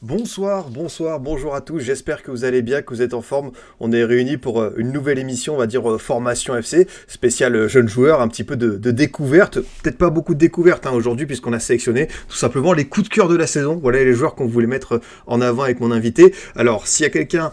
Bonsoir, bonsoir, bonjour à tous. J'espère que vous allez bien, que vous êtes en forme. On est réunis pour euh, une nouvelle émission, on va dire euh, formation FC, spécial euh, jeunes joueurs, un petit peu de, découverte. Peut-être pas beaucoup de découverte hein, aujourd'hui puisqu'on a sélectionné tout simplement les coups de cœur de la saison. Voilà les joueurs qu'on voulait mettre en avant avec mon invité. Alors s'il y a quelqu'un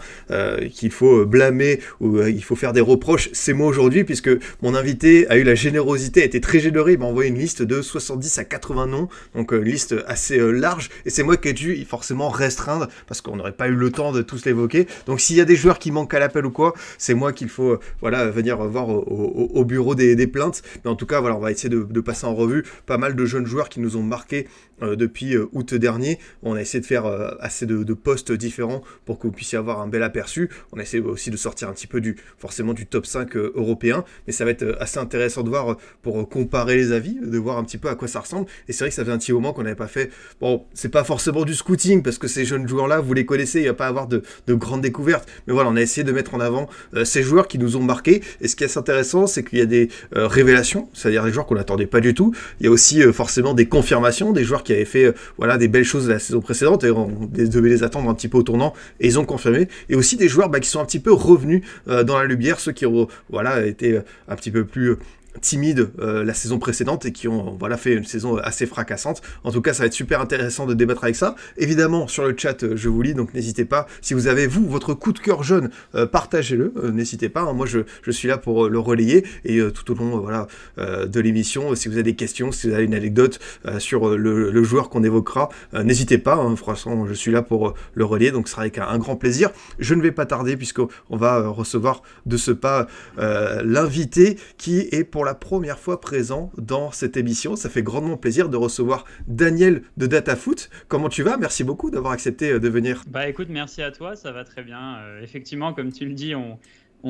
qu'il faut blâmer ou il faut faire des reproches, c'est moi aujourd'hui puisque mon invité a eu la générosité, a été très généreux. Il m'a envoyé une liste de 70 à 80 noms, donc une liste assez large. Et c'est moi qui ai dû forcément restreindre parce qu'on n'aurait pas eu le temps de tous l'évoquer. Donc s'il y a des joueurs qui manquent à l'appel ou quoi, c'est moi qu'il faut euh, voilà, venir voir au, bureau des, plaintes. Mais en tout cas, voilà, on va essayer de, passer en revue pas mal de jeunes joueurs qui nous ont marqué euh, depuis euh, août dernier. On a essayé de faire assez de, postes différents pour que vous puissiez avoir un bel aperçu. On a essayé aussi de sortir un petit peu du forcément du top 5 européen, mais ça va être assez intéressant de voir pour comparer les avis, de voir un petit peu à quoi ça ressemble. Et c'est vrai que ça fait un petit moment qu'on n'avait pas fait. Bon, c'est pas forcément du scouting parce que ces jeunes joueurs-là, vous les connaissez, il n'y a pas à avoir de, grandes découvertes. Mais voilà, on a essayé de mettre en avant euh, ces joueurs qui nous ont marqués. Et ce qui est intéressant, c'est qu'il y a des euh, révélations, c'est-à-dire des joueurs qu'on n'attendait pas du tout. Il y a aussi euh, forcément des confirmations, des joueurs qui avaient fait voilà, des belles choses la saison précédente et on devait les attendre un petit peu au tournant et ils ont confirmé. Et aussi des joueurs bah, qui sont un petit peu revenus dans la lumière, ceux qui ont voilà, été un petit peu plus timide euh, la saison précédente et qui ont voilà, fait une saison assez fracassante. En tout cas, ça va être super intéressant de débattre avec ça. Évidemment, sur le chat, euh, je vous lis, donc n'hésitez pas. Si vous avez, vous, votre coup de cœur jeune, euh, partagez-le, n'hésitez pas. Hein. moi, je, suis là pour le relayer et tout au long voilà, de l'émission, si vous avez des questions, si vous avez une anecdote sur le, joueur qu'on évoquera, n'hésitez pas. Hein. franchement, je suis là pour le relayer, donc ce sera avec un, grand plaisir. Je ne vais pas tarder puisqu'on va recevoir de ce pas l'invité qui est pour la première fois présent dans cette émission. Ça fait grandement plaisir de recevoir Daniel de DataFoot. Comment tu vas Merci beaucoup d'avoir accepté euh, de venir. Bah écoute, merci à toi, ça va très bien. Euh, effectivement, comme tu le dis, on,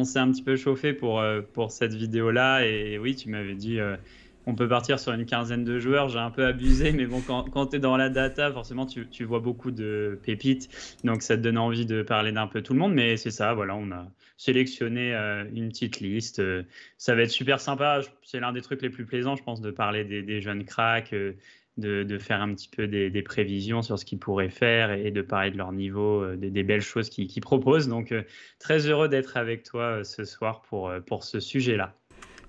s'est un petit peu chauffé pour, euh, pour cette vidéo-là. Et oui, tu m'avais dit... on peut partir sur une quinzaine de joueurs. J'ai un peu abusé, mais bon, quand, quand tu es dans la data, forcément, tu, tu, vois beaucoup de pépites. Donc, ça te donne envie de parler d'un peu tout le monde. Mais c'est ça, voilà, on a, sélectionner euh, une petite liste. Euh, ça va être super sympa. C'est l'un des trucs les plus plaisants, je pense, de parler des, jeunes cracks, euh, de, faire un petit peu des, prévisions sur ce qu'ils pourraient faire et, de parler de leur niveau, des, belles choses qu'ils proposent. Donc, très heureux d'être avec toi ce soir pour, pour ce sujet-là.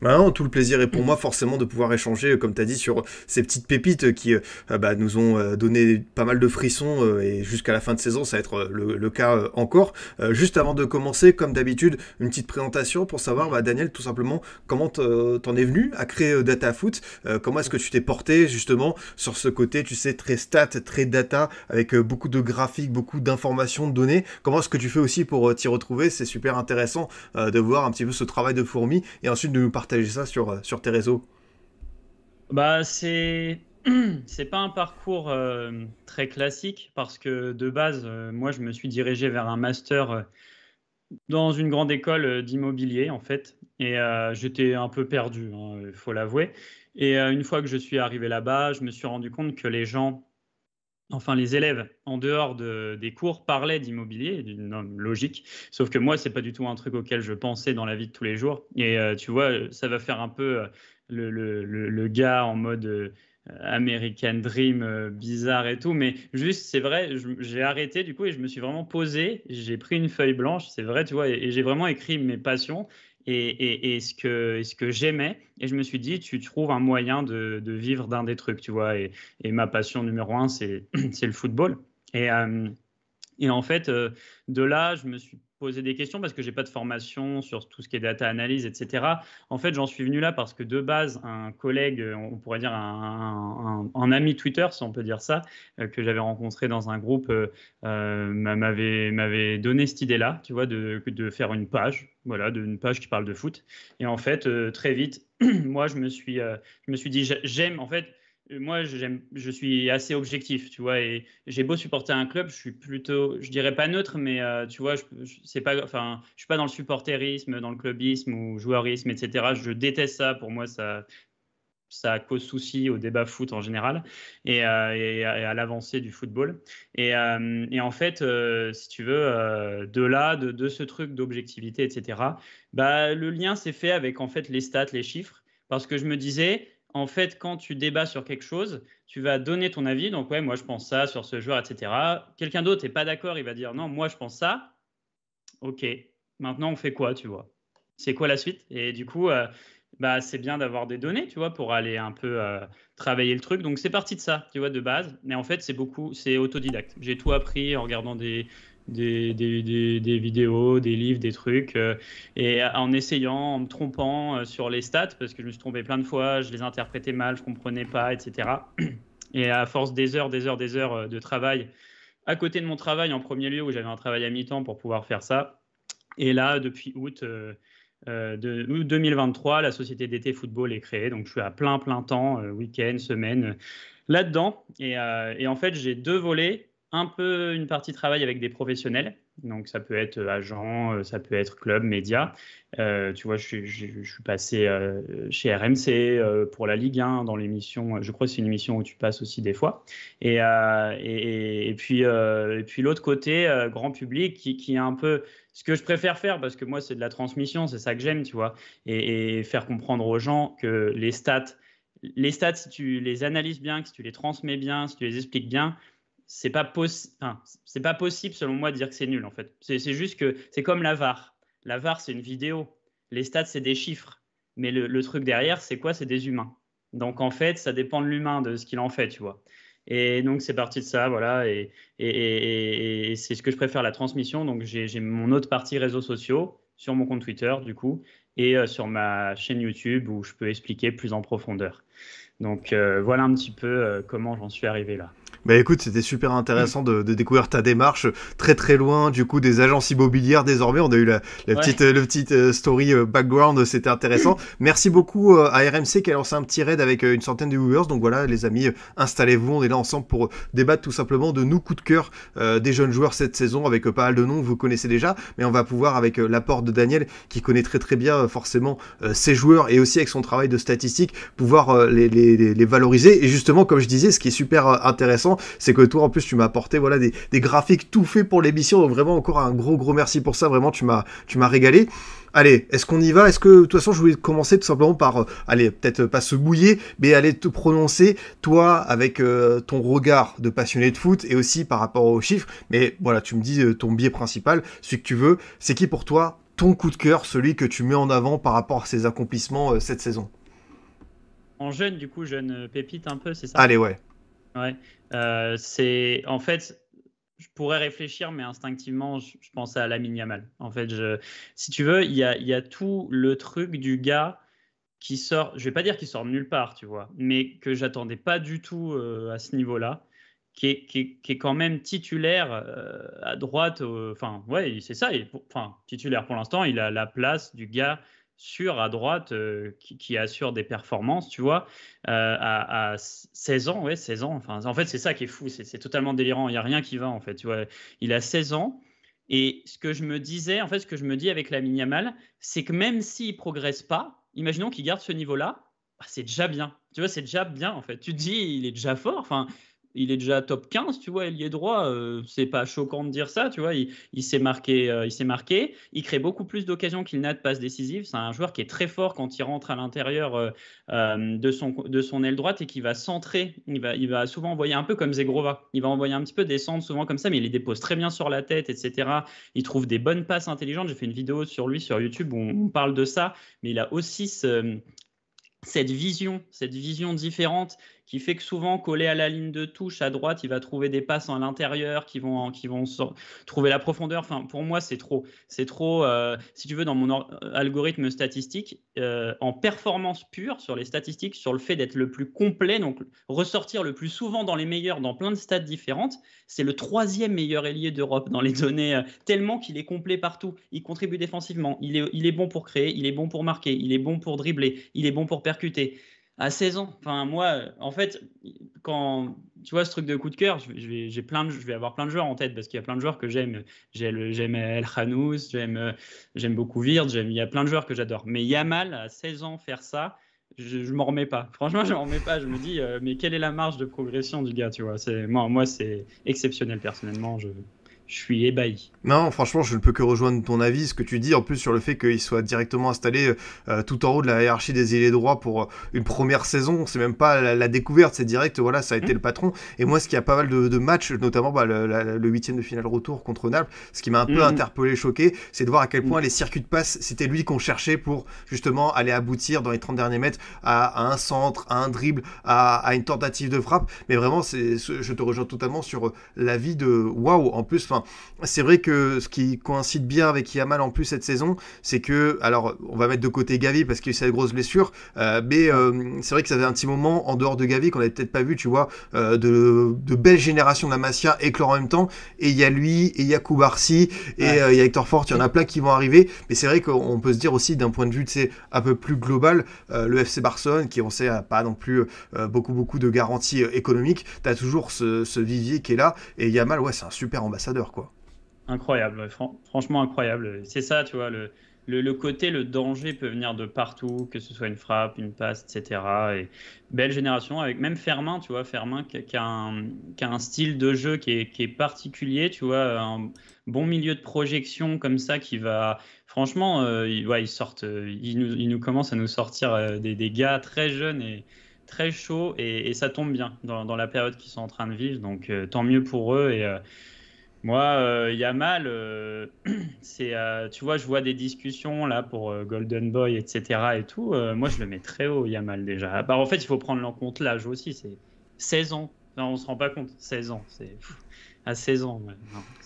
Bah tout le plaisir est pour mm. moi forcément de pouvoir échanger, euh, comme tu as dit, sur ces petites pépites euh, qui euh, bah, nous ont donné pas mal de frissons et jusqu'à la fin de saison, ça va être le, cas encore. juste avant de commencer, comme d'habitude, une petite présentation pour savoir, bah, Daniel, tout simplement, comment t'en es venu à créer DataFoot Comment est-ce que tu t'es porté justement sur ce côté, tu sais, très stat, très data, avec beaucoup de graphiques, beaucoup d'informations, de données Comment est-ce que tu fais aussi pour t'y retrouver C'est super intéressant de voir un petit peu ce travail de fourmi et ensuite de nous partager ça sur, euh, sur tes réseaux Bah, c'est. C'est pas un parcours euh, très classique parce que de base, euh, moi, je me suis dirigé vers un master dans une grande école d'immobilier, en fait. Et j'étais un peu perdu, il hein, faut l'avouer. Et une fois que je suis arrivé là-bas, je me suis rendu compte que les gens enfin les élèves en dehors des cours parlaient d'immobilier, d'une logique. Sauf que moi, c'est pas du tout un truc auquel je pensais dans la vie de tous les jours. Et euh, tu vois, ça va faire un peu euh, le, gars en mode euh, American Dream bizarre et tout. Mais juste, c'est vrai, j'ai arrêté du coup et je me suis vraiment posé. J'ai pris une feuille blanche, c'est vrai, tu vois, et j'ai vraiment écrit mes passions et, ce que, j'aimais. Et je me suis dit, tu trouves un moyen de, vivre d'un des trucs, tu vois. Et, ma passion numéro un, c'est le football. Et, euh, en fait, euh, de là, je me suis poser des questions parce que j'ai pas de formation sur tout ce qui est data analyse, etc. En fait, j'en suis venu là parce que de base, un collègue, euh, on pourrait dire un, ami Twitter, si on peut dire ça, euh, que j'avais rencontré dans un groupe, euh, m'avait m'avait donné cette idée-là, tu vois, de, de faire une page, voilà, d'une page qui parle de foot. Et en fait, très vite, moi, je me suis, je me suis dit, j'aime en fait euh, moi, je suis assez objectif, tu vois, et j'ai beau supporter un club, je suis plutôt, je dirais pas neutre, mais euh, tu vois, je, ne pas, enfin, je suis pas dans le supporterisme, dans le clubisme ou joueurisme, etc. Je déteste ça. Pour moi, ça, cause souci au débat foot en général et, euh, à, l'avancée du football. Et, en fait, si tu veux, de là, de, ce truc d'objectivité, etc., bah, le lien s'est fait avec en fait les stats, les chiffres, parce que je me disais, en fait, quand tu débats sur quelque chose, tu vas donner ton avis. Donc, ouais, moi, je pense ça sur ce joueur, etc. Quelqu'un d'autre n'est pas d'accord, il va dire non, moi, je pense ça. OK, maintenant, on fait quoi, tu vois C'est quoi la suite Et du coup, euh, bah, c'est bien d'avoir des données, tu vois, pour aller un peu euh, travailler le truc. Donc, c'est parti de ça, tu vois, de base. Mais en fait, c'est beaucoup, c'est autodidacte. J'ai tout appris en regardant des, des, vidéos, des livres, des trucs, euh, et en essayant, en me trompant euh, sur les stats, parce que je me suis trompé plein de fois, je les interprétais mal, je comprenais pas, etc. Et à force des heures, des heures, des heures euh, de travail, à côté de mon travail en premier lieu, où j'avais un travail à mi-temps pour pouvoir faire ça, et là, depuis août, de, 2023, la société d'été football est créée, donc je suis à plein, plein temps, week-end, semaine, là-dedans. Et, et en fait, j'ai deux volets un peu une partie travail avec des professionnels. Donc, ça peut être euh, agent, euh, ça peut être club, média. Euh, tu vois, je, suis passé chez RMC pour la Ligue 1 dans l'émission. Je crois que c'est une émission où tu passes aussi des fois. Et, puis, puis l'autre côté, grand public, qui, est un peu ce que je préfère faire parce que moi, c'est de la transmission, c'est ça que j'aime, tu vois. Et, faire comprendre aux gens que les stats, les stats, si tu les analyses bien, si tu les transmets bien, si tu les expliques bien, c'est pas, possible selon moi de dire que c'est nul en fait. C'est juste que c'est comme la VAR. La VAR, c'est une vidéo. Les stats, c'est des chiffres. Mais le, truc derrière, c'est quoi C'est des humains. Donc en fait, ça dépend de l'humain, de ce qu'il en fait, tu vois. Et donc c'est parti de ça, voilà. Et, c'est ce que je préfère, la transmission. Donc j'ai mon autre partie réseaux sociaux sur mon compte Twitter, du coup, et euh, sur ma chaîne YouTube où je peux expliquer plus en profondeur. Donc euh, voilà un petit peu euh, comment j'en suis arrivé là. Bah écoute, c'était super intéressant de, de, découvrir ta démarche très très loin du coup des agences immobilières désormais. On a eu la, la petite, euh, le petite euh, story euh, background, c'était intéressant. Merci beaucoup à RMC qui a lancé un petit raid avec une centaine de viewers. Donc voilà, les amis, installez-vous. On est là ensemble pour débattre tout simplement de nos coups de cœur des jeunes joueurs cette saison avec pas mal de noms, vous connaissez déjà. Mais on va pouvoir, avec l'apport de Daniel qui connaît très très bien forcément ces ses joueurs et aussi avec son travail de statistique, pouvoir les, les, les valoriser. Et justement, comme je disais, ce qui est super intéressant, c'est que toi en plus tu m'as apporté voilà des, graphiques tout faits pour l'émission, donc vraiment encore un gros gros merci pour ça, vraiment tu m'as tu m'as régalé. Allez, est-ce qu'on y va Est-ce que de toute façon je voulais commencer tout simplement par, aller euh, allez peut-être euh, pas se mouiller, mais aller te prononcer toi avec euh, ton regard de passionné de foot et aussi par rapport aux chiffres. Mais voilà, tu me dis ton biais principal, ce que tu veux, c'est qui pour toi ton coup de cœur, celui que tu mets en avant par rapport à ses accomplissements cette saison En jeune, du coup, jeune pépite un peu, c'est ça Allez, ouais. Ouais, euh, c'est en fait, je pourrais réfléchir, mais instinctivement, je, pense pensais à la Yamal. En fait, si tu veux, il y a, tout le truc du gars qui sort, je vais pas dire qu'il sort de nulle part, tu vois, mais que j'attendais pas du tout euh, à ce niveau-là, qui est, quand même titulaire euh, à droite, enfin, ouais, c'est ça, il, enfin, titulaire pour l'instant, il a la place du gars sûr à droite euh, qui, assure des performances, tu vois, euh, à, 16 ans, ouais, 16 ans. Enfin, en fait, c'est ça qui est fou, c'est totalement délirant. Il n'y a rien qui va, en fait, tu vois. Il a 16 ans. Et ce que je me disais, en fait, ce que je me dis avec la Miniamal, c'est que même s'il progresse pas, imaginons qu'il garde ce niveau-là, bah, c'est déjà bien. Tu vois, c'est déjà bien, en fait. Tu te dis, il est déjà fort. Enfin, il est déjà top 15, tu vois, Il est droit. Euh, c'est pas choquant de dire ça, tu vois. Il, s'est marqué, euh, il s'est marqué. Il crée beaucoup plus d'occasions qu'il n'a de passes décisives. C'est un joueur qui est très fort quand il rentre à l'intérieur euh, de son de son aile droite et qui va centrer. Il va, il va souvent envoyer un peu comme Zegrova. Il va envoyer un petit peu descendre souvent comme ça, mais il les dépose très bien sur la tête, etc. Il trouve des bonnes passes intelligentes. J'ai fait une vidéo sur lui sur YouTube où on parle de ça, mais il a aussi cette vision, cette vision différente qui fait que souvent, collé à la ligne de touche à droite, il va trouver des passes à l'intérieur qui vont, qui vont trouver la profondeur. Enfin, pour moi, c'est trop. C'est trop, euh, si tu veux, dans mon euh, algorithme statistique, euh, en performance pure sur les statistiques, sur le fait d'être le plus complet, donc ressortir le plus souvent dans les meilleurs, dans plein de stades différentes, c'est le troisième meilleur ailier d'Europe dans les données, tellement qu'il est complet partout. Il contribue défensivement, il est, il est bon pour créer, il est bon pour marquer, il est bon pour dribbler, il est bon pour percuter à 16 ans. Enfin, moi, en fait, quand tu vois ce truc de coup de cœur, je vais, j'ai plein je vais avoir plein de joueurs en tête parce qu'il y a plein de joueurs que j'aime. j'aime El Hanous, j'aime, beaucoup Vird, il y a plein de joueurs que j'adore. Mais Yamal, à 16 ans, faire ça, je, ne m'en remets pas. Franchement, je m'en remets pas. Je me dis, euh, mais quelle est la marge de progression du gars, tu vois c'est, Moi, moi c'est exceptionnel personnellement. Je, je suis ébahi. Non, franchement, je ne peux que rejoindre ton avis, ce que tu dis, en plus sur le fait qu'il soit directement installé euh, euh, tout en haut de la hiérarchie des îles droits pour euh, une première saison. C'est même pas la, découverte, c'est direct, voilà, ça a été mm. le patron. Et moi, ce qui a pas mal de, matchs, notamment bah, le huitième de finale retour contre Naples, ce qui m'a un peu mm. interpellé, choqué, c'est de voir à quel mm. point les circuits de passe, c'était lui qu'on cherchait pour justement aller aboutir dans les 30 derniers mètres à, un centre, à un dribble, à, une tentative de frappe. Mais vraiment, je te rejoins totalement sur l'avis de waouh, en plus, c'est vrai que ce qui coïncide bien avec Yamal en plus cette saison, c'est que, alors, on va mettre de côté Gavi parce qu'il s'est a eu cette grosse blessure, euh, mais euh, c'est vrai que ça fait un petit moment en dehors de Gavi qu'on n'avait peut-être pas vu, tu vois, euh, de, belles générations de et éclore en même temps. Et il y a lui, et il y a Koubarsi, et il y a Hector Fort, il y en a plein qui vont arriver. Mais c'est vrai qu'on peut se dire aussi d'un point de vue, c'est un peu plus global, le FC Barcelone, qui on sait n'a pas non plus beaucoup beaucoup de garanties économiques, tu as toujours ce, ce, vivier qui est là. Et Yamal, ouais, c'est un super ambassadeur quoi. Incroyable, franchement incroyable. C'est ça, tu vois, le, côté, le danger peut venir de partout, que ce soit une frappe, une passe, etc. Et belle génération, avec même Fermin, tu vois, Fermin qui, a, un, style de jeu qui est, particulier, tu vois, un bon milieu de projection comme ça qui va. Franchement, euh, ils, sortent, euh, ils nous, commencent à nous sortir euh, des, gars très jeunes et très chauds, et, ça tombe bien dans, la période qu'ils sont en train de vivre, donc tant mieux pour eux. Et moi, euh, Yamal, euh, c'est, euh, tu vois, je vois des discussions là pour Golden Boy, etc. Et tout. moi, je le mets très haut, Yamal déjà. en fait, il faut prendre en compte l'âge aussi. C'est 16 ans. on se rend pas compte. 16 ans, c'est à 16 ans.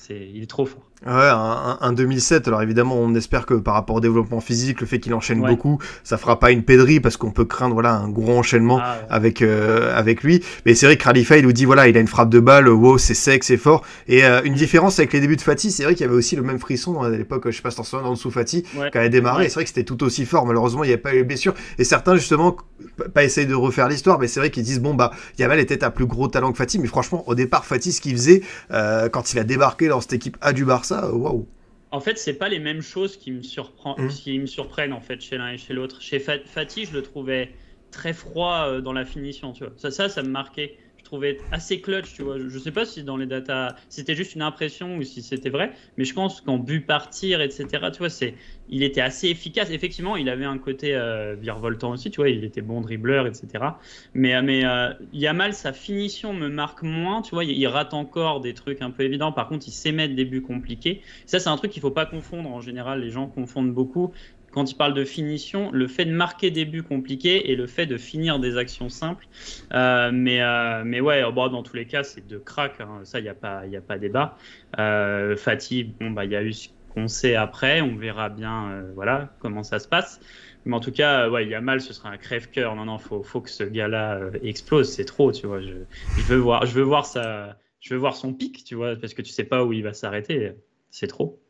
il est trop fort. Ah ouais, un, 2007. Alors évidemment, on espère que par rapport au développement physique, le fait qu'il enchaîne beaucoup, ça fera pas une pédrie parce qu'on peut craindre voilà un gros enchaînement ah avec euh, avec lui. Mais c'est vrai que Khalifa, il nous dit voilà, il a une frappe de balle, wow, c'est sec, c'est fort. Et euh, une différence avec les débuts de Fatih, c'est vrai qu'il y avait aussi le même frisson à l'époque. Je sais pas si t'en souviens, en dessous Fatih, quand elle a démarré, c'est vrai que c'était tout aussi fort. Malheureusement, il n'y a pas eu les blessures. Et certains justement pas essayer de refaire l'histoire, mais c'est vrai qu'ils disent bon bah Yamal était un plus gros talent que Fatih, mais franchement au départ Fatih ce qu'il faisait euh, quand il a débarqué dans cette équipe A du Barça, euh, waouh. En fait, c'est pas les mêmes choses qui me, hum. qui me surprennent en fait chez l'un et chez l'autre. Chez Fatih, je le trouvais très froid euh, dans la finition, tu vois. Ça, ça, ça me marquait trouvais assez clutch, tu vois. Je, sais pas si dans les datas, c'était juste une impression ou si c'était vrai, mais je pense qu'en but partir, etc., tu vois, c'est, il était assez efficace. Effectivement, il avait un côté virvoltant euh, virevoltant aussi, tu vois, il était bon dribbleur, etc. Mais, euh, mais euh, Yamal, sa finition me marque moins, tu vois, il, rate encore des trucs un peu évidents. Par contre, il sait des buts compliqués. Ça, c'est un truc qu'il faut pas confondre. En général, les gens confondent beaucoup quand il parle de finition, le fait de marquer des buts compliqués et le fait de finir des actions simples. Euh, mais, euh, mais ouais, oh, bah, dans tous les cas, c'est de crack. Hein. Ça, il n'y a, pas, a pas débat. Euh, Fatih, bon, bah, il y a eu ce qu'on sait après. On verra bien euh, voilà, comment ça se passe. Mais en tout cas, ouais, mal, ce sera un crève-cœur. Non, non, faut, faut que ce gars-là explose. C'est trop, tu vois. Je, je, veux voir, je veux voir ça. Je veux voir son pic, tu vois, parce que tu sais pas où il va s'arrêter. C'est trop.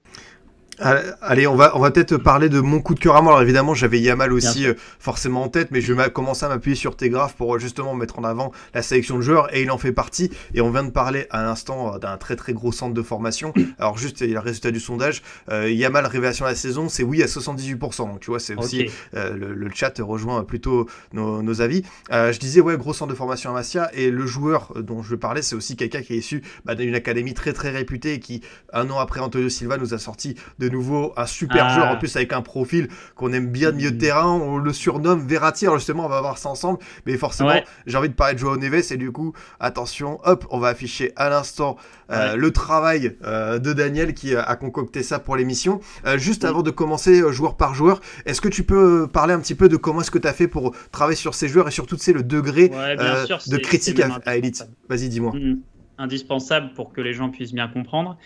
Allez, on va, on va peut-être parler de mon coup de cœur à moi. Alors évidemment, j'avais Yamal aussi euh, forcément en tête, mais je vais commencer à m'appuyer sur tes graphes pour euh, justement mettre en avant la sélection de joueurs et il en fait partie. Et on vient de parler à l'instant euh, d'un très très gros centre de formation. Alors juste le résultat du sondage, Yamal révélation de la saison, c'est oui à 78%. Donc tu vois, c'est aussi le, chat rejoint plutôt nos, avis. je disais ouais, gros centre de formation à Masia et le joueur dont je parlais, c'est aussi quelqu'un qui est issu bah, d'une académie très très réputée qui un an après Antonio Silva nous a sorti de nouveau un super joueur en ah. plus avec un profil qu'on aime bien de milieu de mm. terrain. On le surnomme Verratti. justement, on va voir ça ensemble. Mais forcément, j'ai envie de parler de Joao Neves et du coup, attention, hop, on va afficher à l'instant euh, le travail euh, de Daniel qui euh, a concocté ça pour l'émission. juste mm. avant de commencer, joueur par joueur, est-ce que tu peux parler un petit peu de comment est-ce que tu as fait pour travailler sur ces joueurs et surtout, c'est le degré de critique à, élite. Elite Vas-y, dis-moi. Mm indispensable pour que les gens puissent bien comprendre.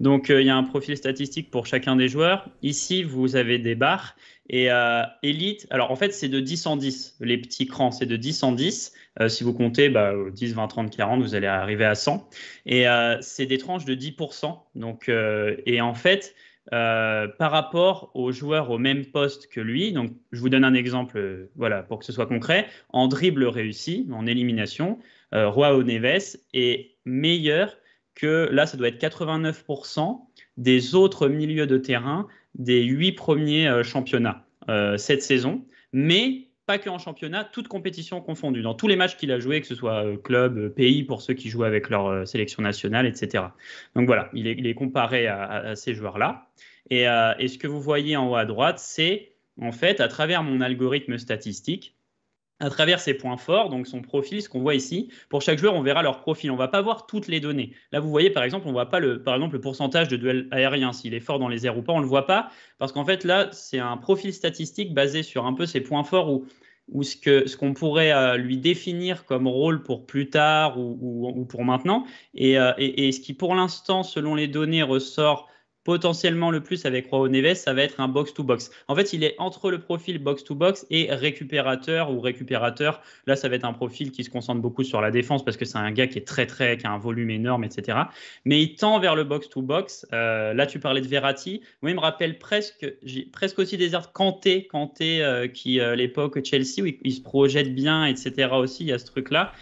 Donc, euh, il y a un profil statistique pour chacun des joueurs. Ici, vous avez des barres. Et élite, euh, alors en fait, c'est de 10 en 10. Les petits crans, c'est de 10 en 10. Euh, si vous comptez 10, 20, 30, 40, vous allez arriver à 100. Et c'est des tranches de 10%. Donc, et en fait, par rapport aux joueurs au même poste que lui, donc je vous donne un exemple voilà, pour que ce soit concret, en dribble réussi, en élimination, euh, Neves est meilleur que, là, ça doit être 89% des autres milieux de terrain des huit premiers euh, championnats euh, cette saison, mais pas que en championnat, toute compétition confondue, dans tous les matchs qu'il a joué, que ce soit euh, club, pays, pour ceux qui jouent avec leur sélection nationale, etc. Donc voilà, il est, comparé à, ces joueurs-là. et, ce que vous voyez en haut à droite, c'est en fait, à travers mon algorithme statistique, à travers ses points forts, donc son profil, ce qu'on voit ici. Pour chaque joueur, on verra leur profil. On ne va pas voir toutes les données. Là, vous voyez, par exemple, on ne voit pas le, par exemple, le pourcentage de duel aériens, s'il est fort dans les airs ou pas, on ne le voit pas, parce qu'en fait, là, c'est un profil statistique basé sur un peu ses points forts ou, ou ce qu'on ce qu'on pourrait euh, lui définir comme rôle pour plus tard ou, ou, pour maintenant. Euh, et, et, ce qui, pour l'instant, selon les données, ressort potentiellement le plus avec royaume Neves, ça va être un box-to-box. En fait, il est entre le profil box-to-box et récupérateur ou récupérateur. Là, ça va être un profil qui se concentre beaucoup sur la défense parce que c'est un gars qui est très, très, qui a un volume énorme, etc. Mais il tend vers le box-to-box. Euh, là, tu parlais de Verratti. Moi, il me rappelle presque, presque aussi des arts Kanté, Kanté euh, qui, euh, à l'époque Chelsea, où il se projette bien, etc. aussi, il y a ce truc-là.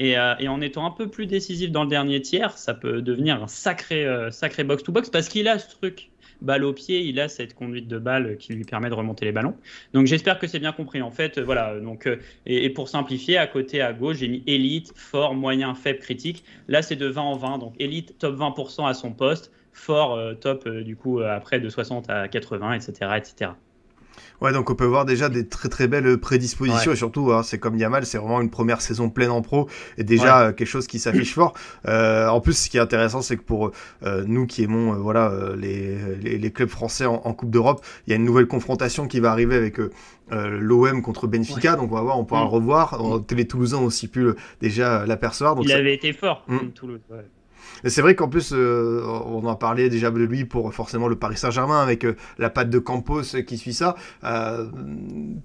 Euh, et, en étant un peu plus décisif dans le dernier tiers, ça peut devenir un sacré, euh, sacré box-to-box parce qu'il a ce truc balle au pied, il a cette conduite de balle qui lui permet de remonter les ballons. Donc j'espère que c'est bien compris. En fait, euh, voilà. Donc et, pour simplifier, à côté à gauche, j'ai mis élite, fort, moyen, faible, critique. Là, c'est de 20 en 20. Donc élite, top 20% à son poste, fort, top du coup après de 60 à 80, etc., etc. Ouais, donc on peut voir déjà des très très belles euh, prédispositions et surtout, hein, c'est comme Yamal, c'est vraiment une première saison pleine en pro et déjà euh, quelque chose qui s'affiche fort. Euh, en plus, ce qui est intéressant, c'est que pour nous qui aimons voilà les, les, clubs français en, Coupe d'Europe, il y a une nouvelle confrontation qui va arriver avec l'OM contre Benfica. Donc on va voir, on pourra le mm. revoir. Mm. Télé Les Toulousains aussi pu déjà l'apercevoir. Il avait été fort, mm. Toulouse c'est vrai qu'en plus, euh, on en parlait déjà de lui pour forcément le Paris Saint-Germain avec euh, la patte de Campos euh, qui suit ça.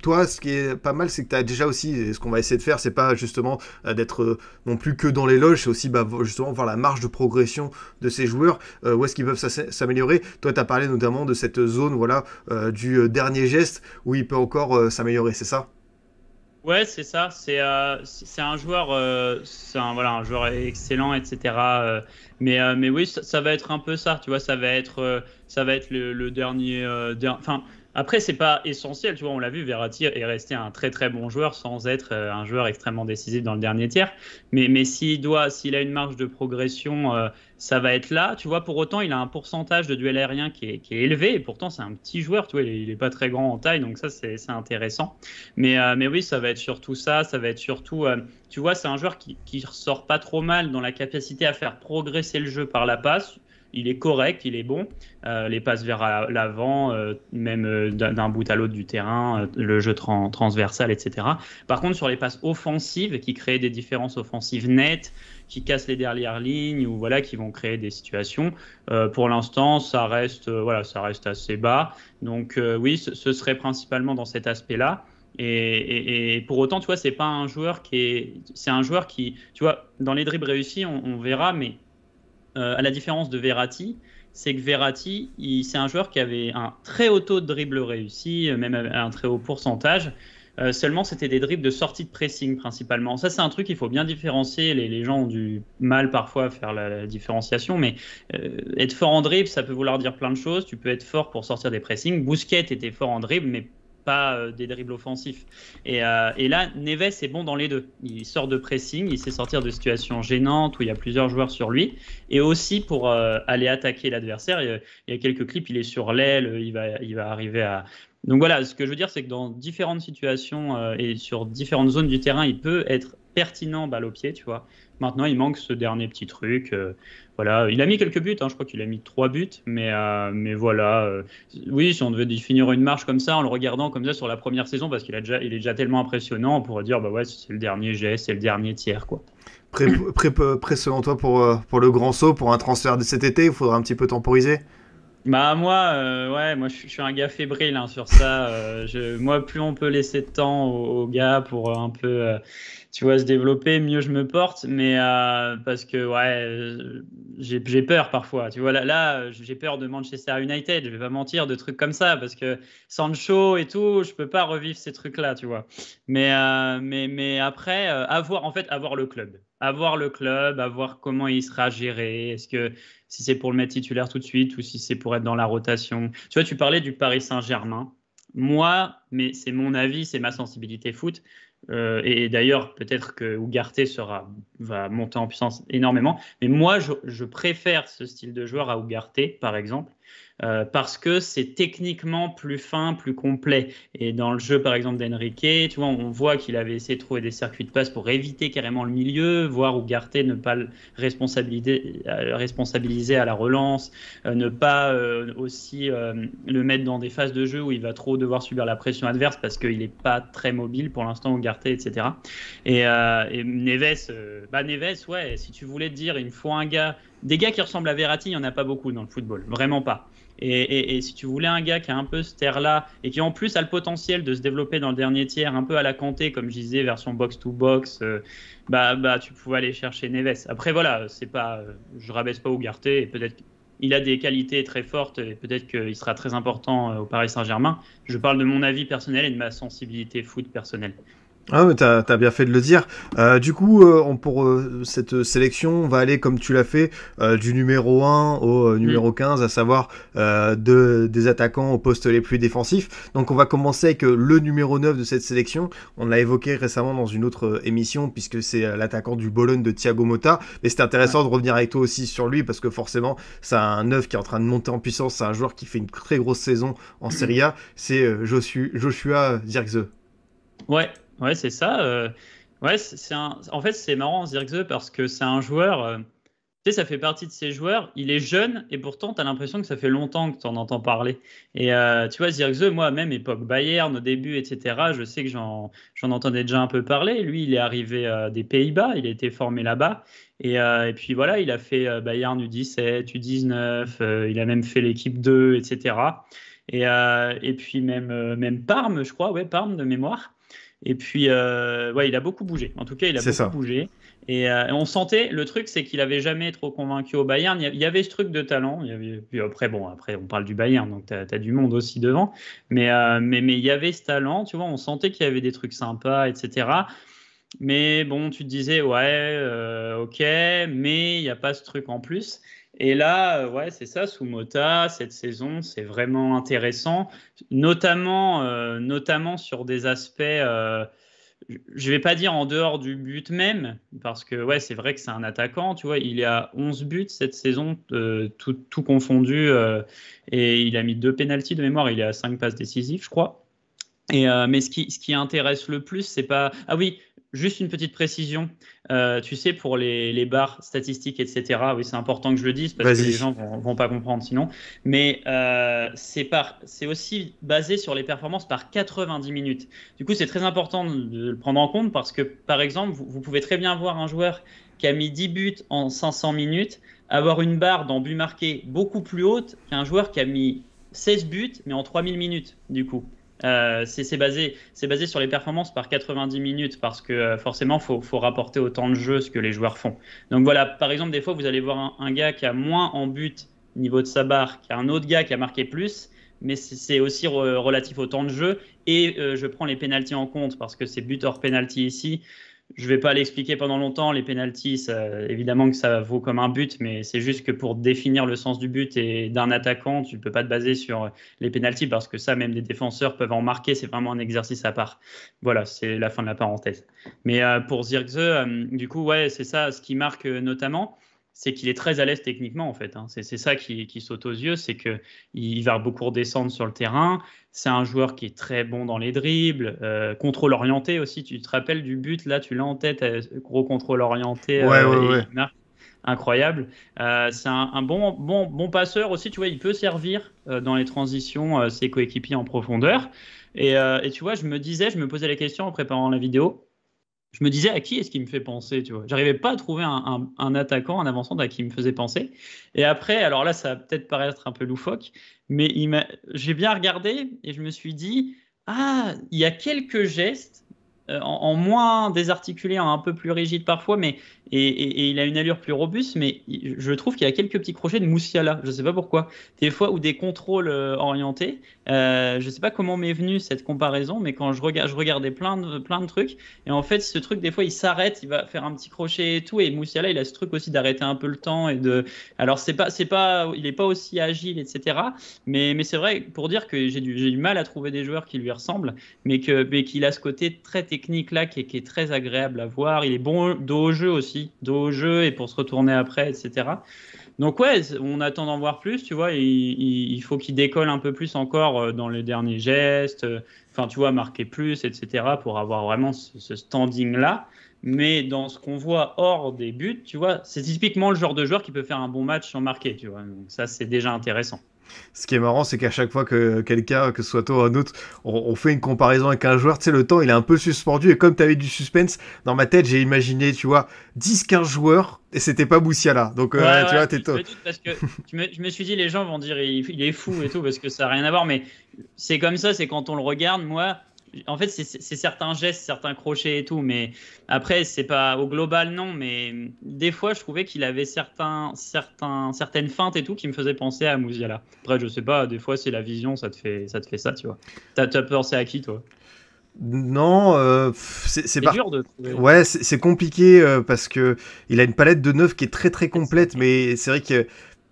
toi, ce qui est pas mal, c'est que tu as déjà aussi, ce qu'on va essayer de faire, c'est pas justement d'être non plus que dans les loges, c'est aussi bah, justement voir la marge de progression de ces joueurs, où est-ce qu'ils peuvent s'améliorer. Toi, tu as parlé notamment de cette zone voilà, du dernier geste où il peut encore s'améliorer, c'est ça Ouais, c'est ça. C'est euh, c'est un joueur, euh, c'est un voilà un joueur excellent, etc. Euh, mais euh, mais oui, ça, va être un peu ça, tu vois. Ça va être euh, ça va être le, le dernier, euh, enfin après, c'est pas essentiel, tu vois, on l'a vu, Verratti est resté un très très bon joueur sans être euh, un joueur extrêmement décisif dans le dernier tiers. Mais, s'il doit, s'il a une marge de progression, euh, ça va être là. Tu vois, pour autant, il a un pourcentage de duel aérien qui est, élevé et pourtant, c'est un petit joueur, tu vois, il n'est pas très grand en taille, donc ça, c'est intéressant. Mais, euh, mais oui, ça va être surtout ça, ça va être surtout, tu vois, c'est un joueur qui, qui ressort pas trop mal dans la capacité à faire progresser le jeu par la passe il est correct, il est bon. Euh, les passes vers l'avant, euh, même euh, d'un bout à l'autre du terrain, le jeu transversal, etc. Par contre, sur les passes offensives, qui créent des différences offensives nettes, qui cassent les dernières lignes ou voilà qui vont créer des situations. pour l'instant, ça reste voilà, ça reste assez bas. Donc oui, ce serait principalement dans cet aspect-là. Et, pour autant, tu vois, c'est pas un joueur qui est, c'est un joueur qui, tu vois, dans les dribbles réussis, on verra, mais euh, à la différence de Verratti, c'est que Verratti, c'est un joueur qui avait un très haut taux de dribble réussi, euh, même un très haut pourcentage. Euh, seulement, c'était des dribbles de sortie de pressing principalement. Ça, c'est un truc qu'il faut bien différencier. Les, gens ont du mal parfois à faire la, différenciation, mais être fort en dribble, ça peut vouloir dire plein de choses. Tu peux être fort pour sortir des pressings. Bousquet était fort en dribble, mais pas euh, des dribbles offensifs. Et, euh, et, là, Neves est bon dans les deux. Il sort de pressing, il sait sortir de situations gênantes où il y a plusieurs joueurs sur lui. Et aussi pour euh, aller attaquer l'adversaire, il, y a quelques clips, il est sur l'aile, il va, il va arriver à, donc voilà, ce que je veux dire, c'est que dans différentes situations et sur différentes zones du terrain, il peut être pertinent balle au pied, tu vois. Maintenant, il manque ce dernier petit truc. Euh, voilà, il a mis quelques buts. Hein, je crois qu'il a mis trois buts, mais euh, mais voilà. Euh, oui, si on devait définir une marche comme ça, en le regardant comme ça sur la première saison, parce qu'il a déjà, il est déjà tellement impressionnant, on pourrait dire bah ouais, c'est le dernier geste, c'est le dernier tiers quoi. Prêt, selon toi pour pour le grand saut, pour un transfert de cet été, il faudra un petit peu temporiser. Bah moi, ouais, moi je, suis un gars fébrile hein, sur ça. je, moi, plus on peut laisser de temps aux, gars pour un peu tu vois, se développer, mieux je me porte. Mais euh, parce que, ouais, euh, j'ai peur parfois. Tu vois, là, là j'ai peur de Manchester United, je vais pas mentir, de trucs comme ça. Parce que Sancho et tout, je peux pas revivre ces trucs-là, tu vois. Mais, euh, mais, mais après, avoir, en fait, avoir le club. Avoir le club, avoir comment il sera géré. Est-ce que si c'est pour le mettre titulaire tout de suite ou si c'est pour être dans la rotation. Tu vois, tu parlais du Paris Saint-Germain. Moi, mais c'est mon avis, c'est ma sensibilité foot. Euh, et, d'ailleurs, peut-être que Ugarte va monter en puissance énormément. Mais moi, je, préfère ce style de joueur à Ugarte, par exemple, euh, parce que c'est techniquement plus fin, plus complet. Et dans le jeu, par exemple, d'Enrique, tu vois, on voit qu'il avait essayé de trouver des circuits de passe pour éviter carrément le milieu, voir Ougarté ne pas le responsabiliser, euh, responsabiliser à la relance, euh, ne pas aussi le mettre dans des phases de jeu où il va trop devoir subir la pression adverse parce qu'il n'est pas très mobile pour l'instant, Ougarté, etc. Et, Neves, bah Neves, ouais, si tu voulais te dire, il me faut un gars des gars qui ressemblent à Verratti, il n'y en a pas beaucoup dans le football, vraiment pas. Et, si tu voulais un gars qui a un peu ce terre-là et qui en plus a le potentiel de se développer dans le dernier tiers, un peu à la Kanté, comme je disais, version box-to-box, euh, bah, bah, tu pouvais aller chercher Neves. Après, voilà, c'est pas, euh, je rabaisse pas Ougarté, et peut-être il a des qualités très fortes et peut-être qu'il sera très important euh, au Paris Saint-Germain. Je parle de mon avis personnel et de ma sensibilité foot personnelle. Ah, mais t'as as bien fait de le dire. Euh, du coup, euh, on, pour euh, cette sélection, on va aller, comme tu l'as fait, euh, du numéro 1 au mm. numéro 15, à savoir de, des attaquants Au poste les plus défensifs. Donc on va commencer avec le numéro 9 de cette sélection. On l'a évoqué récemment dans une autre émission, puisque c'est l'attaquant du Bologne de Thiago Mota Mais c'est intéressant de revenir avec toi aussi sur lui, parce que forcément, c'est un 9 qui est en train de monter en puissance. C'est un joueur qui fait une très grosse saison en Serie A. C'est Joshua, Joshua Zirkze. Ouais, Ouais, c'est ça. Euh, ouais, c'est un... En fait, c'est marrant, Zirkzee, parce que c'est un joueur. Euh, tu sais, ça fait partie de ces joueurs. Il est jeune et pourtant, tu as l'impression que ça fait longtemps que tu en entends parler. Et euh, tu vois, Zirkzee, moi, même époque Bayern, au début, etc., je sais que j'en entendais déjà un peu parler. Lui, il est arrivé des Pays-Bas, il a été formé là-bas. Et, et, puis voilà, il a fait Bayern U17, U19, il a même fait l'équipe 2, etc. Et, et puis même, même Parme, je crois, ouais, Parme de mémoire. Et puis, euh, il a beaucoup bougé. En tout cas, il a beaucoup bougé. Euh, et, on sentait, le truc, c'est qu'il avait jamais trop convaincu au Bayern. Il y avait ce truc de talent. Il puis après, bon, après, on parle du Bayern, donc tu as, du monde aussi devant. Mais, euh, mais, mais il y avait ce talent, tu vois, on sentait qu'il y avait des trucs sympas, etc. Mais bon, tu te disais, ouais, ok, mais il n'y a pas ce truc en plus. Et là, euh, ouais, c'est ça, Sumota, cette saison, c'est vraiment intéressant, notamment, euh, notamment sur des aspects, je euh, je vais pas dire en dehors du but même, parce que ouais, c'est vrai que c'est un attaquant, tu vois, il a 11 buts cette saison, tout, confondu, et il a mis deux pénalties de mémoire, il a 5 passes décisives, je crois. Et, mais ce qui, ce qui intéresse le plus, c'est pas. Ah oui, juste une petite précision. Euh, tu sais, pour les, les, barres statistiques, etc. Oui, c'est important que je le dise parce que les gens vont, vont pas comprendre sinon. Mais euh, c'est aussi basé sur les performances par 90 minutes. Du coup, c'est très important de le prendre en compte parce que, par exemple, vous, pouvez très bien voir un joueur qui a mis 10 buts en 500 minutes, avoir une barre dans but marqué beaucoup plus haute qu'un joueur qui a mis 16 buts mais en 3000 minutes, du coup. Euh, c'est basé, sur les performances par 90 minutes parce que euh, forcément, il faut, faut, rapporter autant de jeu ce que les joueurs font. Donc voilà, par exemple, des fois, vous allez voir un, gars qui a moins en but niveau de sa barre qu'un autre gars qui a marqué plus, mais c'est aussi relatif au temps de jeu. Et euh, je prends les pénalties en compte parce que c'est but hors pénalty ici. Je ne vais pas l'expliquer pendant longtemps. Les pénalties, évidemment que ça vaut comme un but, mais c'est juste que pour définir le sens du but et d'un attaquant, tu ne peux pas te baser sur les pénalties parce que ça, même des défenseurs peuvent en marquer. C'est vraiment un exercice à part. Voilà, c'est la fin de la parenthèse. Mais euh, pour Zirgze euh, du coup, ouais, c'est ça ce qui marque euh, notamment c'est qu'il est très à l'aise techniquement en fait. Hein. C'est, ça qui, saute aux yeux, c'est que il va beaucoup redescendre sur le terrain. C'est un joueur qui est très bon dans les dribbles, euh, contrôle orienté aussi. Tu te rappelles du but là, tu l'as en tête, euh, gros contrôle orienté. Euh, Incroyable. c'est un, bon, bon, bon passeur aussi, tu vois, il peut servir dans les transitions ses coéquipiers en profondeur. et tu vois, je me disais, je me posais la question en préparant la vidéo, je me disais à qui est-ce qui me fait penser, tu vois. J'arrivais pas à trouver un, attaquant, un avançant à qui me faisait penser. Et après, alors là, ça va peut-être paraître un peu loufoque, mais j'ai bien regardé et je me suis dit, ah, il y a quelques gestes euh, en, moins désarticulé, un peu plus rigide parfois, mais et, il a une allure plus robuste. Mais je trouve qu'il y a quelques petits crochets de Moussiala, je ne sais pas pourquoi, des fois ou des contrôles euh, orientés. je euh, je sais pas comment m'est venue cette comparaison, mais quand je, regarde, je regardais plein de, plein de trucs, et en fait, ce truc, des fois, il s'arrête, il va faire un petit crochet et tout. Et Moussiala, il a ce truc aussi d'arrêter un peu le temps et de. Alors, c'est pas, c'est pas, il n'est pas aussi agile, etc. Mais, mais c'est vrai pour dire que j'ai du, du mal à trouver des joueurs qui lui ressemblent, mais que, mais qu'il a ce côté très technique là qui est, très agréable à voir. Il est bon dos au jeu aussi, dos au jeu et pour se retourner après, etc. Donc ouais, on attend d'en voir plus, tu vois. Il, faut qu'il décolle un peu plus encore euh, dans les derniers gestes. Euh, enfin, tu vois, marquer plus, etc. Pour avoir vraiment ce, ce standing là. Mais dans ce qu'on voit hors des buts, tu vois, c'est typiquement le genre de joueur qui peut faire un bon match sans marquer, tu vois. Donc ça, c'est déjà intéressant. Ce qui est marrant, c'est qu'à chaque fois que quelqu'un, que ce soit toi ou un autre, on, fait une comparaison avec un joueur, tu sais, le temps, il est un peu suspendu. Et comme tu avais du suspense, dans ma tête, j'ai imaginé, tu vois, 10-15 joueurs, et c'était pas Boussiala. Donc, euh, tu vois, t'es toi. Parce que je me suis dit, les gens vont dire, il, est fou et tout, parce que ça n'a rien à voir. Mais c'est comme ça, c'est quand on le regarde, moi, en fait, c'est certains gestes, certains crochets et tout, mais après, c'est pas au global, non, mais des fois, je trouvais qu'il avait certains, certains, certaines feintes et tout qui me faisaient penser à Mouziala. Après, je sais pas, des fois, c'est la vision, ça te fait ça, te fait ça tu vois. T'as as pensé à qui, toi non, euh, c'est pas. Dur de trouver. Ouais, c'est compliqué euh, parce que il a une palette de neuf qui est très très complète, mais c'est vrai que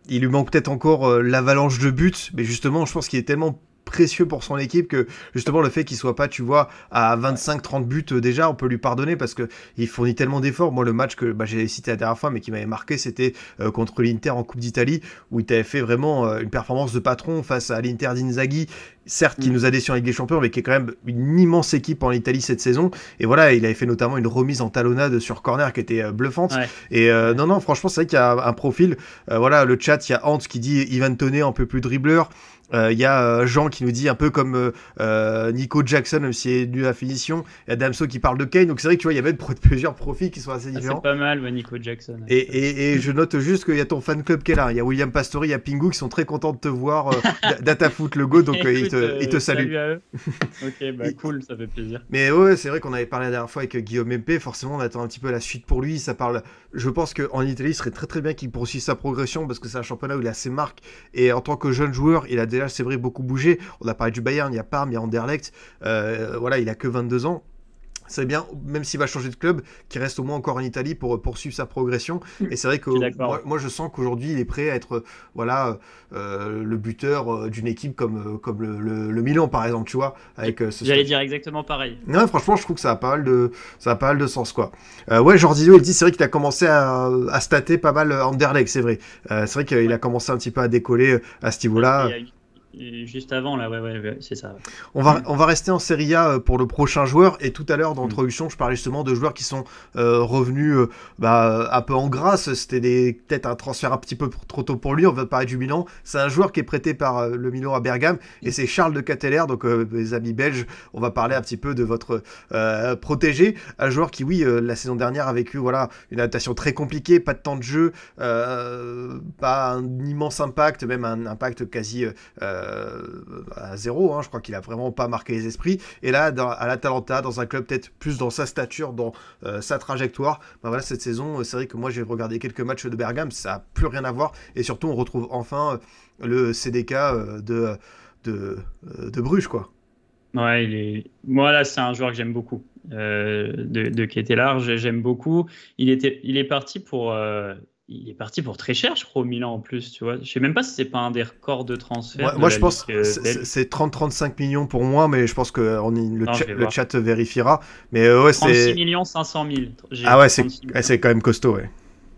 lui manque peut-être encore euh, l'avalanche de buts, mais justement, je pense qu'il est tellement précieux pour son équipe que justement le fait qu'il soit pas, tu vois, à 25-30 buts euh, déjà, on peut lui pardonner parce que il fournit tellement d'efforts. Moi, le match que bah, j'ai cité la dernière fois, mais qui m'avait marqué, c'était euh, contre l'Inter en Coupe d'Italie où il avait fait vraiment euh, une performance de patron face à l'Inter d'Inzaghi, certes qui mm. nous a déçus en Ligue des Champions, mais qui est quand même une immense équipe en Italie cette saison. Et voilà, il avait fait notamment une remise en talonnade sur corner qui était bluffante. Et non, non, franchement, c'est vrai qu'il a un profil. voilà, le chat, il y a Hans qui dit Ivan Tonnet, un peu plus dribbleur. Il euh, y a euh, Jean qui nous dit un peu comme euh, Nico Jackson, même s'il est dû à finition. Il y a Damso qui parle de Kane. Donc c'est vrai que tu vois, il y avait plusieurs profils qui sont assez ah, différents. c'est pas mal, Nico Jackson. Et, et, je note juste qu'il y a ton fan club qui est là. Il y a William Pastori, il y a Pingu qui sont très contents de te voir. DataFoot, le go. Donc ils te, saluent te salue. ok, bah, cool, ça fait plaisir. Mais ouais, c'est vrai qu'on avait parlé la dernière fois avec Guillaume MP. Forcément, on attend un petit peu la suite pour lui. Ça parle. Je pense qu'en Italie, il serait très très bien qu'il poursuive sa progression parce que c'est un championnat où il a ses marques. Et en tant que jeune joueur, il a déjà c'est vrai, beaucoup bougé. On a parlé du Bayern, il y a Parme, il y Anderlecht. Euh, voilà, il a que 22 ans c'est bien, même s'il va changer de club, qu'il reste au moins encore en Italie pour poursuivre sa progression. Mmh. Et c'est vrai que moi, je sens qu'aujourd'hui il est prêt à être voilà euh, le buteur euh, d'une équipe comme, comme le, Milan par exemple, tu vois. Avec ce J'allais dire exactement pareil. Non, franchement, je trouve que ça a pas mal de ça a pas mal de sens quoi. ouais, Jordi il dit c'est vrai qu'il a commencé à, stater pas mal Anderlecht, c'est vrai. c'est vrai qu'il a commencé un petit peu à décoller à ce niveau-là. Il Juste avant, là, ouais, ouais, c'est ça. On va, on va rester en série A euh, pour le prochain joueur. Et tout à l'heure, dans mm. l'introduction, je parlais justement de joueurs qui sont euh, revenus euh, bah, un peu en grâce. C'était peut-être un transfert un petit peu trop tôt pour lui. On va parler du Milan. C'est un joueur qui est prêté par le Milan à Bergame. Et mm. c'est Charles de Cateller, donc mes amis belges. On va parler un petit peu de votre protégé. Un joueur qui, oui, la saison dernière a vécu voilà, une adaptation très compliquée, pas de temps de jeu, pas un immense impact, même un impact quasi. Euh, à zéro. Hein. Je crois qu'il a vraiment pas marqué les esprits. Et là, dans, à l'Atalanta, dans un club peut-être plus dans sa stature, dans euh, sa trajectoire, ben voilà, cette saison, euh, c'est vrai que moi j'ai regardé quelques matchs de Bergame, ça n'a plus rien à voir. Et surtout, on retrouve enfin le CDK de, de, Bruges, quoi. Ouais, il est... moi là, c'est un joueur que j'aime beaucoup. Euh, de, de large, j'aime beaucoup. Il, était, il est parti pour il est parti pour très cher, je crois, au Milan en plus. Tu vois, je sais même pas si c'est pas un des records de transfert. moi, je pense que euh, c'est 30-35 millions pour moi, mais je pense que euh, on le, chat vérifiera. Mais euh, ouais, c'est 36 millions 500 000. Ah ouais, c'est quand même costaud, ouais.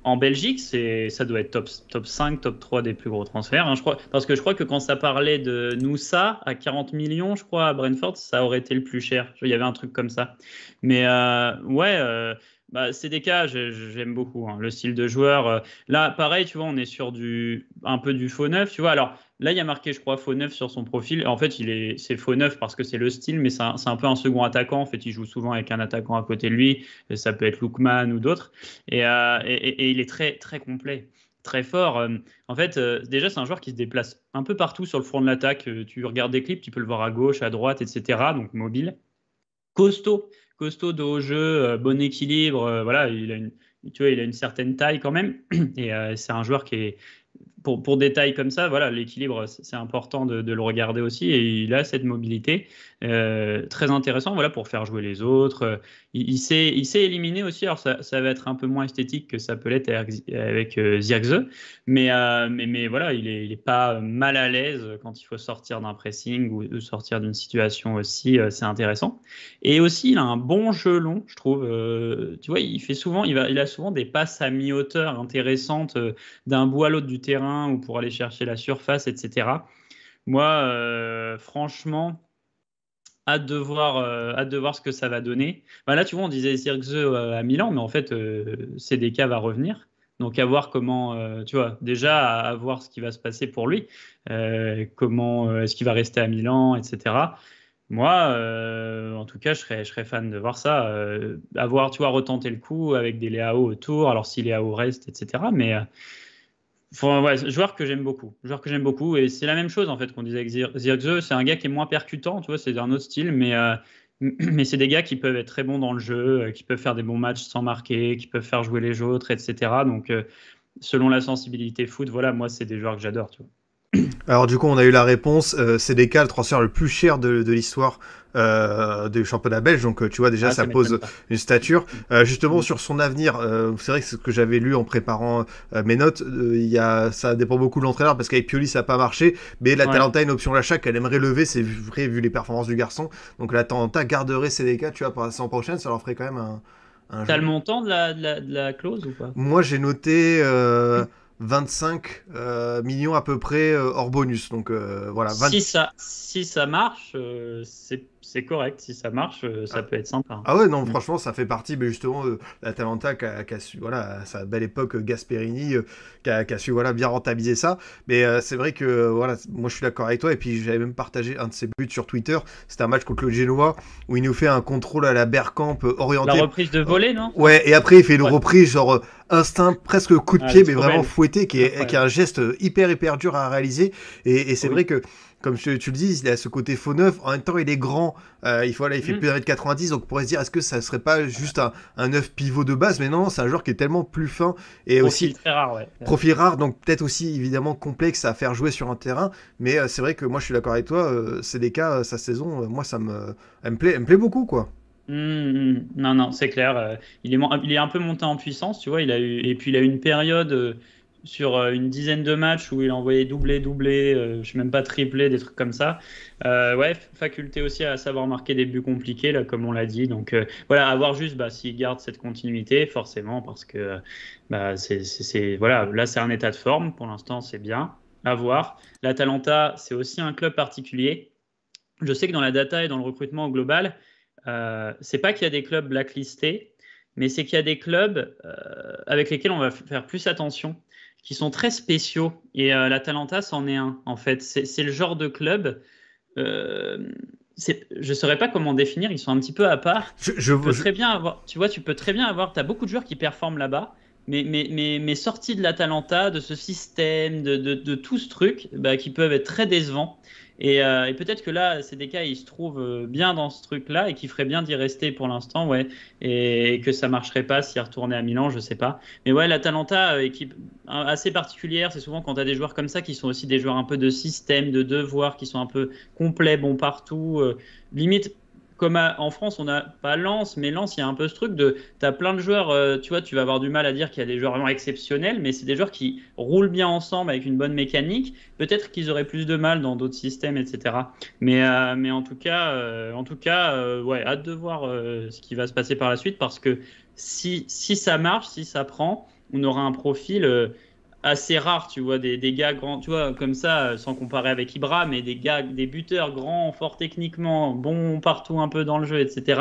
En Belgique, ça doit être top, top 5, top 3 des plus gros transferts. Hein. je crois, parce que je crois que quand ça parlait de Noussa à 40 millions, je crois, à Brentford, ça aurait été le plus cher. Il y avait un truc comme ça. Mais ouais, bah, c'est des cas, j'aime beaucoup hein, le style de joueur. Euh, là, pareil, tu vois, on est sur du, un peu du faux neuf, tu vois. Alors là, il y a marqué, je crois, faux neuf sur son profil. En fait, il est, c'est faux neuf parce que c'est le style, mais c'est un, un, peu un second attaquant. En fait, il joue souvent avec un attaquant à côté de lui. ça peut être Lookman ou d'autres. Euh, et, et, il est très, très complet très fort. Euh, en fait, déjà, c'est un joueur qui se déplace un peu partout sur le front de l'attaque. tu regardes des clips, tu peux le voir à gauche, à droite, etc. Donc mobile. Costaud costaud au jeu, euh, bon équilibre. Euh, voilà, il a une, tu il a une certaine taille quand même. Et euh, c'est un joueur qui est, pour, pour des tailles comme ça, voilà, l'équilibre, c'est important de, le regarder aussi. Et il a cette mobilité très intéressante, voilà, pour faire jouer les autres. Il, il s'est, éliminé aussi. Alors, ça, va être un peu moins esthétique que ça peut l'être avec euh, mais, euh, mais, mais, voilà, il n'est est pas mal à l'aise quand il faut sortir d'un pressing ou, sortir d'une situation aussi. Euh, c'est intéressant. Et aussi, il a un bon jeu long, je trouve. Euh, tu vois, il fait souvent, il, va, il a souvent des passes à mi-hauteur intéressantes d'un bout à l'autre du terrain ou pour aller chercher la surface, etc. Moi, franchement Hâte de voir, euh, de voir ce que ça va donner. Bah là, tu vois, on disait Cirque euh, à Milan, mais en fait, euh, CDK va revenir. Donc à voir comment, tu vois, déjà à, voir ce qui va se passer pour lui, comment est-ce qu'il va rester à Milan, etc. Moi, en tout cas, je serais, je serais, fan de voir ça. avoir, tu vois, retenter le coup avec des Léao autour, alors si Léao reste, etc. Mais, joueur que j'aime beaucoup. Joueur que j'aime beaucoup. Et c'est la même chose en fait qu'on disait avec C'est un gars qui est moins percutant, tu vois, c'est un autre style, mais, euh, mais c'est des gars qui peuvent être très bons dans le jeu, euh, qui peuvent faire des bons matchs sans marquer, qui peuvent faire jouer les autres, etc. Donc, euh, selon la sensibilité foot, voilà, moi, c'est des joueurs que j'adore, tu vois. Alors du coup, on a eu la réponse, euh, CDK, le transfert le plus cher de, l'histoire euh, du championnat belge. Donc euh, tu vois déjà, ah, ça pose une stature. Mm. justement, mm. sur son avenir, c'est vrai que c'est ce que j'avais lu en préparant mes notes. Il y a, ça dépend beaucoup de l'entraîneur parce qu'avec Pioli, ça n'a pas marché. Mais la a une option d'achat qu'elle aimerait lever, c'est vrai vu les performances du garçon. Donc la Talenta garderait CDK, tu vois, pour la saison prochaine, ça leur ferait quand même un... un T'as le montant de la, clause ou pas Moi, j'ai noté... 25 euh, millions à peu près euh, hors bonus. Donc euh, voilà. Si, ça, si ça marche, euh, c'est c'est correct. Si ça marche, euh, ça ah. peut être sympa. Ah ouais, non, mm. franchement, ça fait partie mais justement de euh, la Talenta qui su, voilà, sa belle époque, euh, Gasperini, qui a, su voilà, bien rentabiliser ça. Mais c'est vrai que voilà, moi je suis d'accord avec toi. Et puis j'avais même partagé un de ses buts sur Twitter. C'était un match contre le Genoa où il nous fait un contrôle à la Bergkamp orienté. La reprise de volée, non Ouais, et après il fait une reprise genre instinct, presque coup de ah, pied, mais vraiment fouetté, qui est, un geste hyper, hyper dur à réaliser. Et, c'est vrai que comme tu le dis, il a ce côté faux neuf. En même temps, il est grand. Euh, il, faut, là, il fait mm. plus de 90, donc on pourrait se dire, est-ce que ça serait pas juste un, neuf pivot de base Mais non, c'est un joueur qui est tellement plus fin et aussi. Très rare, Profil rare, donc peut-être aussi évidemment complexe à faire jouer sur un terrain. Mais euh, c'est vrai que moi, je suis d'accord avec toi. Euh, c'est des cas, sa saison, moi, ça me, plaît, me plaît beaucoup, quoi. Mmh, mmh. non, non, c'est clair. il, est, il est un peu monté en puissance, tu vois. Il a eu, et puis il a eu une période sur euh, une dizaine de matchs où il a envoyé doublé, doublé, euh, je sais même pas triplé, des trucs comme ça. Euh, ouais, faculté aussi à savoir marquer des buts compliqués, là, comme on l'a dit. Donc voilà, avoir juste, bah, s'il garde cette continuité, forcément, parce que bah, c'est, voilà, là, c'est un état de forme. Pour l'instant, c'est bien. À voir. L'Atalanta, c'est aussi un club particulier. Je sais que dans la data et dans le recrutement global, global, c'est pas qu'il y a des clubs blacklistés, mais c'est qu'il y a des clubs avec lesquels on va faire plus attention qui sont très spéciaux. Et euh, la l'Atalanta, c'en est un, en fait. C'est le genre de club. Euh, je ne saurais pas comment définir, ils sont un petit peu à part. Je, tu, peux très bien avoir, tu vois, tu peux très bien avoir. Tu as beaucoup de joueurs qui performent là-bas, mais, mais, mais, mais, sortis de l'Atalanta, de ce système, de, de, tout ce truc, bah, qui peuvent être très décevants. Euh, et, peut-être que là, c'est des CDK, il se trouve euh, bien dans ce truc-là et qu'il ferait bien d'y rester pour l'instant, ouais. Et, que ça marcherait pas s'il retournait à Milan, je sais pas. Mais ouais, l'Atalanta, euh, équipe assez particulière, c'est souvent quand tu as des joueurs comme ça qui sont aussi des joueurs un peu de système, de devoir, qui sont un peu complets, bon partout. limite, comme en France, on n'a pas Lance, mais Lance, il y a un peu ce truc de. Tu as plein de joueurs, euh, tu vois, tu vas avoir du mal à dire qu'il y a des joueurs vraiment exceptionnels, mais c'est des joueurs qui roulent bien ensemble avec une bonne mécanique. Peut-être qu'ils auraient plus de mal dans d'autres systèmes, etc. Mais, euh, mais en tout cas, euh, en tout cas ouais, hâte de voir ce qui va se passer par la suite parce que si, si ça marche, si ça prend, on aura un profil assez rare, tu vois, des, des, gars grands, tu vois, comme ça, euh, sans comparer avec Ibra, mais des gars, des buteurs grands, forts techniquement, bons partout un peu dans le jeu, etc.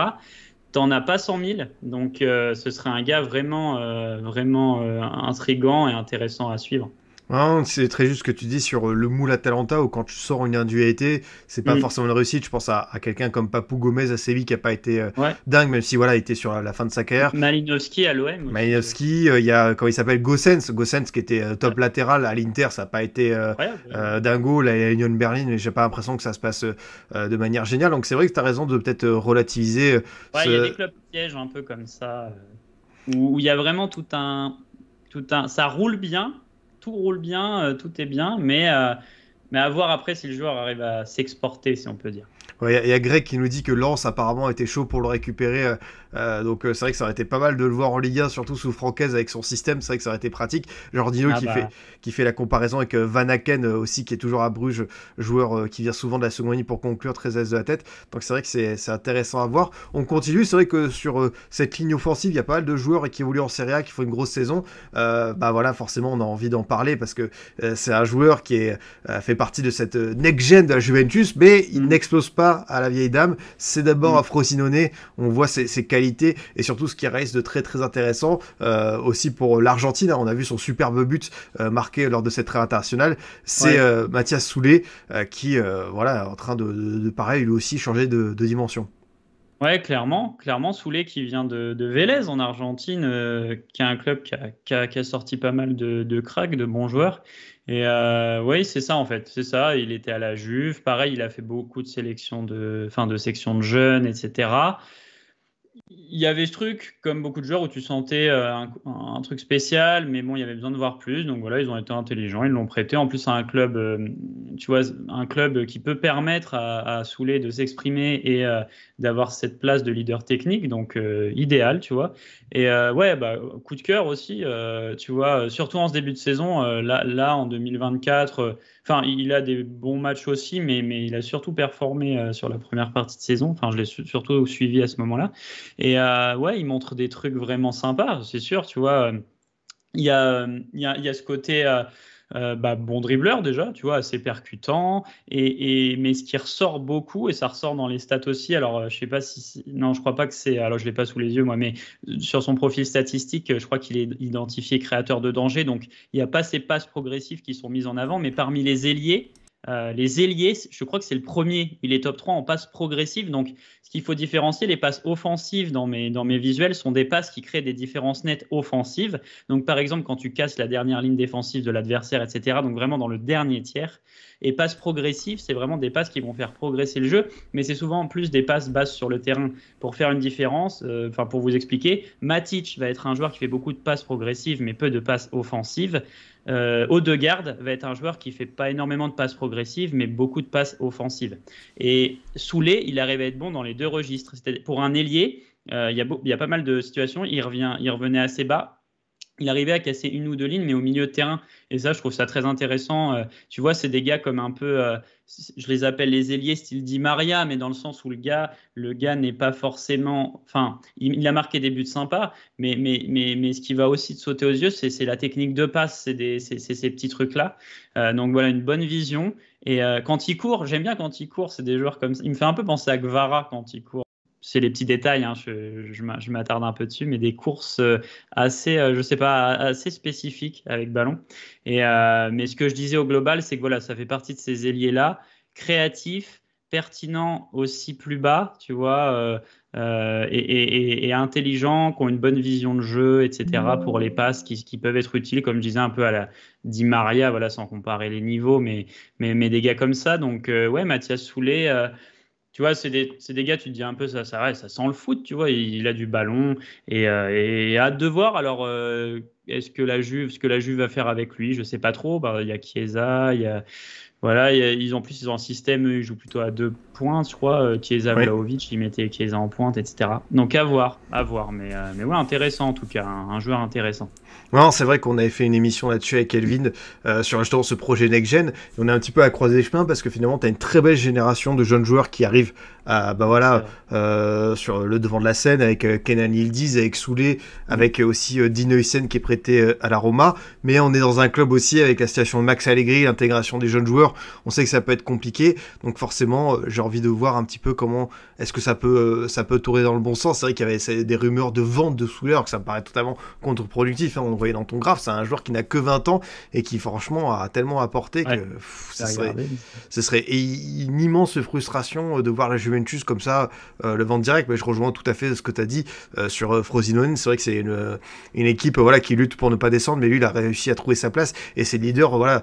T'en as pas 100 000, donc euh, ce serait un gars vraiment, euh, vraiment intrigant et intéressant à suivre. Hein, c'est très juste ce que tu dis sur euh, le moule Atalanta où quand tu sors une individualité, c'est pas mm. forcément une réussite. Je pense à, à quelqu'un comme Papou Gomez à Séville qui a pas été euh, dingue, même si voilà, il était sur la, fin de sa carrière. Malinowski à l'OM. Malinowski, euh. il y a quand il s'appelle Gossens, Gossens qui était top latéral à l'Inter, ça a pas été ouais, dingo. La Union Berlin, mais j'ai pas l'impression que ça se passe de manière géniale. Donc c'est vrai que tu as raison de peut-être relativiser. il y a des clubs pièges un peu comme ça où il y a vraiment tout un, tout un, ça roule bien tout roule bien, euh, tout est bien, mais, euh, mais à voir après si le joueur arrive à s'exporter, si on peut dire. Il y, y, a Greg qui nous dit que Lance apparemment était chaud pour le récupérer euh, euh, donc euh, c'est vrai que ça aurait été pas mal de le voir en Ligue 1, surtout sous Francaise avec son système. C'est vrai que ça aurait été pratique. Jordino ah qui, bah. fait, qui fait la comparaison avec euh, Van Aken aussi, qui est toujours à Bruges, joueur qui vient souvent de la seconde ligne pour conclure très aise de la tête. Donc c'est vrai que c'est intéressant à voir. On continue. C'est vrai que sur cette ligne offensive, il y a pas mal de joueurs qui évoluent en Serie A, qui font une grosse saison. bah voilà, forcément, on a envie d'en parler parce que c'est un joueur qui est, fait partie de cette next-gen de la Juventus, mais il mm. n'explose pas à la vieille dame. C'est d'abord à mm. Frosinone. On voit ses, ses et surtout ce qui reste de très très intéressant euh, aussi pour l'Argentine. Hein. on a vu son superbe but euh, marqué lors de cette trêve internationale. C'est euh, Mathias Soulet qui voilà est en train de, pareil lui aussi changer de, dimension. Ouais, clairement, clairement, Soulet qui vient de, Vélez en Argentine, qui est un club qui a, sorti pas mal de, de cracks, de bons joueurs. Et euh, oui, c'est ça en fait, c'est ça. Il était à la Juve, pareil, il a fait beaucoup de sélections de, de sections de jeunes, etc il y avait ce truc, comme beaucoup de joueurs, où tu sentais euh, un, truc spécial, mais bon, il y avait besoin de voir plus. Donc voilà, ils ont été intelligents, ils l'ont prêté. En plus, à un club, euh, tu vois, un club qui peut permettre à, à de s'exprimer et euh, d'avoir cette place de leader technique, donc idéal, tu vois. Et ouais, bah, coup de cœur aussi, tu vois, surtout en ce début de saison, là, là, en 2024 Enfin, il a des bons matchs aussi, mais, mais il a surtout performé euh, sur la première partie de saison. Enfin, je l'ai surtout suivi à ce moment-là. Et euh, ouais, il montre des trucs vraiment sympas, c'est sûr. Tu vois, euh, il il y, a, il y a ce côté. Euh, bah, bon dribbleur déjà, tu vois, assez percutant. Et, mais ce qui ressort beaucoup, et ça ressort dans les stats aussi, alors euh, je sais pas si. Non, je crois pas que c'est. Alors je l'ai pas sous les yeux moi, mais euh, sur son profil statistique, je crois qu'il est identifié créateur de danger. Donc il n'y a pas ces passes progressives qui sont mises en avant, mais parmi les ailiers. Euh, les ailiers, je crois que c'est le premier, il est top 3 en passes progressives. Donc, ce qu'il faut différencier, les passes offensives dans mes, dans mes visuels sont des passes qui créent des différences nettes offensives. Donc, par exemple, quand tu casses la dernière ligne défensive de l'adversaire, etc., donc vraiment dans le dernier tiers. Et passes progressives, c'est vraiment des passes qui vont faire progresser le jeu, mais c'est souvent en plus des passes basses sur le terrain. Pour faire une différence, euh, enfin, pour vous expliquer, Matic va être un joueur qui fait beaucoup de passes progressives, mais peu de passes offensives euh, au va être un joueur qui fait pas énormément de passes progressives, mais beaucoup de passes offensives. Et Soulé, il arrive à être bon dans les deux registres. Pour un ailier, euh, il y, a pas mal de situations, il, il revenait assez bas il arrivait à casser une ou deux lignes, mais au milieu de terrain. Et ça, je trouve ça très intéressant. Euh, tu vois, c'est des gars comme un peu, euh, je les appelle les ailiers, style dit Maria, mais dans le sens où le gars, le gars n'est pas forcément. Enfin, il, a marqué des buts sympas, mais, mais, mais, mais ce qui va aussi te sauter aux yeux, c'est la technique de passe, c'est ces petits trucs-là. Euh, donc voilà, une bonne vision. Et quand il court, j'aime bien quand il court, c'est des joueurs comme ça. Il me fait un peu penser à Guevara quand il court c'est les petits détails, hein, je, m'attarde un peu dessus, mais des courses euh, assez, euh, je sais pas, assez spécifiques avec ballon. Et, euh, mais ce que je disais au global, c'est que voilà, ça fait partie de ces ailiers-là, créatifs, pertinents aussi plus bas, tu vois, et, intelligents, qui ont une bonne vision de jeu, etc., mmh. pour les passes qui, peuvent être utiles, comme je disais un peu à la Di Maria, voilà, sans comparer les niveaux, mais, mais, des gars comme ça. Donc, ouais, Mathias Soulet tu vois, c'est des, gars, tu te dis un peu, ça, ça, ça sent le foot, tu vois, il, a du ballon euh, et, et, hâte de voir. Alors, euh, est-ce que la Juve, ce que la Juve va faire avec lui, je sais pas trop. Bah, il y a Chiesa, il y a voilà, ils ont plus, ils ont un système, ils jouent plutôt à deux points je crois. Euh, Chiesa Vlaovic, ils mettaient Chiesa en pointe, etc. Donc à voir, à voir. Mais, euh, mais ouais, intéressant en tout cas, un, joueur intéressant. Non, c'est vrai qu'on avait fait une émission là-dessus avec Elvin euh, sur justement ce projet Next Gen. on est un petit peu à croiser les chemins parce que finalement, tu as une très belle génération de jeunes joueurs qui arrivent à, bah voilà, sur le devant de la scène avec Kenan Yildiz, avec Soulé, avec aussi Dino Hyssen qui est prêté à la Roma. Mais on est dans un club aussi avec la situation de Max Allegri, l'intégration des jeunes joueurs. On sait que ça peut être compliqué, donc forcément, euh, j'ai envie de voir un petit peu comment est-ce que ça peut, euh, ça peut tourner dans le bon sens. C'est vrai qu'il y avait des rumeurs de vente de Souler, que ça me paraît totalement contre-productif. Hein. On le voyait dans ton graphe, c'est un joueur qui n'a que 20 ans et qui, franchement, a tellement apporté que ce, serait, une immense frustration euh, de voir la Juventus comme ça le vendre direct. Mais je rejoins tout à fait ce que tu as dit sur Frosinone. C'est vrai que c'est une, équipe voilà, qui lutte pour ne pas descendre, mais lui, il a réussi à trouver sa place et c'est leader voilà,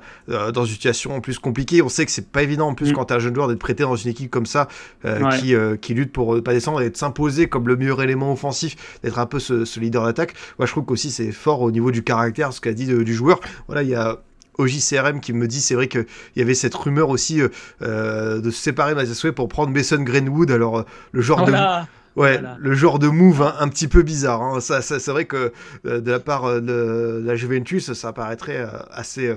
dans une situation en plus compliquée on sait que c'est pas évident en plus quand mm. quand t'es un jeune joueur d'être prêté dans une équipe comme ça euh, qui, euh, qui lutte pour ne euh, pas descendre et de s'imposer comme le meilleur élément offensif, d'être un peu ce, leader d'attaque. Moi, je trouve qu'aussi c'est fort au niveau du caractère, ce qu'a dit du joueur. Voilà, il y a OJCRM qui me dit c'est vrai qu'il y avait cette rumeur aussi de se séparer de Mazaswe pour prendre Mason Greenwood. Alors, le genre de. Ouais, le genre de move hein, un petit peu bizarre. Hein. Ça, ça c'est vrai que de la part de, la Juventus, ça paraîtrait assez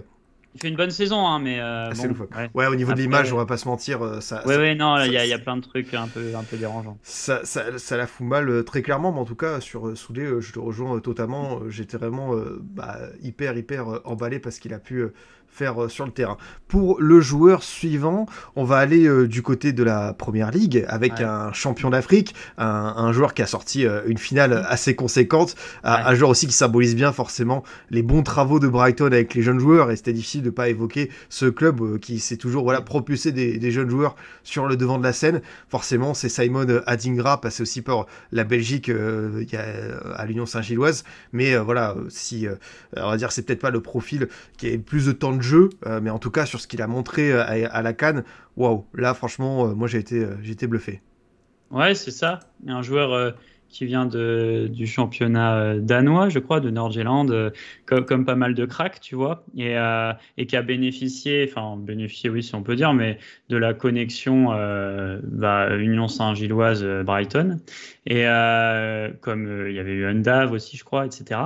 il fait une bonne saison, hein, mais. Euh, ah, loufoque. Ouais. au niveau de l'image, euh, on va pas se mentir. Euh, ça, ouais, ouais, non, il y, a plein de trucs un peu, un peu dérangeants. Ça, ça, ça, la fout mal très clairement, mais en tout cas, sur Soudé, je te rejoins totalement. J'étais vraiment bah, hyper, hyper emballé parce qu'il a pu faire euh, sur le terrain. Pour le joueur suivant, on va aller euh, du côté de la Première Ligue avec un champion d'Afrique, un, joueur qui a sorti euh, une finale mm. assez conséquente, un joueur aussi qui symbolise bien forcément les bons travaux de Brighton avec les jeunes joueurs et c'était difficile de ne pas évoquer ce club qui s'est toujours voilà, mm. propulsé des, jeunes joueurs sur le devant de la scène. Forcément, c'est Simon Adingra, passé aussi par la Belgique à l'Union Saint-Gilloise, mais voilà, si on va dire c'est peut-être pas le profil qui a plus de temps de jeu, euh, mais en tout cas sur ce qu'il a montré euh, à, la Cannes, waouh, là franchement, euh, moi j'ai été, j'ai été bluffé. Ouais, c'est ça. Un joueur qui vient de, du championnat euh, danois, je crois, de nord euh, comme, comme, pas mal de cracks, tu vois, et, euh, et, qui a bénéficié, enfin bénéficié, oui, si on peut dire, mais de la connexion bah, Union Saint-Gilloise-Brighton, et comme il y avait eu Undav aussi, je crois, etc.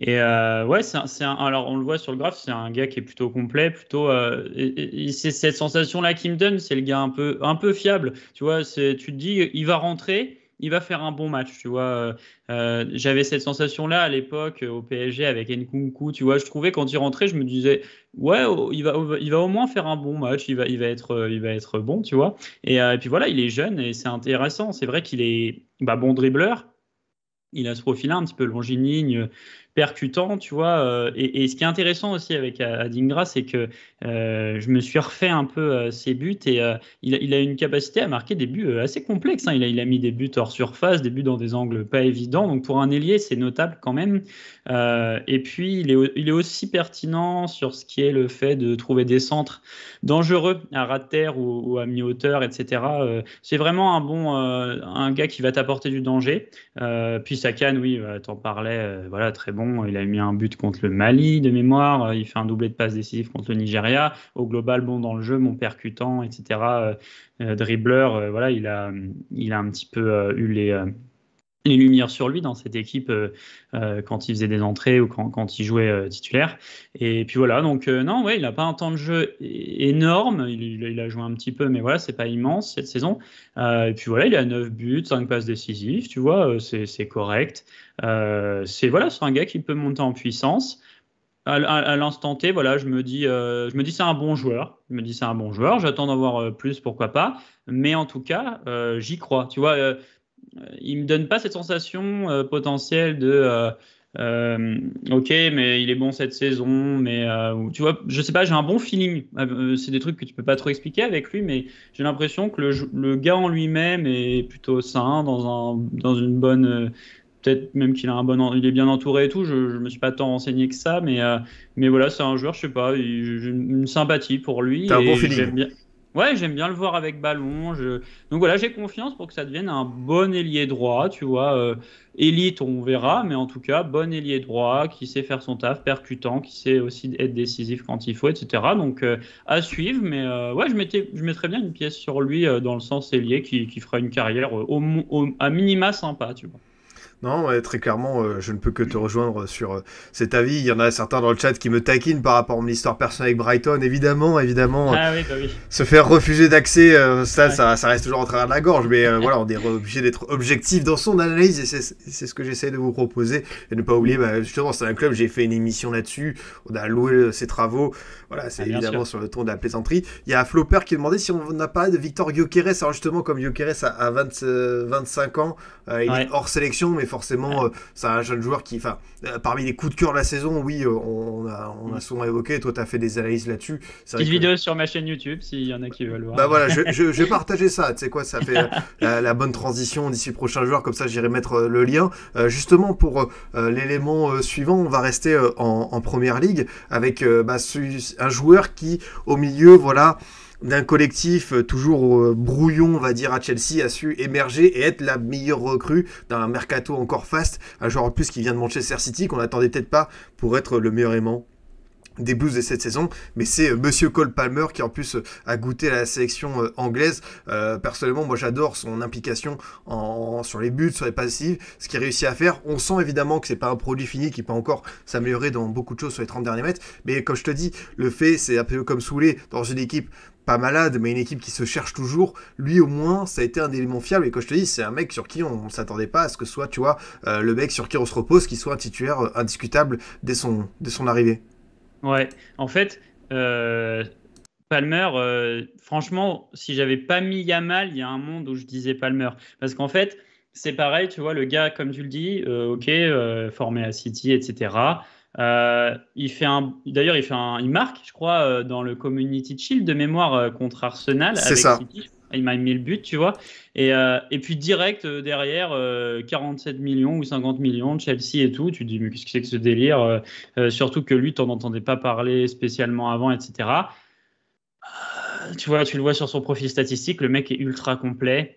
Et ouais, c'est alors on le voit sur le graphe, c'est un gars qui est plutôt complet, plutôt, c'est cette sensation-là qui me donne, c'est le gars un peu, un peu fiable, tu vois, tu te dis, il va rentrer il va faire un bon match, tu vois. Euh, euh, j'avais cette sensation-là à l'époque euh, au PSG avec Nkunku, tu vois. Je trouvais quand il rentrait, je me disais, ouais, oh, il va, il va au moins faire un bon match, il va, il va, être, il va être bon, tu vois. Et, puis voilà, il est jeune et c'est intéressant. C'est vrai qu'il est bah, bon dribbleur, il a ce profil-là, un petit peu longiligne, percutant, tu vois. Euh, et, ce qui est intéressant aussi avec Adingra, c'est que euh, je me suis refait un peu euh, ses buts et il a, une capacité à marquer des buts assez complexes. Hein. Il, a, il, a, mis des buts hors surface, des buts dans des angles pas évidents. Donc pour un ailier, c'est notable quand même. et puis il est, aussi pertinent sur ce qui est le fait de trouver des centres dangereux à ras de terre ou, à mi-hauteur, etc. c'est vraiment un bon, un gars qui va t'apporter du danger. Euh, puis canne, oui, t'en parlais, voilà, très bon il a mis un but contre le Mali de mémoire, euh, il fait un doublé de passe décisif contre le Nigeria. Au global, bon dans le jeu, mon percutant, etc. Dribbler euh, euh, dribbleur, voilà, il a, il a un petit peu eu les les lumières sur lui dans cette équipe euh, euh, quand il faisait des entrées ou quand, quand il jouait euh, titulaire. Et puis voilà, donc non, ouais, il n'a pas un temps de jeu énorme, il, a joué un petit peu, mais voilà, c'est pas immense cette saison. et puis voilà, il a 9 buts, 5 passes décisives, tu vois, c'est correct. c'est voilà, c'est un gars qui peut monter en puissance à, l'instant T, voilà, je me dis, je me dis c'est un bon joueur. Je me dis c'est un bon joueur. J'attends d'en voir plus, pourquoi pas. Mais en tout cas, j'y crois. Tu vois, euh, il me donne pas cette sensation euh, potentielle de euh, ok mais il est bon cette saison mais tu vois je sais pas j'ai un bon feeling c'est des trucs que tu peux pas trop expliquer avec lui mais j'ai l'impression que le, gars en lui-même est plutôt sain dans un dans une bonne peut-être même qu'il a un bon il est bien entouré et tout je, ne me suis pas tant renseigné que ça mais mais voilà c'est un joueur je sais pas j'ai une sympathie pour lui et un bon feeling Ouais, j'aime bien le voir avec ballon. Donc voilà, j'ai confiance pour que ça devienne un bon ailier droit, tu vois. Euh, élite, on verra, mais en tout cas, bon ailier droit qui sait faire son taf, percutant, qui sait aussi être décisif quand il faut, etc. Donc euh, à suivre, mais euh, ouais, je, mettais, je mettrais bien une pièce sur lui dans le sens ailier qui, fera une carrière à minima sympa, tu vois. Non, très clairement, euh, je ne peux que te rejoindre sur euh, cet avis. Il y en a certains dans le chat qui me taquinent par rapport à mon histoire personnelle avec Brighton. Évidemment, évidemment. Ah bah euh, se faire refuser d'accès, ça, ça, reste toujours en travers de la gorge. Mais voilà, on est obligé d'être objectif dans son analyse et c'est ce que j'essaie de vous proposer. Et ne pas oublier, bah, justement, c'est un club, j'ai fait une émission là-dessus. On a loué ses travaux. Voilà, c'est ah, évidemment sur le ton de la plaisanterie. Il y a Flopper qui demandait si on n'a pas de Victor Gyökeres. Alors justement, comme Gyökeres a, 25 ans, il est hors sélection, mais forcément, euh, c'est un jeune joueur qui. Enfin, euh, parmi les coups de cœur de la saison, oui, euh, on, a, mm. souvent évoqué. Toi, tu as fait des analyses là-dessus. Petite vidéo sur ma chaîne YouTube, s'il y en a qui veulent voir. Bah voilà, je, vais partager ça. Tu sais quoi, ça fait la, bonne transition d'ici le prochain joueur. Comme ça, j'irai mettre le lien. justement, pour l'élément suivant, on va rester en, première ligue avec bah, un joueur qui, au milieu, voilà d'un collectif euh, toujours euh, brouillon, on va dire, à Chelsea, a su émerger et être la meilleure recrue d'un mercato encore fast, un joueur en plus qui vient de Manchester City, qu'on n'attendait peut-être pas pour être le meilleur aimant des Blues de cette saison, mais c'est euh, Monsieur Cole Palmer qui en plus a goûté à la sélection anglaise. personnellement, moi j'adore son implication en, sur les buts, sur les passives, ce qu'il réussit à faire. On sent évidemment que ce c'est pas un produit fini, qui peut encore s'améliorer dans beaucoup de choses sur les 30 derniers mètres, mais comme je te dis, le fait, c'est un peu comme saoulé dans une équipe pas malade, mais une équipe qui se cherche toujours, lui au moins, ça a été un élément fiable. Et quand je te dis, c'est un mec sur qui on, ne s'attendait pas à ce que soit, tu vois, euh, le mec sur qui on se repose, qui soit un titulaire euh, indiscutable dès son, son arrivée. Ouais, en fait, euh, Palmer, franchement, si j'avais pas mis Yamal, il y a un monde où je disais Palmer. Parce qu'en fait, c'est pareil, tu vois, le gars, comme tu le dis, ok, formé à City, etc. Euh, il fait un, d'ailleurs, il fait un, il marque, je crois, euh, dans le Community Shield de mémoire euh, contre Arsenal. C'est ça. Il m'a mis le but, tu vois. Et, et puis direct derrière, 47 millions ou 50 millions de Chelsea et tout. Tu te dis, mais qu'est-ce que c'est que ce délire Surtout que lui, t'en entendais pas parler spécialement avant, etc tu vois, tu le vois sur son profil statistique, le mec est ultra complet.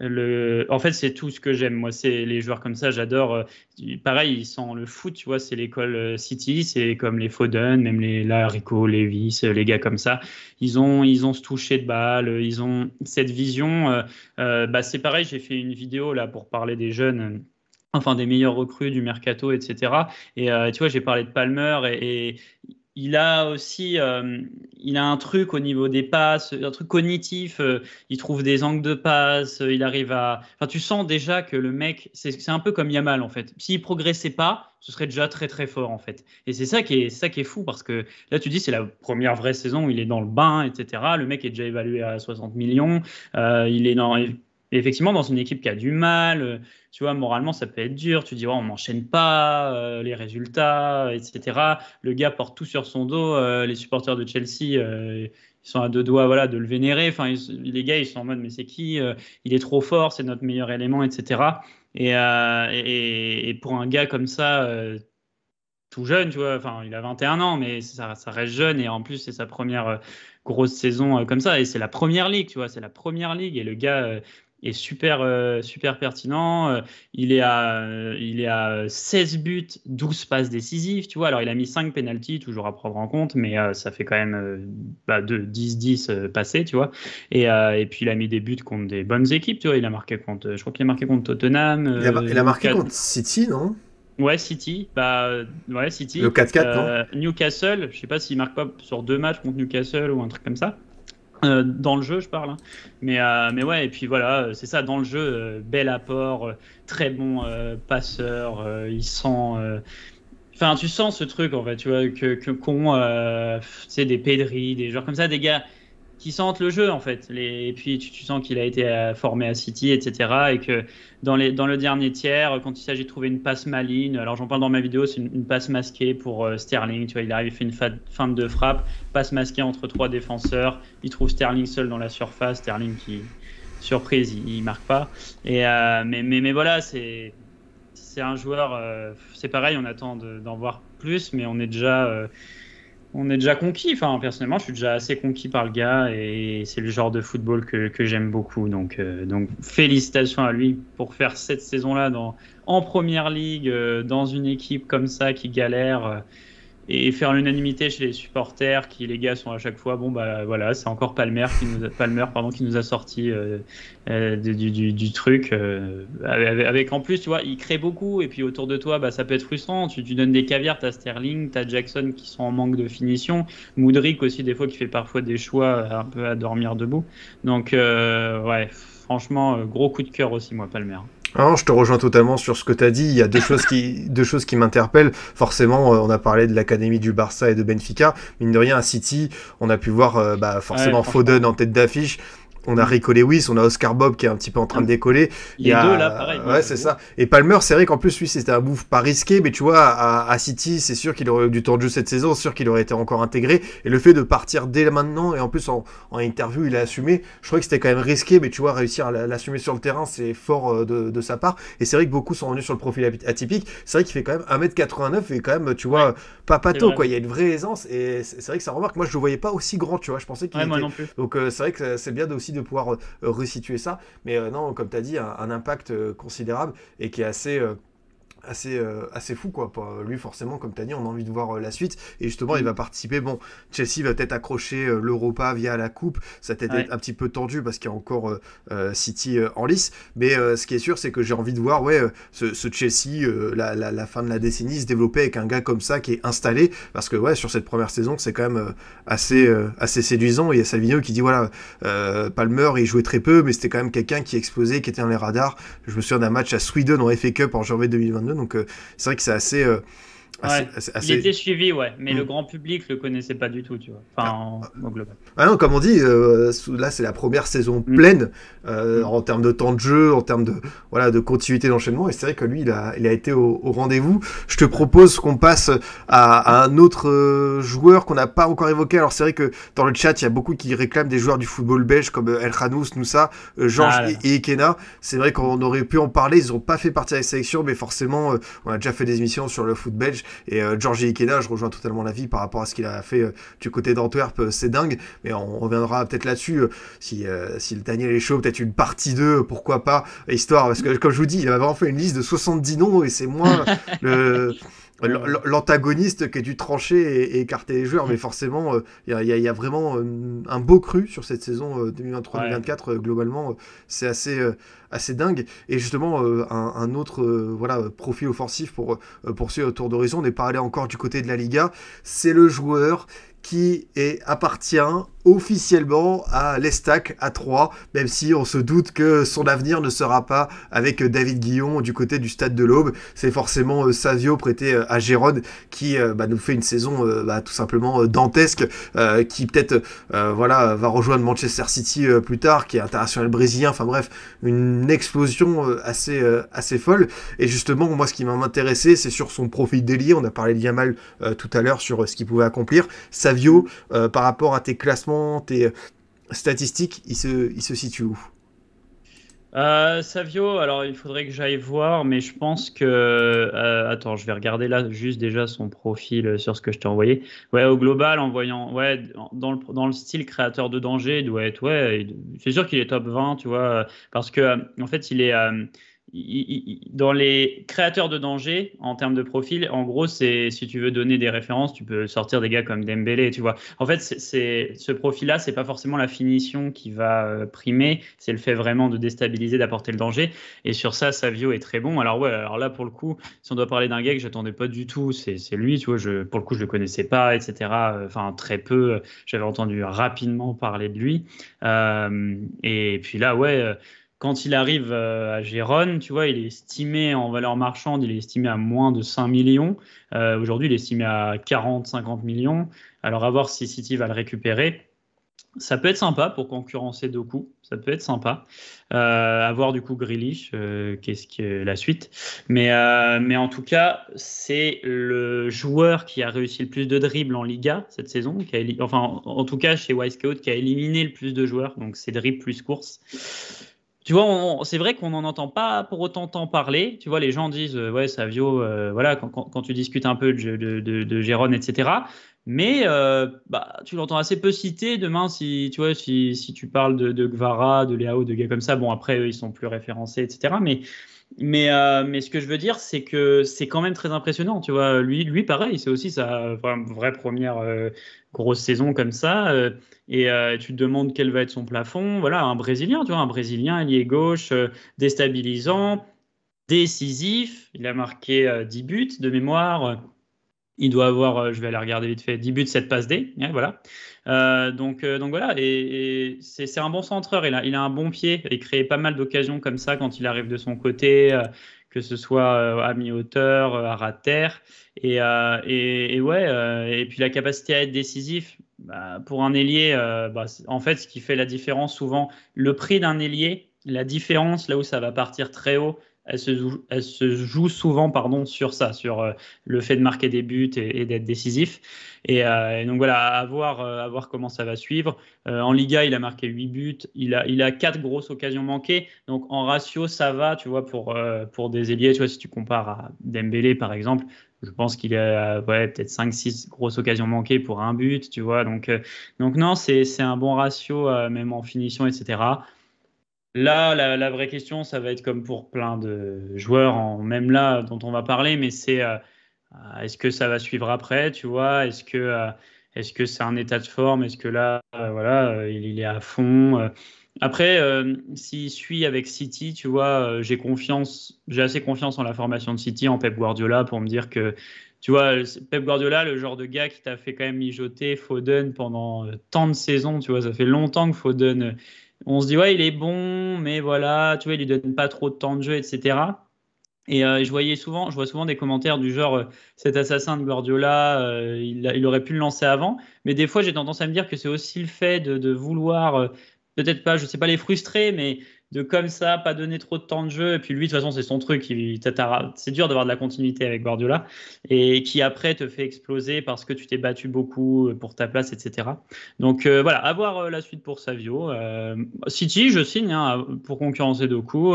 En fait, c'est tout ce que j'aime. Moi, c'est les joueurs comme ça, j'adore. Euh, pareil, ils sont le foot, tu vois, c'est l'école euh, City, c'est comme les Foden, même les Larico, Levis, euh, les gars comme ça. Ils ont, ils ont ce toucher de balle, ils ont cette vision. bah, c'est pareil, j'ai fait une vidéo là pour parler des jeunes enfin des meilleurs recrues du mercato, etc. Et tu vois, j'ai parlé de Palmer et, et il a aussi euh, il a un truc au niveau des passes, un truc cognitif. Euh, il trouve des angles de passe, euh, il arrive à. Enfin, tu sens déjà que le mec, c'est un peu comme Yamal en fait. S'il progressait pas, ce serait déjà très très fort en fait. Et c'est ça qui est ça qui est fou parce que là tu dis c'est la première vraie saison où il est dans le bain, etc. Le mec est déjà évalué à 60 millions, il est dans effectivement, dans une équipe qui a du mal, euh, tu vois, moralement, ça peut être dur. Tu dis, on on n'enchaîne pas euh, les résultats, etc. Le gars porte tout sur son dos. Euh, les supporters de Chelsea, ils sont à deux doigts voilà, de le vénérer. Enfin, les gars, ils sont en mode, mais c'est qui Il est trop fort, c'est notre meilleur élément, etc. Et, et, pour un gars comme ça, tout jeune, tu vois, enfin, il a 21 ans, mais ça, ça reste jeune. Et en plus, c'est sa première grosse saison comme ça. Et c'est la première ligue, tu vois, c'est la première ligue. Et le gars est super, euh, super pertinent. Euh, il est, à, euh, il est à 16 buts, 12 passes décisives, tu vois. Alors, il a mis 5 pénalties, toujours à prendre en compte, mais ça fait quand même 10-10 bah, passés, tu vois. Et, et, puis, il a mis des buts contre des bonnes équipes, tu vois. Il a marqué contre, je crois qu'il a marqué contre Tottenham. il, a, marqué contre City, non Ouais, City. Bah, ouais, City. Le 4-4, non Newcastle, je sais pas s'il marque pas sur deux matchs contre Newcastle ou un truc comme ça. Euh, dans le jeu, je parle. Hein. Mais, euh, mais ouais, et puis voilà, euh, c'est ça, dans le jeu, bel apport, très bon passeur, il sent... Enfin, tu sens ce truc, en fait, tu vois, que, que c'est tu des pédris, des joueurs comme ça, des gars sentent le jeu en fait. Les, et puis tu, sens qu'il a été euh, formé à City, etc. Et que dans, dans le dernier tiers, quand il s'agit de trouver une passe maligne, alors j'en parle dans ma vidéo, c'est une, passe masquée pour euh, Sterling. Tu vois, il arrive, il fait une fin de frappe, passe masquée entre trois défenseurs. Il trouve Sterling seul dans la surface. Sterling qui, surprise, il, ne marque pas. Et euh, mais, mais, voilà, c'est c'est un joueur. c'est pareil, on attend d'en voir plus, mais on est déjà on est déjà conquis. Enfin, personnellement, je suis déjà assez conquis par le gars et c'est le genre de football que, j'aime beaucoup. Donc, euh, donc, félicitations à lui pour faire cette saison-là en première ligue, euh, dans une équipe comme ça qui galère. Euh, et faire l'unanimité chez les supporters qui les gars sont à chaque fois bon bah voilà c'est encore Palmer qui nous a, Palmer pardon qui nous a sorti euh, euh du, du, du, truc euh, avec, en plus tu vois il crée beaucoup et puis autour de toi bah ça peut être frustrant tu, tu donnes des caviars t'as Sterling t'as Jackson qui sont en manque de finition Moudric aussi des fois qui fait parfois des choix un peu à dormir debout donc euh, ouais franchement gros coup de cœur aussi moi Palmer ah je te rejoins totalement sur ce que tu as dit. Il y a deux choses qui, deux choses qui m'interpellent. Forcément, euh, on a parlé de l'académie du Barça et de Benfica. Mine de rien, à City, on a pu voir euh, bah, forcément Foden en tête d'affiche on a mm. Rico Lewis, on a Oscar Bob qui est un petit peu en train de ah. décoller. Il y a... deux là, pareil. Ouais, c'est ça. Et Palmer, c'est vrai qu'en plus, lui, c'était un move pas risqué, mais tu vois, à, City, c'est sûr qu'il aurait eu du temps de jeu cette saison, sûr qu'il aurait été encore intégré. Et le fait de partir dès maintenant, et en plus en, interview, il a assumé, je crois que c'était quand même risqué, mais tu vois, réussir à l'assumer sur le terrain, c'est fort euh, de, sa part. Et c'est vrai que beaucoup sont venus sur le profil atypique. C'est vrai qu'il fait quand même 1m89 et quand même, tu vois, pas pato, quoi. Il y a une vraie aisance, et c'est vrai que ça remarque. Moi, je le voyais pas aussi grand, tu vois, je pensais qu'il était... Donc, euh, c'est vrai que c'est bien de pouvoir euh, resituer ça. Mais euh, non, comme tu as dit, un, un, impact euh, considérable et qui est assez assez, euh, assez fou. Quoi. Euh, lui, forcément, comme tu as dit, on a envie de voir euh, la suite. Et justement, il mm. va participer. Bon, Chelsea va peut-être accrocher l'Europa via la Coupe. Ça peut être un petit peu tendu parce qu'il y a encore City en lice. Mais ce qui est sûr, c'est que j'ai envie de voir ouais, ce, Chelsea, la, fin de la décennie, se développer avec un gars comme ça qui est installé. Parce que ouais, sur cette première saison, c'est quand même assez, assez séduisant. Il y a Salvino qui dit voilà, Palmer, il jouait très peu, mais c'était quand même quelqu'un qui explosait, qui était dans les radars. Je me souviens d'un match à Sweden en FA Cup en janvier 2022 donc, euh, c'est vrai que c'est assez euh, il était suivi, ouais, mais le hmm. grand public le connaissait pas du tout, tu vois. Enfin, ah. global. Ah comme on dit, euh, là c'est la première saison hmm. pleine euh, hmm. en termes de temps de jeu, en termes de voilà de continuité d'enchaînement. Et c'est vrai que lui, il a, été au, rendez-vous. Je te propose qu'on passe à, un autre euh, joueur qu'on n'a pas encore évoqué. Alors c'est vrai que dans le chat, il y a beaucoup qui réclament des joueurs du football belge comme El Hanous, Noussa, Georges et, ah Ikena. C'est vrai qu'on aurait pu en parler. Ils n'ont pas fait partie de la sélection, mais forcément, on a déjà fait des émissions sur le foot belge. Et euh, Georgie Ikena je rejoins totalement l'avis par rapport à ce qu'il a fait euh, du côté d'Antwerp, euh, c'est dingue. Mais on reviendra peut-être là-dessus. si, si le Daniel est chaud, peut-être une partie 2, pourquoi pas, histoire. Parce que, comme je vous dis, il a vraiment fait une liste de 70 noms et c'est moins l'antagoniste qui a dû trancher et, écarter les joueurs. Mais forcément, il y, a vraiment un beau cru sur cette saison 2023-2024. globalement, c'est assez, assez dingue. Et justement, euh, un, autre euh, voilà, profil offensif pour euh, poursuivre Tour d'Horizon, on n'est pas allé encore du côté de la Liga, c'est le joueur qui est, appartient officiellement à l'Estac à 3, même si on se doute que son avenir ne sera pas avec David Guillon du côté du Stade de l'Aube. C'est forcément euh, Savio prêté euh, à Gérone qui euh, bah, nous fait une saison bah, tout simplement dantesque, qui peut-être voilà, va rejoindre Manchester City plus tard, qui est international brésilien, enfin bref, une explosion assez, assez folle. Et justement, moi ce qui m'a intéressé, c'est sur son profil d'élite, on a parlé de Yamal tout à l'heure sur ce qu'il pouvait accomplir. Savio, par rapport à tes classements, et euh, statistiques, il se, situe se situe où euh, Savio, alors il faudrait que j'aille voir, mais je pense que. Euh, attends, je vais regarder là juste déjà son profil sur ce que je t'ai envoyé. Ouais, au global, en voyant. Ouais, dans le, style créateur de danger, il doit être. Ouais, c'est sûr qu'il est top 20, tu vois, parce que, en fait, il est dans les créateurs de danger en termes de profil, en gros, c'est si tu veux donner des références, tu peux sortir des gars comme Dembélé, tu vois. En fait, c'est ce profil-là, c'est pas forcément la finition qui va euh, primer, c'est le fait vraiment de déstabiliser, d'apporter le danger. Et sur ça, Savio est très bon. Alors ouais, alors là pour le coup, si on doit parler d'un gars que j'attendais pas du tout, c'est lui, tu vois. Je, pour le coup, je le connaissais pas, etc. Enfin très peu. J'avais entendu rapidement parler de lui. Euh, et puis là, ouais. Euh, quand il arrive euh, à Gérone, tu vois, il est estimé en valeur marchande, il est estimé à moins de 5 millions. Euh, aujourd'hui, il est estimé à 40-50 millions. Alors, à voir si City va le récupérer. Ça peut être sympa pour concurrencer Doku, ça peut être sympa. Euh, à voir du coup Grealish, euh, qu'est-ce que la suite. Mais, mais en tout cas, c'est le joueur qui a réussi le plus de dribbles en Liga cette saison, qui enfin en, tout cas chez Wisecout, qui a éliminé le plus de joueurs, donc c'est dribble plus course tu vois, c'est vrai qu'on n'en entend pas pour autant tant parler. Tu vois, les gens disent, euh, ouais, Savio, euh, voilà, quand, tu discutes un peu de, de, Gérone, etc. Mais euh, bah, tu l'entends assez peu cité. Demain, si tu, vois, si, tu parles de, de Guevara, de Léao, de gars comme ça, bon, après, ils sont plus référencés, etc. Mais, mais, ce que je veux dire, c'est que c'est quand même très impressionnant. Tu vois, lui, lui pareil, c'est aussi sa vraie première grosse saison comme ça euh, et euh, tu te demandes quel va être son plafond. Voilà, un Brésilien, tu vois, un Brésilien, allié gauche, euh, déstabilisant, décisif. Il a marqué 10 buts de mémoire. Il doit avoir, je vais aller regarder vite fait, 10 buts, 7 passes D. Hein, voilà. donc, donc voilà, et, c'est un bon centreur. Il a, il a un bon pied. Il crée pas mal d'occasions comme ça quand il arrive de son côté que ce soit euh, à mi-hauteur, euh, à ras terre. Euh, et, ouais, et puis la capacité à être décisif. Bah, pour un ailier, bah, en fait, ce qui fait la différence souvent, le prix d'un ailier, la différence là où ça va partir très haut elle se, joue, souvent pardon, sur ça, sur euh, le fait de marquer des buts et, d'être décisif. Et, euh, donc voilà, euh, à voir, comment ça va suivre. en Liga, il a marqué 8 buts, il a, il a 4 grosses occasions manquées. Donc en ratio, ça va, tu vois, pour, pour des ailiers. Tu vois, si tu compares à Dembélé, par exemple, je pense qu'il a ouais, peut-être 5-6 grosses occasions manquées pour un but, tu vois. Donc, donc non, c'est un bon ratio, même en finition, etc. Là, la, vraie question, ça va être comme pour plein de joueurs, en, même là, dont on va parler, mais c'est euh, est-ce que ça va suivre après, tu vois Est-ce que euh, ce que c'est un état de forme Est-ce que là, euh, voilà, il, est à fond Après, s'il suit avec City, tu vois, j'ai confiance, j'ai assez confiance en la formation de City, en Pep Guardiola, pour me dire que, tu vois, Pep Guardiola, le genre de gars qui t'a fait quand même mijoter Foden pendant tant de saisons, tu vois, ça fait longtemps que Foden on se dit ouais il est bon mais voilà tu vois il lui donne pas trop de temps de jeu etc et euh, je voyais souvent je vois souvent des commentaires du genre euh, cet assassin de Guardiola euh, il, il, aurait pu le lancer avant mais des fois j'ai tendance à me dire que c'est aussi le fait de, de vouloir peut-être pas je sais pas les frustrer mais de comme ça, pas donner trop de temps de jeu. Et puis lui, de toute façon, c'est son truc. c'est dur d'avoir de la continuité avec Guardiola. Et qui après te fait exploser parce que tu t'es battu beaucoup euh, pour ta place, etc. Donc euh, voilà, avoir euh, la suite pour Savio. City, je signe hein, pour concurrencer Doku,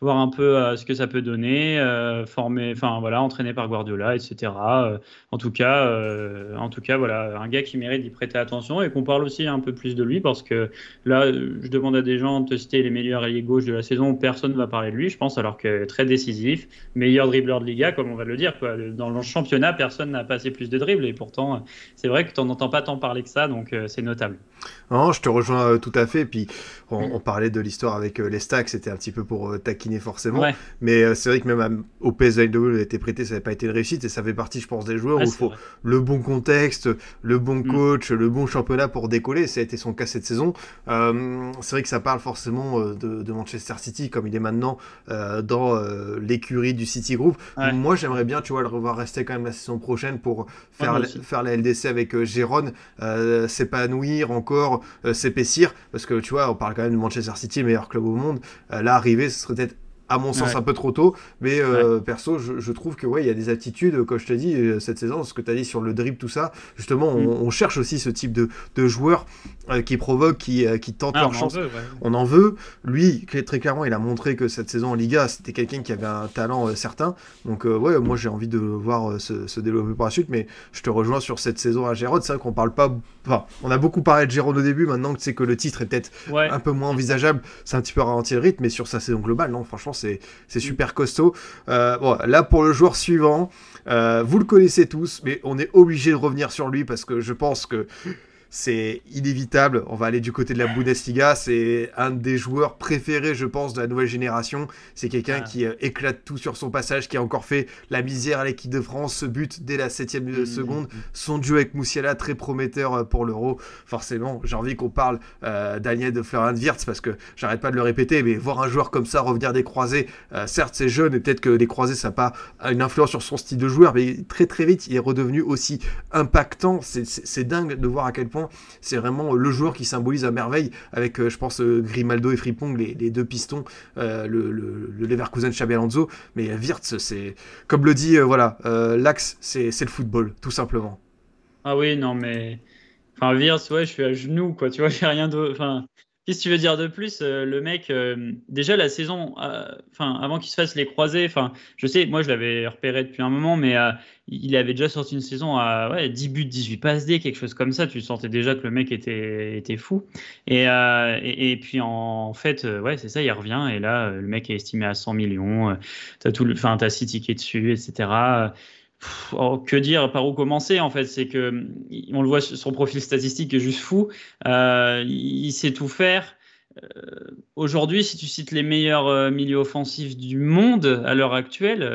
voir un peu ce que ça peut donner, former, enfin voilà, entraîné par Guardiola, etc. en tout cas, en tout cas, voilà, un gars qui mérite d'y prêter attention et qu'on parle aussi un peu plus de lui parce que là, je demande à des gens de te citer les meilleurs meilleur gauche de la saison personne ne va parler de lui, je pense, alors que très décisif, meilleur dribbleur de Liga, comme on va le dire. Dans le championnat, personne n'a passé plus de dribbles et pourtant, c'est vrai que tu n'en entends pas tant parler que ça, donc euh, c'est notable. Non, je te rejoins euh, tout à fait. Puis on, mm. parlait de l'histoire avec euh, les stacks, c'était un petit peu pour euh, taquiner forcément. Mais c'est vrai que même au au PSW, il était prêté, ça n'avait pas été une réussite et ça fait partie, je pense, des joueurs où il faut le bon contexte, le bon mm. coach, le bon championnat pour décoller. Ça a été son cas cette saison. c'est vrai que ça parle forcément de, Manchester City comme il est maintenant dans l'écurie du City Group. Moi, j'aimerais bien, tu vois, le revoir rester quand même la saison prochaine pour faire, la, faire la LDC avec Gérone, s'épanouir encore euh, s'épaissir, parce que tu vois, on parle quand même de Manchester City, meilleur club au monde. Euh, là, arriver, ce serait peut-être à mon sens un peu trop tôt, mais euh, perso, je, trouve que ouais, il y a des attitudes comme je te dis euh, cette saison, ce que tu as dit sur le dribble, tout ça. Justement, on, mm. cherche aussi ce type de, de joueurs euh, qui provoque qui, tente. qui ah, tentent leur chance. On en veut. Lui, très clairement, il a montré que cette saison en Liga, c'était quelqu'un qui avait un talent certain. Donc ouais, moi j'ai envie de voir se, développer par la suite, mais je te rejoins sur cette saison à Gérard. C'est vrai qu'on parle pas. Enfin, on a beaucoup parlé de Gérard au début. Maintenant que c'est que le titre est peut-être un peu moins envisageable, c'est un petit peu ralenti le rythme, mais sur sa saison globale, non, franchement c'est super costaud. Euh, bon, là, pour le joueur suivant, euh, vous le connaissez tous, mais on est obligé de revenir sur lui parce que je pense que c'est inévitable. On va aller du côté de la Bundesliga. C'est un des joueurs préférés, je pense, de la nouvelle génération. C'est quelqu'un ah. qui euh, éclate tout sur son passage, qui a encore fait la misère à l'équipe de France. Ce but dès la 7 ème mm, mm, mm, seconde. Son duo avec Moussiala, très prometteur euh, pour l'Euro. Forcément, j'ai envie qu'on parle euh, de Florian Wirtz parce que j'arrête pas de le répéter. Mais voir un joueur comme ça revenir des croisés, euh, certes, c'est jeune et peut-être que des croisés, ça n'a pas une influence sur son style de joueur. Mais très, très vite, il est redevenu aussi impactant. C'est dingue de voir à quel point c'est vraiment euh, le joueur qui symbolise à merveille avec, euh, je pense, euh, Grimaldo et Fripong, les, deux pistons, le, le, Leverkusen Xabi Mais Wirtz, c'est, comme le dit, voilà, l'axe, c'est, le football, tout simplement. Ah oui, non, mais. Enfin, Wirtz, ouais, je suis à genoux, quoi. Tu vois, j'ai rien de. Enfin, Qu'est-ce que tu veux dire de plus euh, Le mec, euh, déjà la saison, euh, enfin avant qu'il se fasse les croisés, enfin je sais, moi je l'avais repéré depuis un moment, mais il avait déjà sorti une saison à 10 buts, 18 passes D, quelque chose comme ça. Tu sentais déjà que le mec était, fou. Et, et, puis en fait, ouais, c'est ça, il revient. Et là, le mec est estimé à 100 millions. tu as, tout as dessus, etc. Oh, que dire, par où commencer en fait C'est que on le voit, son profil statistique est juste fou. Euh, il sait tout faire. Euh, aujourd'hui, si tu cites les meilleurs euh, milieux offensifs du monde à l'heure actuelle,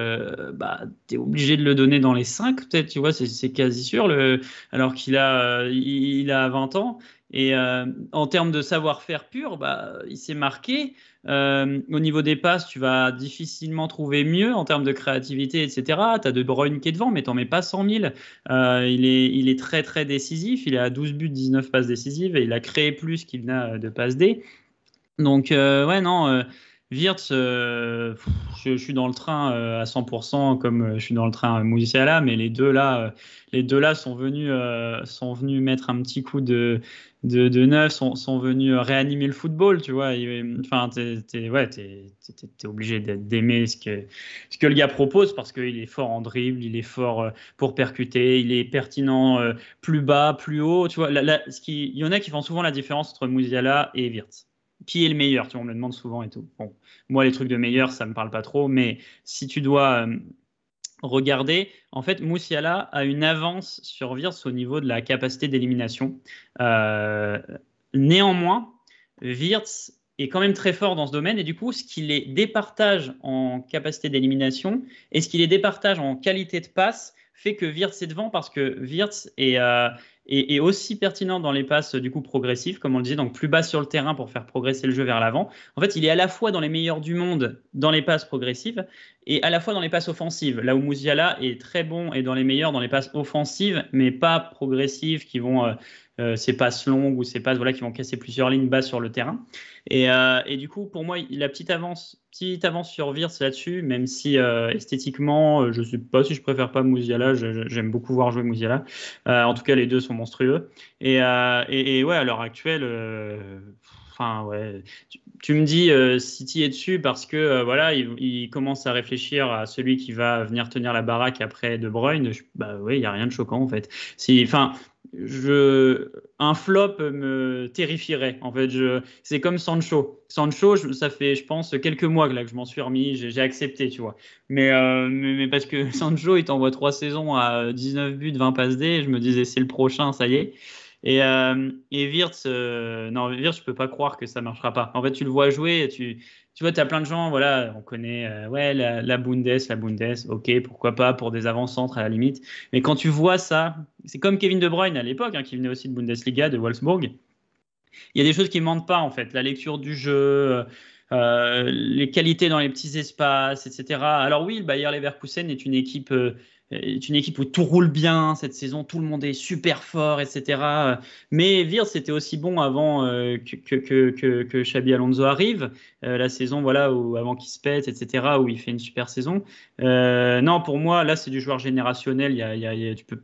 bah, tu es obligé de le donner dans les 5, peut-être, tu vois, c'est quasi sûr. Le... Alors qu'il a, il a 20 ans, et euh, en termes de savoir-faire pur, bah, il s'est marqué. Euh, au niveau des passes, tu vas difficilement trouver mieux en termes de créativité, etc. Tu as De Bruyne qui est devant, mais t'en mets pas 100 000. Euh, il, est, il est très, très décisif. Il a 12 buts, 19 passes décisives et il a créé plus qu'il n'a de passes D. Donc, ouais, non Wirtz, euh, je, suis dans le train euh, à 100% comme euh, je suis dans le train à Moussiala, mais les deux là, les deux là sont venus, sont venus mettre un petit coup de, de, neuf, sont, venus réanimer le football, tu vois. Enfin, t'es obligé d'aimer ce que, ce que le gars propose parce qu'il est fort en dribble, il est fort pour percuter, il est pertinent plus bas, plus haut, tu vois. ce qui, il y en a qui font souvent la différence entre Moussiala et Wirtz qui est le meilleur Tu on me le demande souvent et tout. Bon, moi, les trucs de meilleur, ça me parle pas trop, mais si tu dois euh, regarder, en fait, Moussiala a une avance sur Wirtz au niveau de la capacité d'élimination. Euh, néanmoins, Wirtz est quand même très fort dans ce domaine et du coup, ce qui les départage en capacité d'élimination et ce qui les départage en qualité de passe fait que Wirtz est devant parce que Wirtz est, euh, et, aussi pertinent dans les passes du coup progressives, comme on le disait, donc plus bas sur le terrain pour faire progresser le jeu vers l'avant. En fait, il est à la fois dans les meilleurs du monde dans les passes progressives et à la fois dans les passes offensives, là où Mouziala est très bon et dans les meilleurs dans les passes offensives, mais pas progressives qui vont euh, euh, ces passes longues ou ces passes voilà, qui vont casser plusieurs lignes basses sur le terrain. Et, euh, et du coup, pour moi, la petite avance, petite avance sur là-dessus, même si euh, esthétiquement, je ne sais pas si je préfère pas Mouziala, j'aime beaucoup voir jouer Mouziala. en tout cas, les deux sont monstrueux. Et, et, ouais, à l'heure actuelle, enfin ouais, tu, me dis City est dessus parce que voilà, il, commence à réfléchir à celui qui va venir tenir la baraque après De Bruyne. bah oui, il y a rien de choquant en fait. Si, enfin, je, un flop me terrifierait. En fait, c'est comme Sancho. Sancho, ça fait, je pense, quelques mois là, que je m'en suis remis. J'ai accepté, tu vois. Mais, euh, mais, parce que Sancho, il t'envoie trois saisons à 19 buts, 20 passes D. Je me disais, c'est le prochain, ça y est. Et, euh, et Wirtz, euh, non, je peux pas croire que ça marchera pas. En fait, tu le vois jouer, tu, tu vois, tu as plein de gens, voilà, on connaît euh, ouais, la, Bundes, la Bundes, ok, pourquoi pas pour des avant-centres à la limite. Mais quand tu vois ça, c'est comme Kevin De Bruyne à l'époque, hein, qui venait aussi de Bundesliga, de Wolfsburg. Il y a des choses qui ne mentent pas, en fait. La lecture du jeu, euh, euh, les qualités dans les petits espaces, etc. Alors oui, le Bayer Leverkusen est une équipe c'est euh, une équipe où tout roule bien cette saison, tout le monde est super fort, etc. Euh, mais Vir c'était aussi bon avant euh, que, que, Xabi Alonso arrive, la saison voilà avant qu'il se pète, etc., où il fait une super saison. non, pour moi, là, c'est du joueur générationnel. Il y a, tu peux,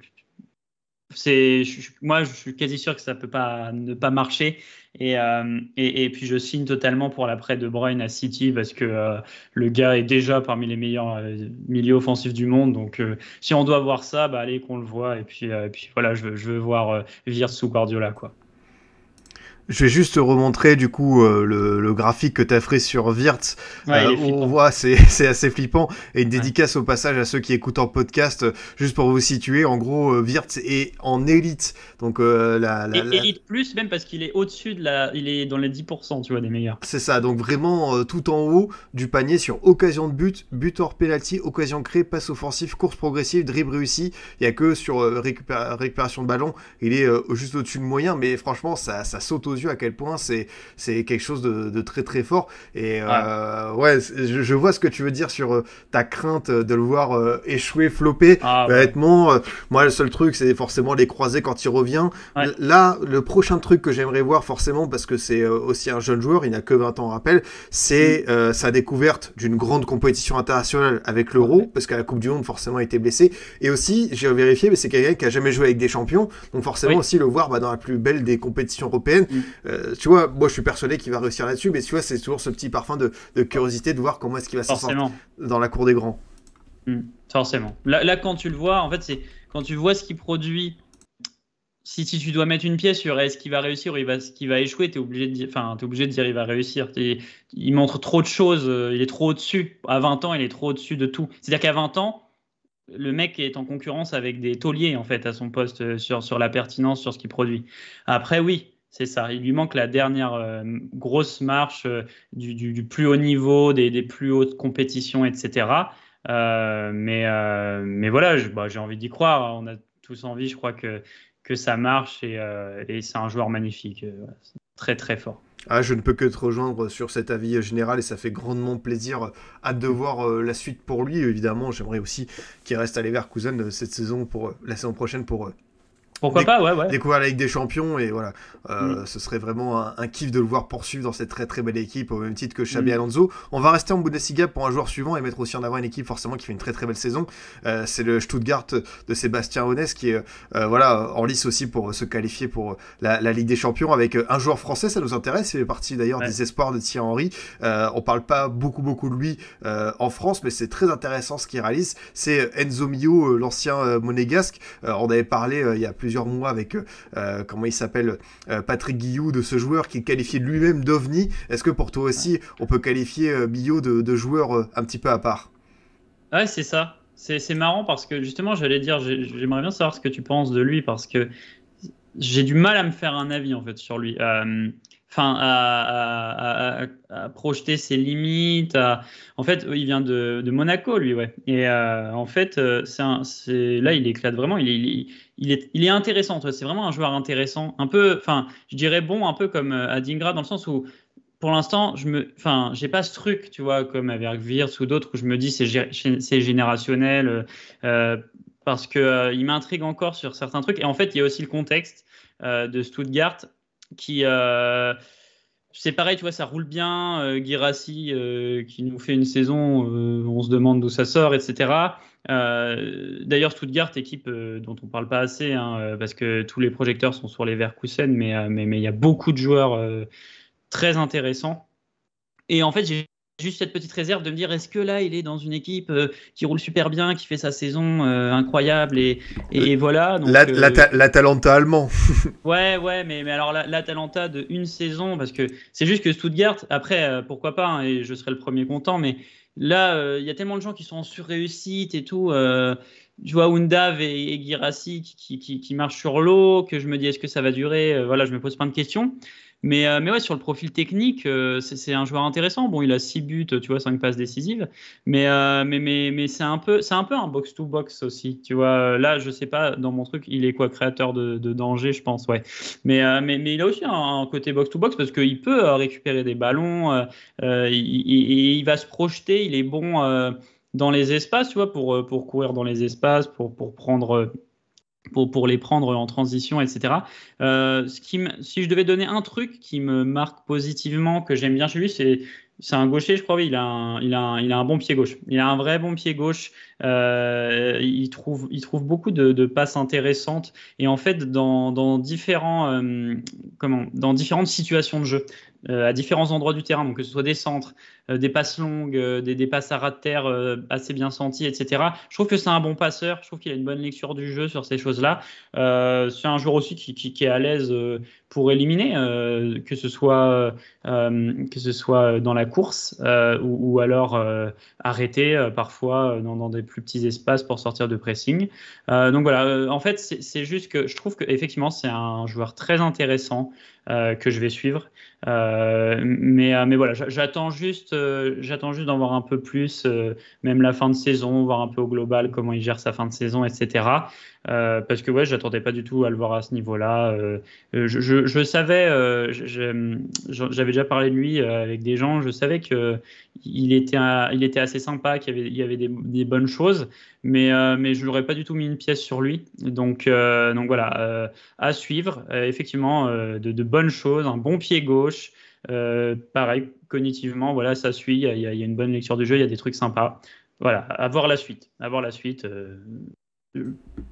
c'est moi je suis quasi sûr que ça peut pas ne pas marcher euh, et, et, puis je signe totalement pour l'après de Bruyne à City parce que euh, le gars est déjà parmi les meilleurs euh, milieux offensifs du monde donc si on doit voir ça bah allez qu'on le voit et puis et puis voilà je, veux voir Virs sous Guardiola quoi je vais juste remontrer du coup euh, le, graphique que tu as fait sur VIRT où euh, on voit, c'est, assez flippant. Et une dédicace au passage à ceux qui écoutent en podcast, juste pour vous situer. En gros, VIRT euh, est en élite. Donc, la, Et élite plus, même parce qu'il est au-dessus de la. Il est dans les 10%, tu vois, des meilleurs. C'est ça, donc vraiment tout en haut du panier sur occasion de but, but hors penalty, occasion créée, passe offensive, course progressive, dribble réussi. Il n'y a que sur récupération de ballon, il est juste au-dessus de moyen, mais franchement, ça, ça saute aux à quel point c'est quelque chose de, de, très très fort. Et euh, ouais, je, je, vois ce que tu veux dire sur euh, ta crainte euh, de le voir échouer, flopper. Ah, Honnêtement, moi le seul truc c'est forcément les croiser quand il revient. Là, le prochain truc que j'aimerais voir forcément parce que c'est aussi un jeune joueur, il n'a que 20 ans, rappel, c'est mm. sa découverte d'une grande compétition internationale avec l'Euro, parce qu'à la Coupe du Monde, forcément, il était blessé. Et aussi, j'ai vérifié, mais c'est quelqu'un qui a jamais joué avec des champions, donc forcément aussi le voir bah, dans la plus belle des compétitions européennes. Mm. Euh, tu vois, moi je suis persuadé qu'il va réussir là-dessus, mais tu vois, c'est toujours ce petit parfum de, curiosité de voir comment est-ce qu'il va s'en sortir dans la cour des grands. Hmm, forcément. Là, quand tu le vois, en fait, c'est quand tu vois ce qu'il produit. Si, si, tu dois mettre une pièce sur est-ce qu'il va réussir ou il va, est-ce qu'il va échouer, tu es, obligé de dire, enfin, es obligé de dire il va réussir. Il montre trop de choses, euh, il est trop au-dessus. À 20 ans, il est trop au-dessus de tout. C'est-à-dire qu'à 20 ans, le mec est en concurrence avec des tauliers en fait à son poste euh, sur, sur la pertinence, sur ce qu'il produit. Après, oui, c'est ça. Il lui manque la dernière euh, grosse marche euh, du, plus haut niveau, des, plus hautes compétitions, etc. Euh, mais, mais voilà, bah, j'ai envie d'y croire. On a tous envie, je crois, que, que ça marche et, c'est un joueur magnifique. très, très fort. Ah, je ne peux que te rejoindre sur cet avis général et ça fait grandement plaisir. Hâte de voir la suite pour lui. Évidemment, j'aimerais aussi qu'il reste à Leverkusen cette saison pour la saison prochaine pour pourquoi pas, ouais, Découvrir la Ligue des Champions et voilà. Euh, mm. Ce serait vraiment un, kiff de le voir poursuivre dans cette très très belle équipe au même titre que Xabi mm. Alonso. On va rester en Bundesliga pour un joueur suivant et mettre aussi en avant une équipe forcément qui fait une très très belle saison. Euh, c'est le Stuttgart de Sébastien Honès qui est euh, voilà, en lice aussi pour se qualifier pour la, Ligue des Champions avec un joueur français, ça nous intéresse. C'est parti d'ailleurs des espoirs de Thierry Henry. on parle pas beaucoup beaucoup de lui en France, mais c'est très intéressant ce qu'il réalise. C'est Enzo Mio, l'ancien monégasque. on avait parlé il y a plus plusieurs mois avec, euh, euh, comment il s'appelle, euh, Patrick Guillou, de ce joueur qui est qualifié lui-même d'OVNI. Est-ce que pour toi aussi, on peut qualifier bio de, joueur un petit peu à part Ouais, c'est ça. C'est marrant parce que justement, j'allais dire, j'aimerais bien savoir ce que tu penses de lui parce que j'ai du mal à me faire un avis en fait sur lui. enfin à, à, projeter ses limites. En fait, il vient de, Monaco, lui, ouais. Et en fait, c'est là, il éclate vraiment. Il, il, il est, intéressant. C'est vraiment un joueur intéressant, un peu, enfin, je dirais bon, un peu comme euh, Adingra, dans le sens où pour l'instant, je me, enfin, j'ai pas ce truc, tu vois, comme avec Virs ou d'autres où je me dis c'est, générationnel euh, parce que euh, il m'intrigue encore sur certains trucs. Et en fait, il y a aussi le contexte de Stuttgart qui c'est pareil, tu vois, ça roule bien. Girassi qui nous fait une saison, on se demande d'où ça sort, etc. Euh, d'ailleurs, Stuttgart, équipe euh, dont on ne parle pas assez, hein, euh, parce que tous les projecteurs sont sur les Verkusen, mais il mais, y a beaucoup de joueurs très intéressants. Et en fait, j'ai juste cette petite réserve de me dire est-ce que là, il est dans une équipe qui roule super bien, qui fait sa saison incroyable, et, voilà. la, la, Talenta allemand. ouais, ouais, mais, mais alors la, de une saison, parce que c'est juste que Stuttgart, après, pourquoi pas, hein, et je serai le premier content, mais Là, euh, il y a tellement de gens qui sont en surréussite et tout. Euh, je vois Undav et, et qui, qui marchent sur l'eau, que je me dis est-ce que ça va durer euh, Voilà, je me pose plein de questions. Euh, mais, ouais, sur le profil technique, euh, c'est un joueur intéressant. Bon, il a 6 buts, tu vois, 5 passes décisives. Euh, mais, mais, mais, c'est un, peu, un peu un box-to-box aussi. Tu vois, là, je sais pas, dans mon truc, il est quoi Créateur de, danger, je pense, ouais. Mais, mais, il a aussi un, côté box-to-box parce qu'il peut récupérer des ballons, il, va se projeter, il est bon dans les espaces, tu vois, pour, pour courir dans les espaces, pour, pour prendre pour, pour les prendre en transition, etc. Euh, ce qui si je devais donner un truc qui me marque positivement, que j'aime bien chez lui, c'est c'est un gaucher, je crois, oui, il a, un, il, a il a un bon pied gauche. Il a un vrai bon pied gauche. Euh, il, trouve, il trouve beaucoup de, passes intéressantes. Et en fait, dans, dans différents, euh, comment, dans différentes situations de jeu, à différents endroits du terrain, donc que ce soit des centres, euh, des passes longues, euh, des, passes à ras de terre euh, assez bien senties, etc. Je trouve que c'est un bon passeur. Je trouve qu'il a une bonne lecture du jeu sur ces choses-là. c'est un joueur aussi qui, est à l'aise pour éliminer, que ce soit que ce soit dans la course ou, alors arrêter parfois dans, dans, des plus petits espaces pour sortir de pressing. donc voilà. en fait, c'est juste que je trouve que effectivement c'est un joueur très intéressant que je vais suivre. mais mais voilà, j'attends juste euh, j'attends juste d'en voir un peu plus, euh, même la fin de saison, voir un peu au global comment il gère sa fin de saison, etc. Euh, parce que ouais, j'attendais pas du tout à le voir à ce niveau-là. Je, savais, j'avais déjà parlé de lui avec des gens, je savais que il était, il était assez sympa, qu'il y avait, des, bonnes choses, mais, mais je n'aurais pas du tout mis une pièce sur lui. Donc, donc voilà, à suivre. effectivement, de bonnes choses, un bon pied gauche. Euh, pareil, cognitivement, voilà, ça suit, il y, a une bonne lecture du jeu, il y a des trucs sympas. Voilà, à voir la suite. À voir la suite. Euh,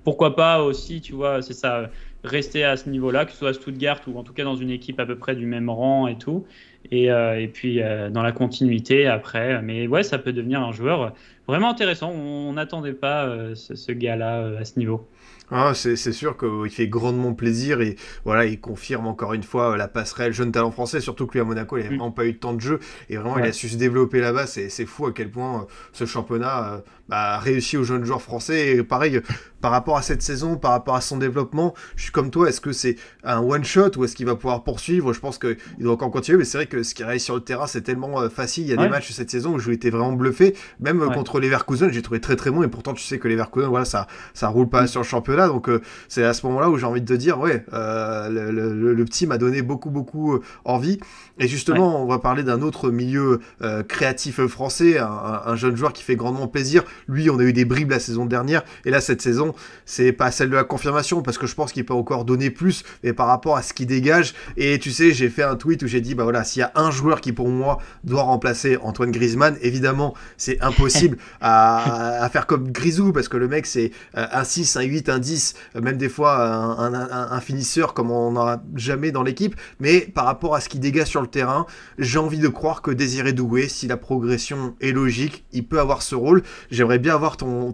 pourquoi pas aussi, tu vois, c'est ça, rester à ce niveau-là, que ce soit à Stuttgart ou en tout cas dans une équipe à peu près du même rang et tout. Et, euh, puis dans la continuité après. Mais ouais, ça peut devenir un joueur vraiment intéressant. On n'attendait pas ce gars-là à ce niveau. Ah, c'est sûr qu'il fait grandement plaisir et voilà, il confirme encore une fois euh, la passerelle jeune talent français, surtout que lui à Monaco, il n'a mm. vraiment pas eu de temps de jeu et vraiment il a su se développer là-bas. C'est fou à quel point euh, ce championnat euh, bah, réussi aux jeunes joueurs français. Et pareil, euh, par rapport à cette saison, par rapport à son développement, je suis comme toi, est-ce que c'est un one-shot ou est-ce qu'il va pouvoir poursuivre Je pense qu'il doit encore continuer, mais c'est vrai que ce qui réalise sur le terrain, c'est tellement euh, facile. Il y a des matchs cette saison où j'ai été vraiment bluffé, même euh, contre les Verkusen, j'ai trouvé très très bon, et pourtant tu sais que les Verkusen, voilà, ça, ça roule pas mm. sur le championnat, donc c'est à ce moment-là où j'ai envie de te dire, ouais, le, petit m'a donné beaucoup beaucoup envie. Et justement, on va parler d'un autre milieu créatif français, un, un, jeune joueur qui fait grandement plaisir lui, on a eu des bribes la saison dernière, et là, cette saison, c'est pas celle de la confirmation, parce que je pense qu'il peut encore donner plus, mais par rapport à ce qu'il dégage. Et tu sais, j'ai fait un tweet où j'ai dit, bah voilà, s'il y a un joueur qui, pour moi, doit remplacer Antoine Griezmann, évidemment, c'est impossible à, faire comme Grisou, parce que le mec, c'est euh, un 6, un 8, un 10, euh, même des fois un, finisseur comme on n'aura jamais dans l'équipe. Mais par rapport à ce qu'il dégage sur le terrain, j'ai envie de croire que Désiré Doué, si la progression est logique, il peut avoir ce rôle. J'ai j'aimerais bien avoir euh,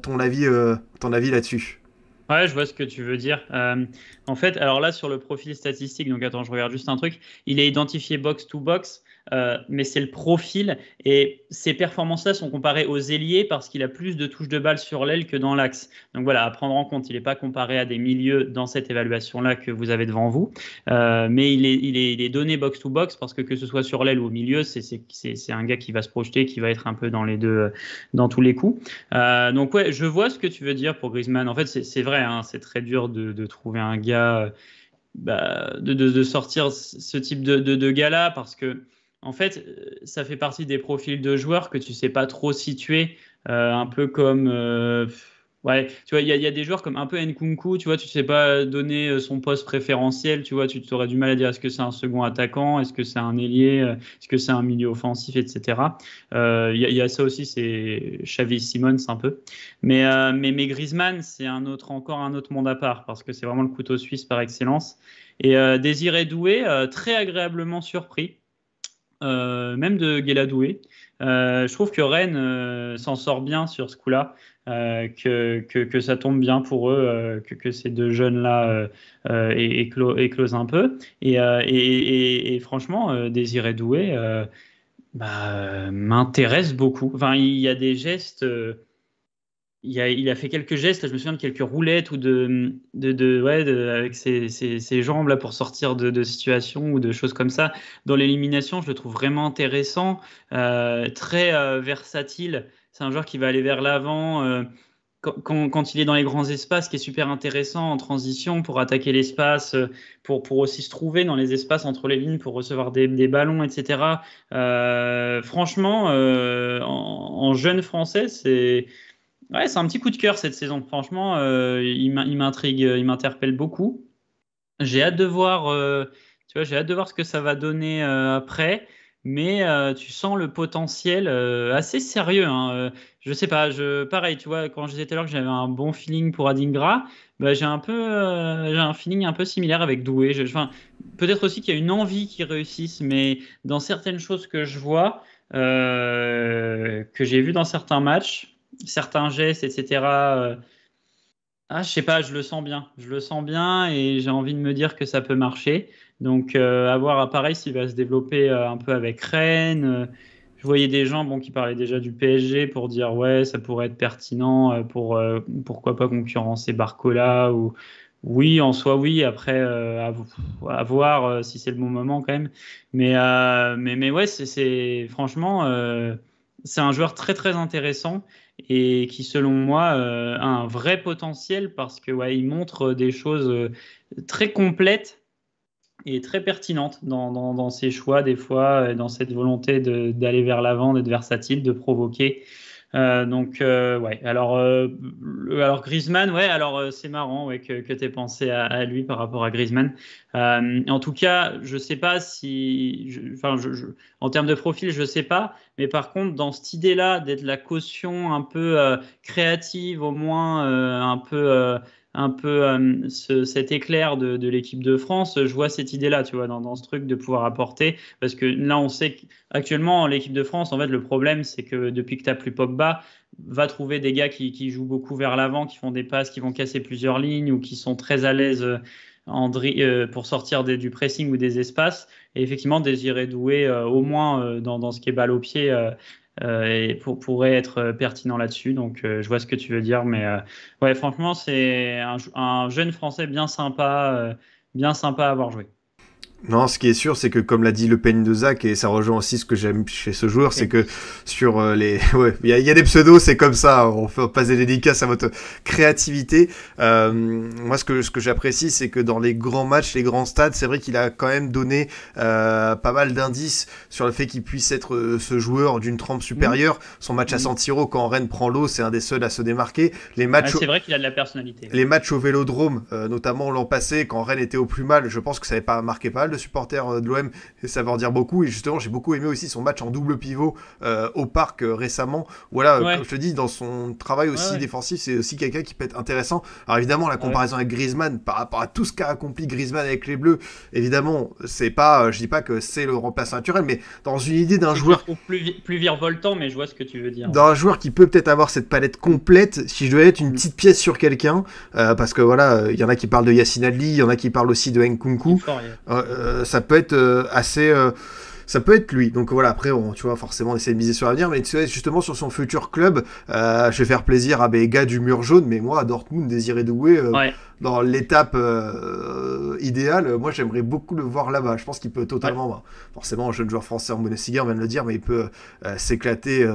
ton, avis, là-dessus. Ouais, je vois ce que tu veux dire. Euh, en fait, alors là, sur le profil statistique, donc attends, je regarde juste un truc. Il est identifié box to box. Euh, mais c'est le profil. Et ces performances-là sont comparées aux ailiers parce qu'il a plus de touches de balle sur l'aile que dans l'axe. Donc voilà, à prendre en compte, il n'est pas comparé à des milieux dans cette évaluation-là que vous avez devant vous, euh, mais il est, donné box-to-box parce que que ce soit sur l'aile ou au milieu, c'est un gars qui va se projeter, qui va être un peu dans les deux, euh, dans tous les coups. donc ouais, je vois ce que tu veux dire pour Griezmann. En fait, c'est vrai, hein, c'est très dur de, trouver un gars, bah, de, de, de, sortir ce type de, gars-là parce que en fait, euh, ça fait partie des profils de joueurs que tu sais pas trop situer, euh, un peu comme. Euh, ouais, tu vois, il y, a des joueurs comme un peu Nkunku, tu vois, tu sais pas donner son poste préférentiel, tu vois, tu aurais du mal à dire est-ce que c'est un second attaquant, est-ce que c'est un ailier, est-ce que c'est un milieu offensif, etc. Il y, a ça aussi, c'est chavis Simons un peu. Mais, mais, mais Griezmann, c'est un autre, encore un autre monde à part, parce que c'est vraiment le couteau suisse par excellence. Et Désiré Doué, très agréablement surpris. Euh, même de Guéladoué. Euh, je trouve que Rennes euh, s'en sort bien sur ce coup-là, que, ça tombe bien pour eux, que, ces deux jeunes-là éclosent un peu. Et, et, franchement, Désiré Doué bah, m'intéresse beaucoup. Enfin, il y a des gestes il a, fait quelques gestes, je me souviens de quelques roulettes ou de, de, de, ouais, avec ses, ses, jambes là pour sortir de, de situations ou de choses comme ça. Dans l'élimination, je le trouve vraiment intéressant, euh, très euh, versatile. C'est un joueur qui va aller vers l'avant euh, quand, quand, il est dans les grands espaces, qui est super intéressant en transition pour attaquer l'espace, pour, pour aussi se trouver dans les espaces entre les lignes pour recevoir des, des ballons, etc. franchement, en jeune français, c'est Ouais, c'est un petit coup de cœur cette saison. Franchement, euh, il m'intrigue, euh, il m'interpelle beaucoup. J'ai hâte de voir, euh, tu vois, j'ai hâte de voir ce que ça va donner après. Mais tu sens le potentiel assez sérieux. Hein. je sais pas, je, pareil, tu vois, quand je disais tout à l'heure que j'avais un bon feeling pour Adingra, bah, j'ai un peu, j'ai un feeling un peu similaire avec Doué. peut-être aussi qu'il y a une envie qu'ils réussissent, mais dans certaines choses que je vois, que j'ai vues dans certains matchs, certains gestes, etc. Euh, ah, je sais pas, je le sens bien. Je le sens bien et j'ai envie de me dire que ça peut marcher. Donc, euh, à voir pareil s'il va se développer euh, un peu avec Rennes. je voyais des gens bon, qui parlaient déjà du PSG pour dire ouais, ça pourrait être pertinent pour pourquoi pas concurrencer Barcola ou oui, en soi oui. Après, à, voir si c'est le bon moment quand même. Mais mais mais ouais, c'est franchement c'est un joueur très très intéressant et qui, selon moi, euh, a un vrai potentiel parce que ouais, montre euh, des choses euh, très complètes et très pertinentes dans, dans ses choix, des fois, dans cette volonté d'aller vers l'avant, d'être versatile, de provoquer euh, donc, euh, ouais. Alors, euh, alors Griezmann, ouais. Alors, c'est marrant ouais, que, tu aies pensé à, lui par rapport à Griezmann. en tout cas, je sais pas si, enfin, en termes de profil, je sais pas. Mais par contre, dans cette idée-là d'être la caution un peu créative, au moins un peu un peu euh, cet éclair de, l'équipe de France, je vois cette idée-là, tu vois, dans, ce truc de pouvoir apporter. Parce que là, on sait qu'actuellement, l'équipe de France, en fait, le problème, c'est que depuis que tu n'as plus Pogba, va trouver des gars qui, jouent beaucoup vers l'avant, qui font des passes, qui vont casser plusieurs lignes ou qui sont très à l'aise. Euh, euh, pour sortir du pressing ou des espaces. Et effectivement, désirer Doué, au moins dans, dans, ce qui est balle au pied, euh, et pourrait être euh, pertinent là-dessus. Donc, euh, je vois ce que tu veux dire, mais ouais, franchement, c'est un, un, jeune Français bien sympa, bien sympa à avoir joué. Non, ce qui est sûr, c'est que comme l'a dit Le Pen de Zach, et ça rejoint aussi ce que j'aime chez ce joueur, c'est que sur euh, les... Ouais, il y, a des pseudos, c'est comme ça, hein. on fait pas des dédicaces à votre créativité. Euh, moi, ce que, ce que j'apprécie, c'est que dans les grands matchs, les grands stades, c'est vrai qu'il a quand même donné euh, pas mal d'indices sur le fait qu'il puisse être ce joueur d'une trempe supérieure. Mmh. Son match à mmh. Santiro, quand Rennes prend l'eau, c'est un des seuls à se démarquer. Les matchs... Ah, c'est vrai qu'il a de la personnalité. Les matchs au Vélodrome, notamment l'an passé, quand Rennes était au plus mal, je pense que ça n'avait pas marqué pas supporter de euh, l'OM et ça va en dire beaucoup. Et justement, j'ai beaucoup aimé aussi son match en double pivot euh, au parc euh, récemment. Voilà, comme je te dis, dans son travail aussi défensif, c'est aussi quelqu'un qui peut être intéressant. Alors évidemment, la ah comparaison avec Griezmann par rapport à tout ce qu'a accompli Griezmann avec les Bleus, évidemment, c'est pas, je dis pas que c'est le remplaçant naturel, mais dans une idée d'un joueur plus, plus virevoltant, mais je vois ce que tu veux dire. dans un joueur qui peut peut-être avoir cette palette complète. Si je devais être une mm. petite pièce sur quelqu'un, parce que voilà, il y en a qui parlent de Yacine Adli, il y en a qui parlent aussi de Nkunku. Euh, ça peut être euh, assez euh, ça peut être lui. Donc voilà, après, on, tu vois, forcément, essayer de miser sur l'avenir, mais tu sais, justement, sur son futur club, je vais faire plaisir à mes du mur jaune, mais moi, à Dortmund, Désiré Doué, dans l'étape idéale, moi, j'aimerais beaucoup le voir là-bas. Je pense qu'il peut totalement, bah, forcément forcément, jeune joueur français en Bundesliga, on vient de le dire, mais il peut s'éclater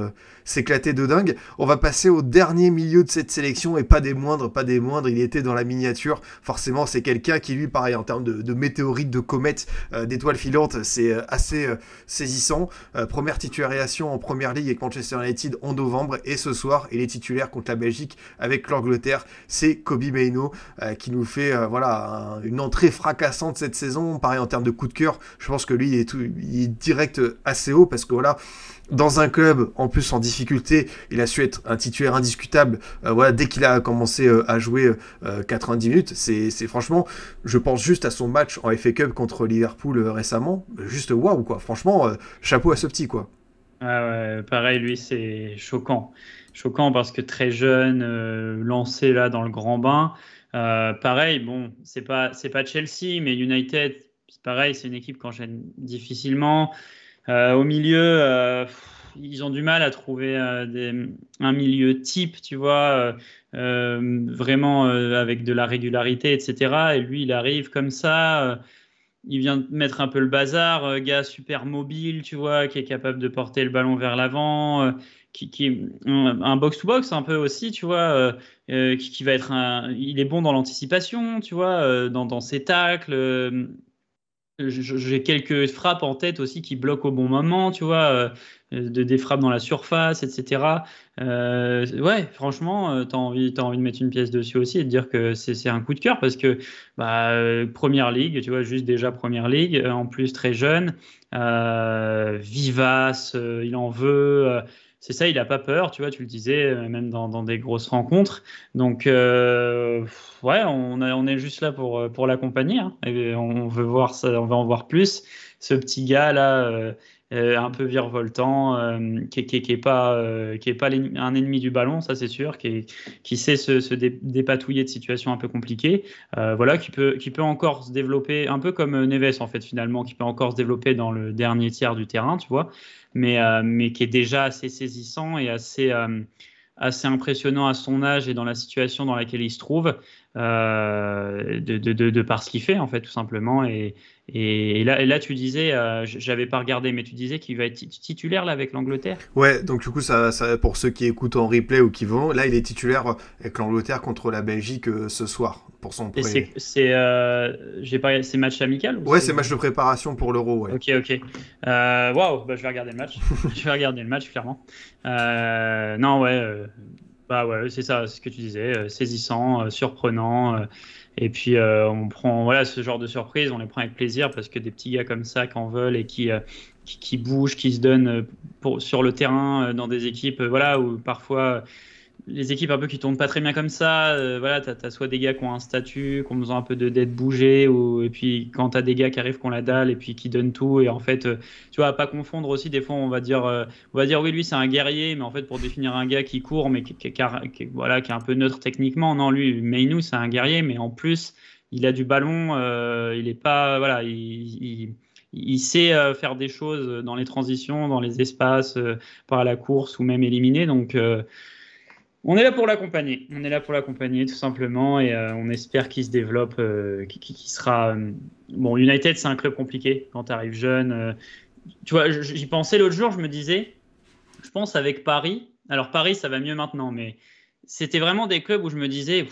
s'éclater de dingue. On va passer au dernier milieu de cette sélection et pas des moindres, pas des moindres. Il était dans la miniature. Forcément, c'est quelqu'un qui, lui, pareil, en termes de, de météorites, de comètes, euh, d'étoiles filantes, c'est euh, assez euh, saisissant. première titularisation en première ligue avec Manchester United en novembre et ce soir, il est titulaire contre la Belgique avec l'Angleterre. C'est Kobe Maino qui nous fait voilà une entrée fracassante cette saison. Pareil, en termes de coup de cœur, je pense que lui, il est, tout, il est direct assez haut parce que voilà dans un club en plus en difficulté, il a su être un titulaire indiscutable. Euh, voilà, dès qu'il a commencé euh, à jouer 90 euh, minutes, c'est franchement, je pense juste à son match en FA Cup contre Liverpool récemment, juste waouh quoi. Franchement, chapeau à ce petit quoi. Ah ouais, pareil, lui, c'est choquant. Choquant parce que très jeune, lancé là dans le grand bain. pareil, bon, c'est pas, pas Chelsea, mais United, pareil, c'est une équipe qu'on gêne difficilement. Euh, au milieu, euh, ils ont du mal à trouver euh, un milieu type, tu vois, vraiment avec de la régularité, etc. Et lui, il arrive comme ça il vient mettre un peu le bazar, gars super mobile, tu vois, qui est capable de porter le ballon vers l'avant, qui, qui un box-to-box un peu aussi, tu vois, qui, va être un, il est bon dans l'anticipation, tu vois, dans, dans, ses tacles, j'ai quelques frappes en tête aussi qui bloquent au bon moment, tu vois, euh, euh, des frappes dans la surface, etc. Euh, ouais, franchement, tu t'as envie, as envie de mettre une pièce dessus aussi et de dire que c'est un coup de cœur parce que bah, première ligue, tu vois, juste déjà première ligue, en plus très jeune, vivace, il en veut c'est ça, il a pas peur, tu vois, tu le disais, euh, même dans, des grosses rencontres. Donc, euh, ouais, on, on, est juste là pour, euh, pour l'accompagner. Hein. on veut, voir ça, on veut en voir plus. Ce petit gars-là, euh, euh, un peu virevoltant, euh, qui n'est est pas, qui est pas euh, un ennemi du ballon, ça c'est sûr, qui, sait se, dépatouiller de situations un peu compliquées, voilà, qui peut, qui peut encore se développer, un peu comme Neves en fait finalement, qui peut encore se développer dans le dernier tiers du terrain, tu vois, mais, mais qui est déjà assez saisissant et assez assez impressionnant à son âge et dans la situation dans laquelle il se trouve. Euh, de, par ce qu'il fait, en fait, tout simplement. Et, et, là, là, tu disais, euh, j'avais pas regardé, mais tu disais qu'il va être titulaire là avec l'Angleterre. Ouais, donc du coup, ça, pour ceux qui écoutent en replay ou qui vont, là, il est titulaire avec l'Angleterre contre la Belgique euh, ce soir pour son premier. C'est pas, c'est match amical Ouais, c'est match de préparation pour l'Euro. Ouais. Ok, ok. Waouh, bah, je vais regarder le match. je vais regarder le match clairement. non, ouais bah ouais, c'est ça, ce que tu disais, euh, saisissant, euh, surprenant. Euh, et puis on prend voilà ce genre de surprise, on les prend avec plaisir parce que des petits gars comme ça qui en veulent et qui qui, bougent, qui se donnent pour, sur le terrain dans des équipes voilà où parfois les équipes un peu qui tournent pas très bien comme ça, euh, voilà, tu as, soit des gars qui ont un statut, qui ont besoin un peu d'être bougés, ou, et puis quand tu as des gars qui arrivent, qu'on la dalle, et puis qui donnent tout, et en fait, euh, tu vois, à pas confondre aussi, des fois, on va dire, euh, on va dire oui, lui, c'est un guerrier, mais en fait, pour définir un gars qui court, mais qui, voilà, qui est un peu neutre techniquement, non, lui, Meinu, c'est un guerrier, mais en plus, il a du ballon, il est pas, voilà, il, sait faire des choses dans les transitions, dans les espaces, par la course ou même éliminer. Donc, on est là pour l'accompagner. On est là pour l'accompagner tout simplement et euh, on espère qu'il se développe, euh, qu'il sera. Euh, bon, United c'est un club compliqué quand tu arrives jeune. tu vois, j'y pensais l'autre jour, je me disais, je pense avec Paris. Alors Paris, ça va mieux maintenant, mais c'était vraiment des clubs où je me disais,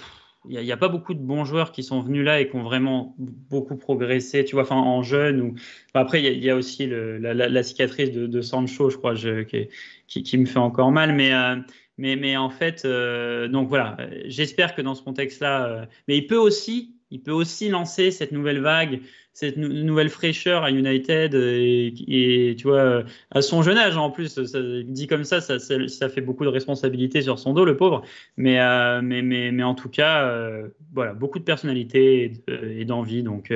il n'y a, pas beaucoup de bons joueurs qui sont venus là et qui ont vraiment beaucoup progressé. Tu vois, enfin en jeune ou après il y, a aussi la, cicatrice de, Sancho, je crois, je, qui, me fait encore mal, mais mais, mais en fait, euh, donc voilà, j'espère que dans ce contexte-là, euh, mais il peut aussi, il peut aussi lancer cette nouvelle vague, cette nouvelle fraîcheur à United et, tu vois, à son jeune âge en plus, dit comme ça, ça, ça, fait beaucoup de responsabilités sur son dos, le pauvre. Mais, euh, mais, mais, en tout cas, voilà, beaucoup de personnalité et d'envie, donc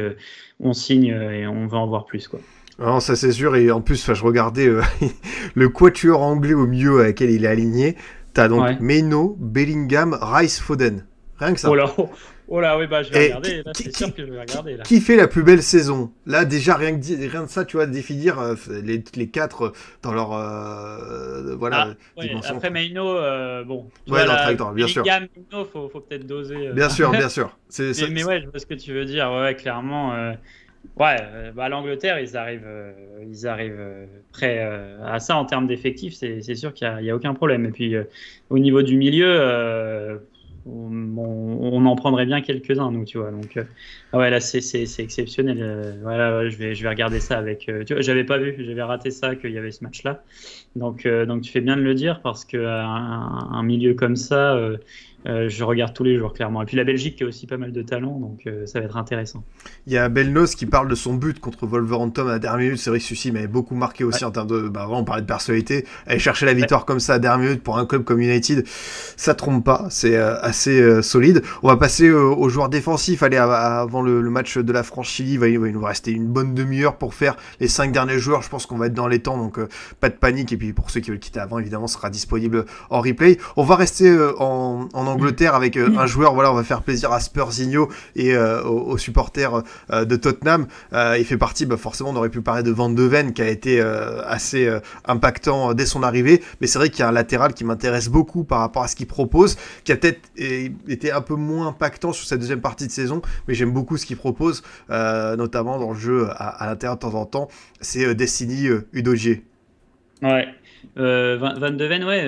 on signe et on va en voir plus, quoi. Ah, ça c'est sûr, et en plus, je regardais le quatuor anglais au mieux à laquelle il est aligné. T'as donc ouais. Meno, Bellingham, Rice, Foden. Rien que ça. Oh là, oh, oh là oui, bah, je vais regarder. Là, qui, sûr que je vais regarder. Là. Qui fait la plus belle saison Là, déjà, rien, que, rien de ça, tu vois, définir euh, les, les, quatre dans leur. Euh, voilà. Ah, ouais, après, Meino, euh, bon. dans bien sûr. Bellingham, Meno, faut, faut peut-être doser. Euh. Bien sûr, bien sûr. mais, mais, ouais, je vois ce que tu veux dire. Ouais, clairement. Ouais, euh, bah, l'Angleterre, ils arrivent, euh, ils arrivent euh, prêts à ça en termes d'effectifs, c'est sûr qu'il n'y a, aucun problème. Et puis au niveau du milieu, on, en prendrait bien quelques-uns, nous, tu vois. Donc, ouais, là, c'est exceptionnel. voilà, je, vais, je vais regarder ça avec. tu vois, j'avais pas vu, j'avais raté ça, qu'il y avait ce match-là. Donc, donc tu fais bien de le dire parce qu'un un milieu comme ça euh, je regarde tous les jours, clairement. Et puis la Belgique qui a aussi pas mal de talent, donc euh, ça va être intéressant. Il y a Belnos qui parle de son but contre Wolverhampton à la dernière minute. C'est vrai que celui m'avait beaucoup marqué aussi en termes de. Bah, on parlait de personnalité. Aller chercher la victoire comme ça à la dernière minute pour un club comme United, ça trompe pas. C'est euh, assez solide. On va passer aux joueurs défensifs. Allez, avant le, match de la France-Chili, il va, nous rester une bonne demi-heure pour faire les cinq derniers joueurs. Je pense qu'on va être dans les temps, donc pas de panique. Et puis pour ceux qui veulent quitter avant, évidemment, sera disponible en replay. On va rester en Angleterre avec euh, un joueur, voilà, on va faire plaisir à Spursigno et euh, aux, supporters euh, de Tottenham. il fait partie, bah, forcément, on aurait pu parler de Van de Ven qui a été assez impactant dès son arrivée, mais c'est vrai qu'il y a un latéral qui m'intéresse beaucoup par rapport à ce qu'il propose, qui a peut-être été un peu moins impactant sur cette deuxième partie de saison, mais j'aime beaucoup ce qu'il propose, notamment dans le jeu à, l'intérieur de temps en temps, c'est Destiny Udogier. Ouais, euh, Van de Ven, ouais.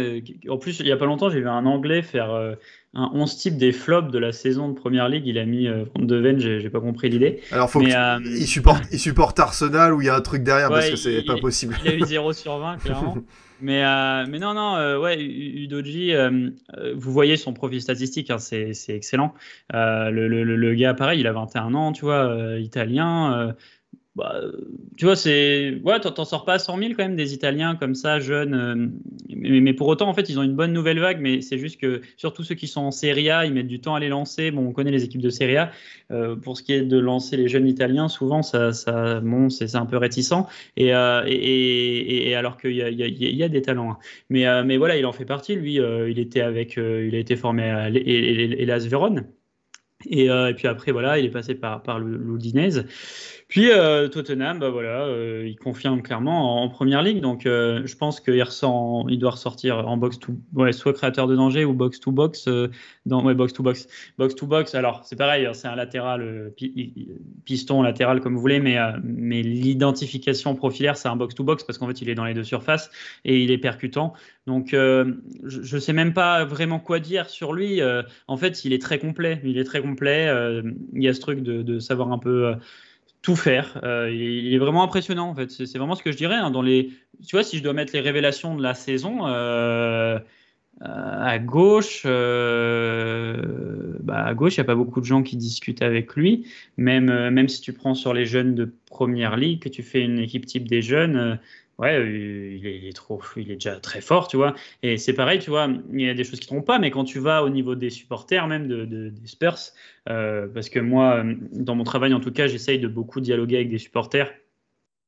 Euh, en plus, il n'y a pas longtemps, j'ai vu un Anglais faire euh, un 11 type des flops de la saison de Première Ligue. Il a mis Van de Ven, j'ai pas compris l'idée. Alors, il, supporte, il supporte Arsenal ou il y a un truc derrière parce que c'est pas possible. Il a eu 0 sur 20, clairement. Mais, mais, non, non, ouais, Udoji, vous voyez son profil statistique, hein, c'est excellent. Le, le, gars, pareil, il a 21 ans, tu vois, italien bah, tu vois, c'est. Ouais, t'en sors pas à 100 000 quand même des Italiens comme ça, jeunes. Euh, mais, pour autant, en fait, ils ont une bonne nouvelle vague, mais c'est juste que surtout ceux qui sont en Serie A, ils mettent du temps à les lancer. Bon, on connaît les équipes de Serie A. Euh, pour ce qui est de lancer les jeunes Italiens, souvent, ça, ça c'est un peu réticent. Euh, et, et, et, alors qu'il y, y a, des talents. Hein. Mais, mais voilà, il en fait partie. Lui, il était avec. il a été formé à Las Vérone. Et, puis après, voilà, il est passé par, par l'Udinese. Puis euh, Tottenham, bah voilà, euh, il confirme clairement en, première ligue. Donc euh, je pense qu'il il doit ressortir en box to ouais, soit créateur de danger ou box to box. dans, ouais, box to box. Box to box, alors c'est pareil, hein, c'est un latéral, piston, latéral comme vous voulez, mais, l'identification profilaire, c'est un box to box parce qu'en fait il est dans les deux surfaces et il est percutant. Donc je ne sais même pas vraiment quoi dire sur lui. en fait, il est très complet. Il est très complet. il y a ce truc de savoir un peu tout faire. Euh, il, est vraiment impressionnant, en fait. C'est vraiment ce que je dirais. Hein. dans les, tu vois, si je dois mettre les révélations de la saison, euh, euh, à gauche, bah, à gauche, il n'y a pas beaucoup de gens qui discutent avec lui. Même, même si tu prends sur les jeunes de première ligue, que tu fais une équipe type des jeunes, ouais, il est, trop, il est déjà très fort, tu vois. Et c'est pareil, tu vois, il y a des choses qui ne trompent pas, mais quand tu vas au niveau des supporters, même de, des Spurs, euh, parce que moi, dans mon travail en tout cas, j'essaye de beaucoup dialoguer avec des supporters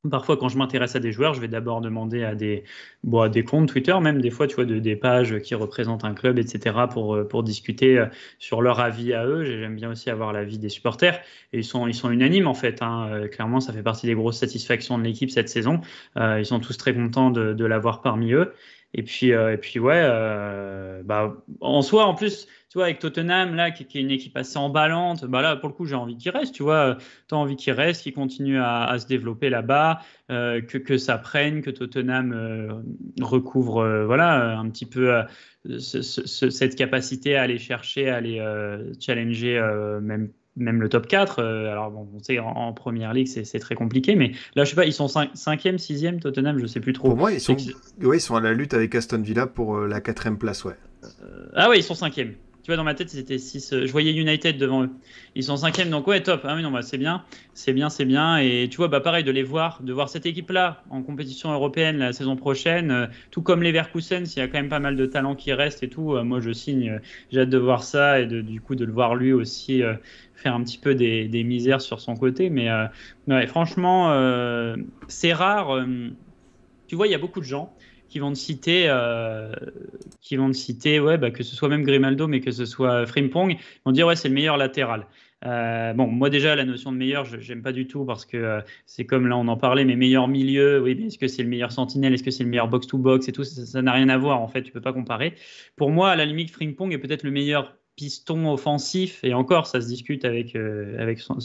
Parfois, quand je m'intéresse à des joueurs, je vais d'abord demander à des, bon, des comptes Twitter, même des fois, tu vois, de, des pages qui représentent un club, etc., pour, euh, pour discuter euh, sur leur avis à eux. J'aime bien aussi avoir l'avis des supporters. Et ils sont, ils sont unanimes, en fait. Hein. Euh, clairement, ça fait partie des grosses satisfactions de l'équipe cette saison. ils sont tous très contents de, de l'avoir parmi eux. Et puis, euh, et puis ouais, euh, bah, en soi, en plus, tu vois, avec Tottenham, là, qui, est une équipe assez emballante, bah là, pour le coup, j'ai envie qu'il reste, tu vois, as envie qu'il reste, qu'il continue à, se développer là-bas, euh, que, ça prenne, que Tottenham recouvre, voilà, un petit peu cette capacité à aller chercher, à aller challenger, même même le top 4. Euh, alors, bon, on sait, en, première ligue, c'est très compliqué, mais là, je sais pas, ils sont 5, 5 6e, Tottenham, je sais plus trop. Pour moi, ils sont, ils sont à la lutte avec Aston Villa pour euh, la 4 place, ouais. Euh, ah, ouais, ils sont 5e. Tu vois, dans ma tête, c'était 6. Euh, je voyais United devant eux. Ils sont 5 donc ouais, top. Hein, mais non, bah, c'est bien, c'est bien, c'est bien. Et tu vois, bah, pareil, de les voir, de voir cette équipe-là en compétition européenne la saison prochaine, euh, tout comme les Verkusen, s'il y a quand même pas mal de talents qui restent et tout, euh, moi, je signe. J'ai hâte de voir ça et de, du coup, de le voir lui aussi faire un petit peu des, des, misères sur son côté. Mais ouais, franchement, c'est rare. tu vois, il y a beaucoup de gens qui vont te citer, euh, qui vont citer ouais, bah, que ce soit même Grimaldo, mais que ce soit Frimpong, ils vont dire ouais, c'est le meilleur latéral. Euh, bon, moi déjà, la notion de meilleur, je n'aime pas du tout parce que euh, c'est comme là, on en parlait, mais meilleur milieu, oui, mais est-ce que c'est le meilleur sentinelle, est-ce que c'est le meilleur box-to-box et tout, ça n'a rien à voir en fait, tu peux pas comparer. Pour moi, à la limite, Frimpong est peut-être le meilleur piston offensif, et encore, ça se discute avec, avec son,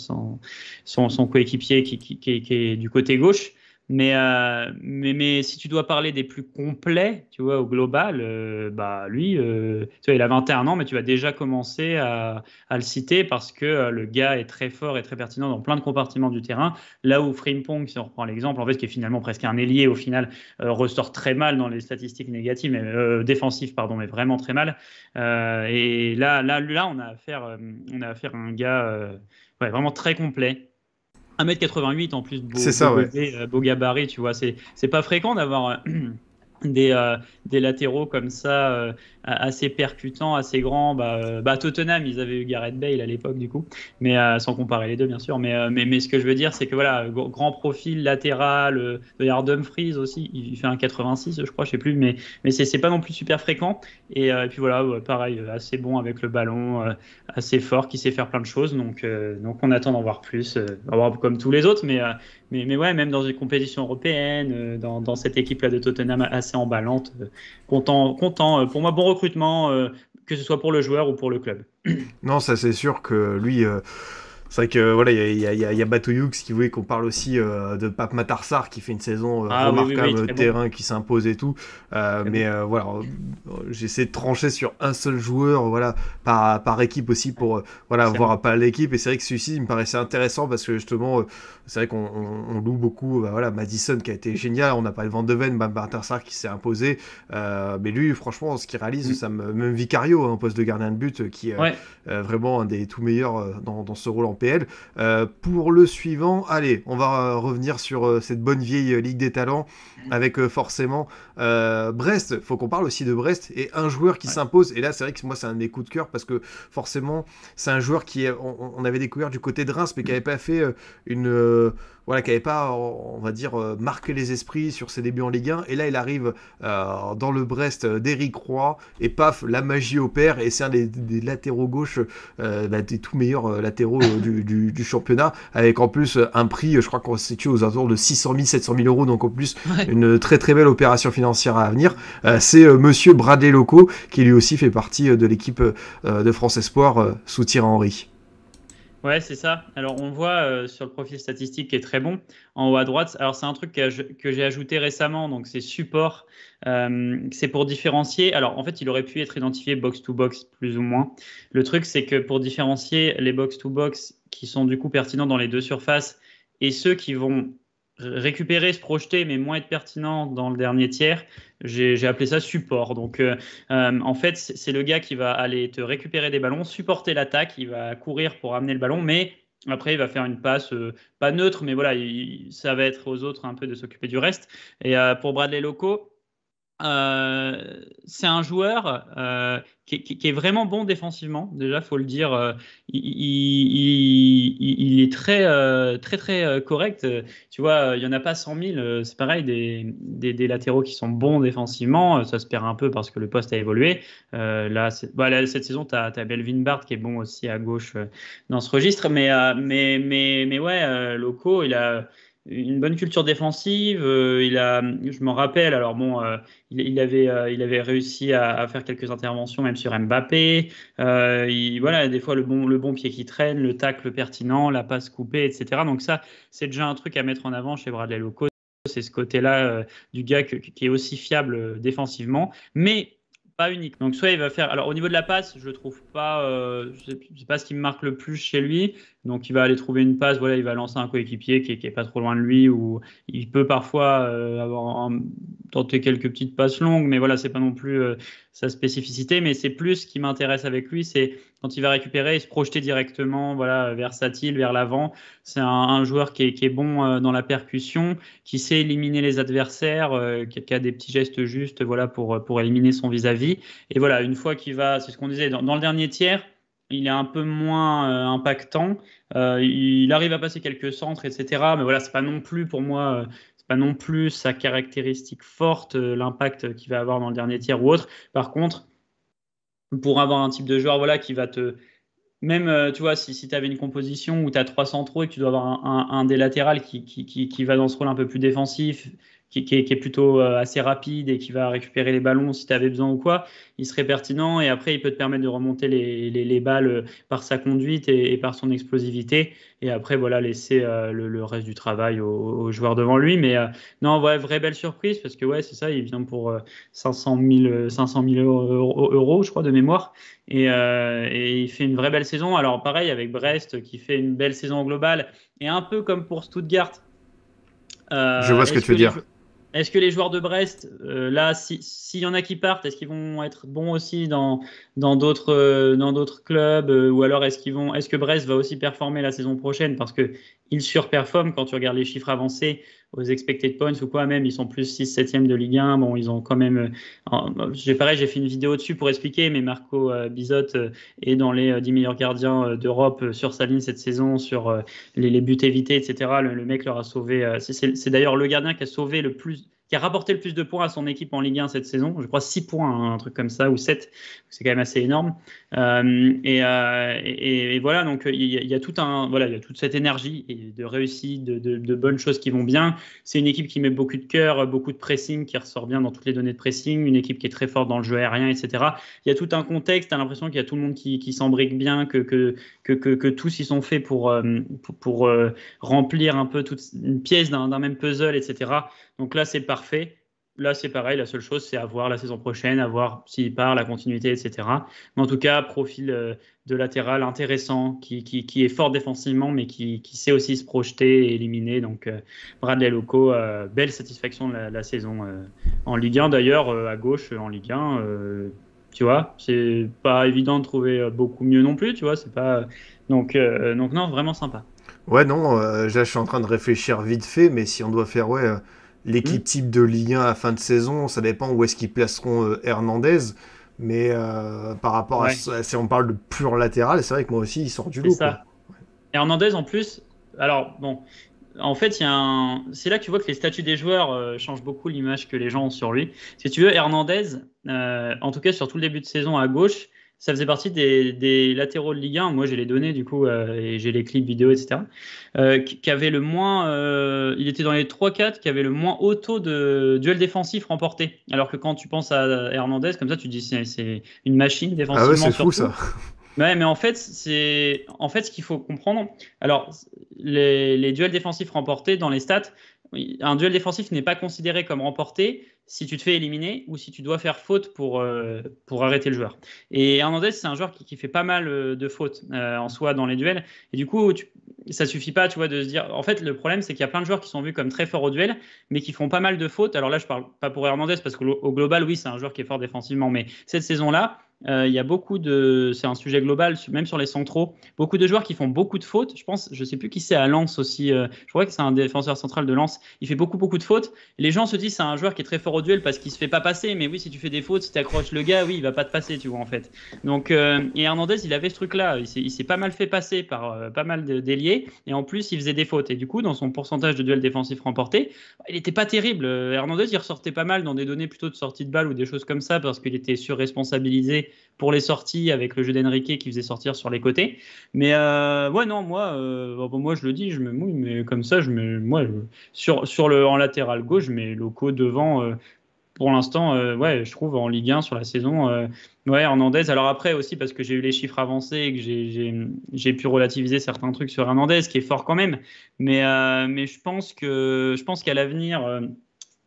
son, son, coéquipier qui, qui, qui, est du côté gauche. Euh, mais, mais, si tu dois parler des plus complets, tu vois, au global, euh, bah lui, euh, tu il a 21 ans, mais tu vas déjà commencer à, le citer parce que le gars est très fort et très pertinent dans plein de compartiments du terrain. Là où Frimpong, si on reprend l'exemple, en fait, qui est finalement presque un ailier au final, ressort très mal dans les statistiques négatives, mais, défensives, pardon, mais vraiment très mal. et là, là, là, on a affaire, on a affaire à un gars vraiment très complet. 1m88 en plus, beau, euh, beau gabarit, tu vois. c'est pas fréquent d'avoir euh, des, euh, des latéraux comme ça, euh, assez percutants, assez grands. Bah, euh, bah, Tottenham, ils avaient eu Gareth Bale à l'époque, du coup, mais sans comparer les deux, bien sûr. Mais, mais, ce que je veux dire, c'est que voilà, grand profil latéral, d'ailleurs Dumfries aussi, il fait un 86, je crois, je sais plus, mais, mais c'est pas non plus super fréquent. Et, puis voilà, pareil, assez bon avec le ballon, assez fort, qui sait faire plein de choses. Donc, donc on attend d'en voir plus, voir comme tous les autres, mais, mais, mais ouais, même dans une compétition européenne, dans, dans cette équipe-là de Tottenham, assez emballante. Euh, content, content. Euh, pour moi, bon recrutement, euh, que ce soit pour le joueur ou pour le club. Non, ça c'est sûr que lui. C'est vrai que voilà, il y a, Batou a, qui voulait qu'on parle aussi euh, de Pape Matarsar qui fait une saison euh, ah, remarquable, euh, terrain qui s'impose et tout. mais voilà, j'essaie de trancher sur un seul joueur, voilà, par, par équipe aussi pour voilà voir pas l'équipe. Et c'est vrai que celui-ci me paraissait intéressant parce que justement, c'est vrai qu'on loue beaucoup. Bah, voilà, Madison qui a été génial. On n'a pas le Van de Ven, Pape Matarsar qui s'est imposé. mais lui, franchement, ce qu'il réalise, ça me, même Vicario un hein, poste de gardien de but, qui est vraiment un des tout meilleurs dans, dans ce rôle en euh, pour le suivant, allez, on va euh, revenir sur euh, cette bonne vieille Ligue des Talents mm. avec forcément Brest. Faut qu'on parle aussi de Brest et un joueur qui s'impose. Et là, c'est vrai que moi, c'est un de coups de cœur parce que forcément, c'est un joueur qui on, avait découvert du côté de Reims, mais qui n'avait mm. pas fait une voilà, qui n'avait pas, on va dire, euh, marqué les esprits sur ses débuts en Ligue 1. Et là, il arrive euh, dans le Brest euh, d'Eric Roy, et paf, la magie opère, et c'est un des, latéraux gauche, bah, des tout meilleurs latéraux du, championnat, avec en plus un prix, je crois qu'on se situe aux alentours de 600 000, 700 000 euros, donc en plus, une très très belle opération financière à venir. c'est monsieur Bradley Loco, qui lui aussi fait partie de l'équipe de France Espoir, sous Thierry Henri. Ouais, c'est ça. Alors, on voit euh, sur le profil statistique qui est très bon, en haut à droite, alors c'est un truc que j'ai ajouté récemment, donc c'est support. Euh, c'est pour différencier. Alors, en fait, il aurait pu être identifié box-to-box, plus ou moins. Le truc, c'est que pour différencier les box to -box qui sont du coup pertinents dans les deux surfaces et ceux qui vont récupérer, se projeter, mais moins être pertinents dans le dernier tiers, j'ai appelé ça support. Donc, euh, euh, en fait, c'est le gars qui va aller te récupérer des ballons, supporter l'attaque, il va courir pour amener le ballon, mais après, il va faire une passe euh, pas neutre, mais voilà, ça va être aux autres un peu de s'occuper du reste. Et pour Bradley locaux. Euh, c'est un joueur euh, qui, est vraiment bon défensivement. Déjà, faut le dire, euh, il, est très, très, très correct. Tu vois, il y en a pas 100 000. C'est pareil, des, latéraux qui sont bons défensivement, ça se perd un peu parce que le poste a évolué. Bah, là, cette saison, tu as, as, Belvin qui est bon aussi à gauche dans ce registre, mais, mais, mais, mais ouais, Loco, il a une bonne culture défensive. Euh, il a, je m'en rappelle, alors bon, euh, il, avait, euh, il avait réussi à, faire quelques interventions même sur Mbappé. voilà, des fois le bon, le bon pied qui traîne, le tacle pertinent, la passe coupée, etc. Donc ça, c'est déjà un truc à mettre en avant chez Bradley Loco. C'est ce côté-là du gars qui est aussi fiable défensivement. Mais unique. Donc soit il va faire. Alors au niveau de la passe, je trouve pas. Euh, pas ce qui me marque le plus chez lui. Donc il va aller trouver une passe. Voilà, il va lancer un coéquipier qui, est pas trop loin de lui ou il peut parfois euh, avoir tenter quelques petites passes longues. Mais voilà, c'est pas non plus euh, sa spécificité. Mais c'est plus ce qui m'intéresse avec lui, c'est quand il va récupérer il se projeter directement voilà, versatile, vers l'avant. C'est un, joueur qui est, bon euh, dans la percussion, qui sait éliminer les adversaires, euh, qui, a des petits gestes justes voilà, pour, euh, pour éliminer son vis-à-vis. Et voilà, une fois qu'il va, c'est ce qu'on disait, dans, le dernier tiers, il est un peu moins impactant. il arrive à passer quelques centres, etc. Mais voilà, ce n'est pas non plus pour moi pas non plus sa caractéristique forte, l'impact qu'il va avoir dans le dernier tiers ou autre. Par contre, pour avoir un type de joueur voilà, qui va te. Même, euh, tu vois, si, tu avais une composition où tu as trois centraux et que tu dois avoir un, un, des latérales qui, va dans ce rôle un peu plus défensif, qui, qui, est, qui, est, plutôt euh, assez rapide et qui va récupérer les ballons si tu avais besoin ou quoi, il serait pertinent et après il peut te permettre de remonter les, les, les balles par sa conduite et, par son explosivité et après voilà laisser euh, le, le, reste du travail aux, aux joueurs devant lui. Mais euh, non, ouais, vraie belle surprise parce que ouais, c'est ça, il vient pour 500 000, 500 000 euros, euros, je crois, de mémoire et, et il fait une vraie belle saison. Alors pareil avec Brest qui fait une belle saison globale et un peu comme pour Stuttgart. je vois ce que tu veux dire. Est-ce que les joueurs de Brest, euh, là, s'il y en a qui partent, est-ce qu'ils vont être bons aussi dans dans d'autres euh, dans d'autres clubs euh, ou alors est-ce qu'ils vont est-ce que Brest va aussi performer la saison prochaine parce que ils surperforment quand tu regardes les chiffres avancés aux expected points ou quoi, même ils sont plus 6 7 de Ligue 1. Bon, ils ont quand même. Euh, euh, j'ai pareil, j'ai fait une vidéo dessus pour expliquer, mais Marco euh, Bizotte est dans les 10 meilleurs gardiens d'Europe sur sa ligne cette saison, sur les, buts évités, etc. le, mec leur a sauvé. C'est d'ailleurs le gardien qui a sauvé le plus qui a rapporté le plus de points à son équipe en Ligue 1 cette saison. Je crois 6 points, hein, un truc comme ça, ou 7. C'est quand même assez énorme. Euh, euh, et, voilà, donc il y, a, voilà, toute cette énergie et de réussite, de, bonnes choses qui vont bien. C'est une équipe qui met beaucoup de cœur, beaucoup de pressing, qui ressort bien dans toutes les données de pressing. Une équipe qui est très forte dans le jeu aérien, etc. Il y a tout un contexte. Tu l'impression qu'il y a tout le monde qui, s'embrique bien, que que, tous ils sont faits pour, euh, pour, remplir un peu toute une pièce d'un même puzzle, etc. Donc là, c'est parti Là, c'est pareil. La seule chose, c'est à voir la saison prochaine, à voir s'il part, la continuité, etc. Mais en tout cas, profil euh, de latéral intéressant, qui, qui, est fort défensivement, mais qui, sait aussi se projeter et éliminer. Donc, euh, Bradley Loco, euh, belle satisfaction de la, saison en Ligue 1. D'ailleurs, à gauche, en Ligue 1, tu vois, c'est pas évident de trouver beaucoup mieux non plus, tu vois. C'est pas. Donc, donc, non, vraiment sympa. Ouais, non, je suis en train de réfléchir vite fait, mais si on doit faire, ouais l'équipe hmm. type de Ligue à fin de saison. Ça dépend où est-ce qu'ils placeront euh, Hernandez. Mais euh, par rapport à, si on parle de pur latéral, c'est vrai que moi aussi, il sort du lot. Ça. Hernandez, en plus, alors bon, en fait, c'est là que tu vois que les statuts des joueurs euh, changent beaucoup l'image que les gens ont sur lui. Si tu veux, Hernandez, en tout cas sur tout le début de saison à gauche, ça faisait partie des, latéraux de Ligue 1. Moi, j'ai les données, du coup, euh, et j'ai les clips vidéo, etc. Euh, qui avait le moins. Euh, il était dans les 3-4 qui avait le moins haut taux de duel défensif remporté. Alors que quand tu penses à Hernandez, comme ça, tu te dis c'est une machine défensivement. Ah ouais, c'est fou ça. Ouais, mais en fait, c'est en fait ce qu'il faut comprendre. Alors, les, duels défensifs remportés dans les stats, un duel défensif n'est pas considéré comme remporté si tu te fais éliminer ou si tu dois faire faute pour, euh, pour arrêter le joueur. Et Hernandez, c'est un joueur qui, fait pas mal euh, de fautes euh, en soi dans les duels. Et du coup, ça suffit pas, tu vois, de se dire. En fait, le problème, c'est qu'il y a plein de joueurs qui sont vus comme très forts au duel, mais qui font pas mal de fautes. Alors là, je parle pas pour Hernandez parce qu'au global, oui, c'est un joueur qui est fort défensivement, mais cette saison-là, euh, il y a beaucoup de, c'est un sujet global, même sur les centraux, beaucoup de joueurs qui font beaucoup de fautes. Je pense, je sais plus qui c'est à Lens aussi. Euh, je crois que c'est un défenseur central de Lens. Il fait beaucoup beaucoup de fautes. Les gens se disent c'est un joueur qui est très fort au duel parce qu'il se fait pas passer. Mais oui, si tu fais des fautes, si tu accroches le gars, oui, il va pas te passer, tu vois en fait. Donc euh, et Hernandez, il avait ce truc-là. Il s'est pas mal fait passer par pas mal d'ailiers et en plus il faisait des fautes. Et du coup, dans son pourcentage de duel défensif remporté, il n'était pas terrible. Hernandez, il ressortait pas mal dans des données plutôt de sortie de balle ou des choses comme ça parce qu'il était surresponsabilisé pour les sorties avec le jeu d'Enrique qui faisait sortir sur les côtés. Mais euh, ouais, non, moi, euh, moi je le dis, je me mouille, mais comme ça, je me, moi, sur, sur le, en latéral gauche, mais mets devant. Euh, pour l'instant, ouais, je trouve en Ligue 1 sur la saison, ouais, Hernandez. Alors après aussi, parce que j'ai eu les chiffres avancés et que j'ai pu relativiser certains trucs sur Hernandez, qui est fort quand même. Mais, mais je pense qu'à l'avenir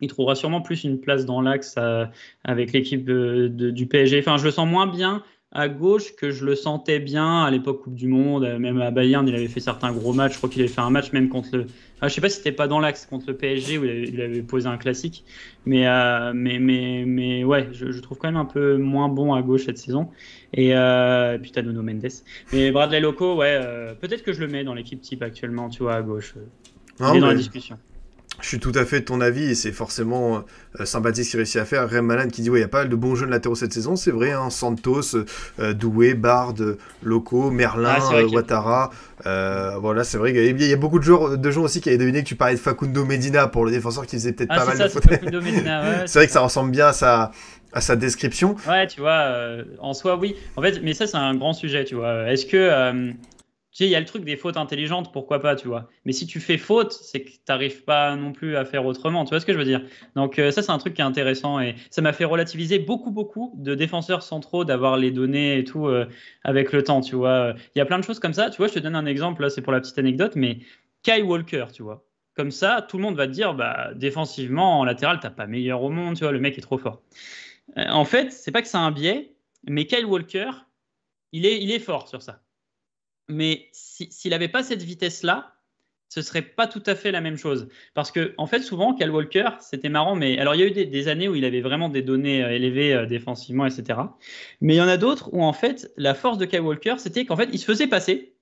il trouvera sûrement plus une place dans l'axe euh, avec l'équipe du PSG. Enfin, je le sens moins bien à gauche que je le sentais bien à l'époque Coupe du Monde, euh, même à Bayern, il avait fait certains gros matchs. Je crois qu'il avait fait un match même contre le. Ah, je sais pas si c'était pas dans l'axe contre le PSG où il avait, posé un classique, mais euh, mais mais ouais, je, trouve quand même un peu moins bon à gauche cette saison. Et puis t'as Nuno Mendes, mais Bradley Loco, ouais, peut-être que je le mets dans l'équipe type actuellement, tu vois, à gauche. il dans la discussion. Je suis tout à fait de ton avis et c'est forcément euh, sympathique ce qu'il réussit à faire. Rem Malan qui dit ouais, il y a pas mal de bons jeunes latéraux cette saison, c'est vrai. Hein. Santos, euh, euh, Doué, Bard, Loco, Merlin, ah, Ouattara. voilà, c'est vrai. Il y, a beaucoup de, joueurs, de gens aussi qui avaient deviné que tu parlais de Facundo Medina pour le défenseur qui faisait peut-être ah, pas mal de c'est vrai que ça ressemble bien à sa, à sa description. Ouais, tu vois, en soi, oui. En fait, mais ça, c'est un grand sujet, tu vois. Est-ce que tu sais, il y a le truc des fautes intelligentes, pourquoi pas, tu vois. Mais si tu fais faute, c'est que tu n'arrives pas non plus à faire autrement, tu vois ce que je veux dire. Donc euh, ça, c'est un truc qui est intéressant et ça m'a fait relativiser beaucoup, beaucoup de défenseurs centraux d'avoir les données et tout euh, avec le temps, tu vois. Il y a plein de choses comme ça, tu vois, je te donne un exemple, là, c'est pour la petite anecdote, mais Kyle Walker, tu vois. Comme ça, tout le monde va te dire, bah, défensivement, en latéral, t'as pas meilleur au monde, tu vois, le mec est trop fort. Euh, en fait, c'est pas que c'est un biais, mais Kyle Walker, il est, il est fort sur ça mais s'il n'avait pas cette vitesse-là, ce serait pas tout à fait la même chose. Parce que, en fait, souvent, Kyle Walker, c'était marrant, mais alors il y a eu des, années où il avait vraiment des données euh, élevées euh, défensivement, etc. Mais il y en a d'autres où, en fait, la force de Kyle Walker, c'était qu'en fait, il se faisait passer,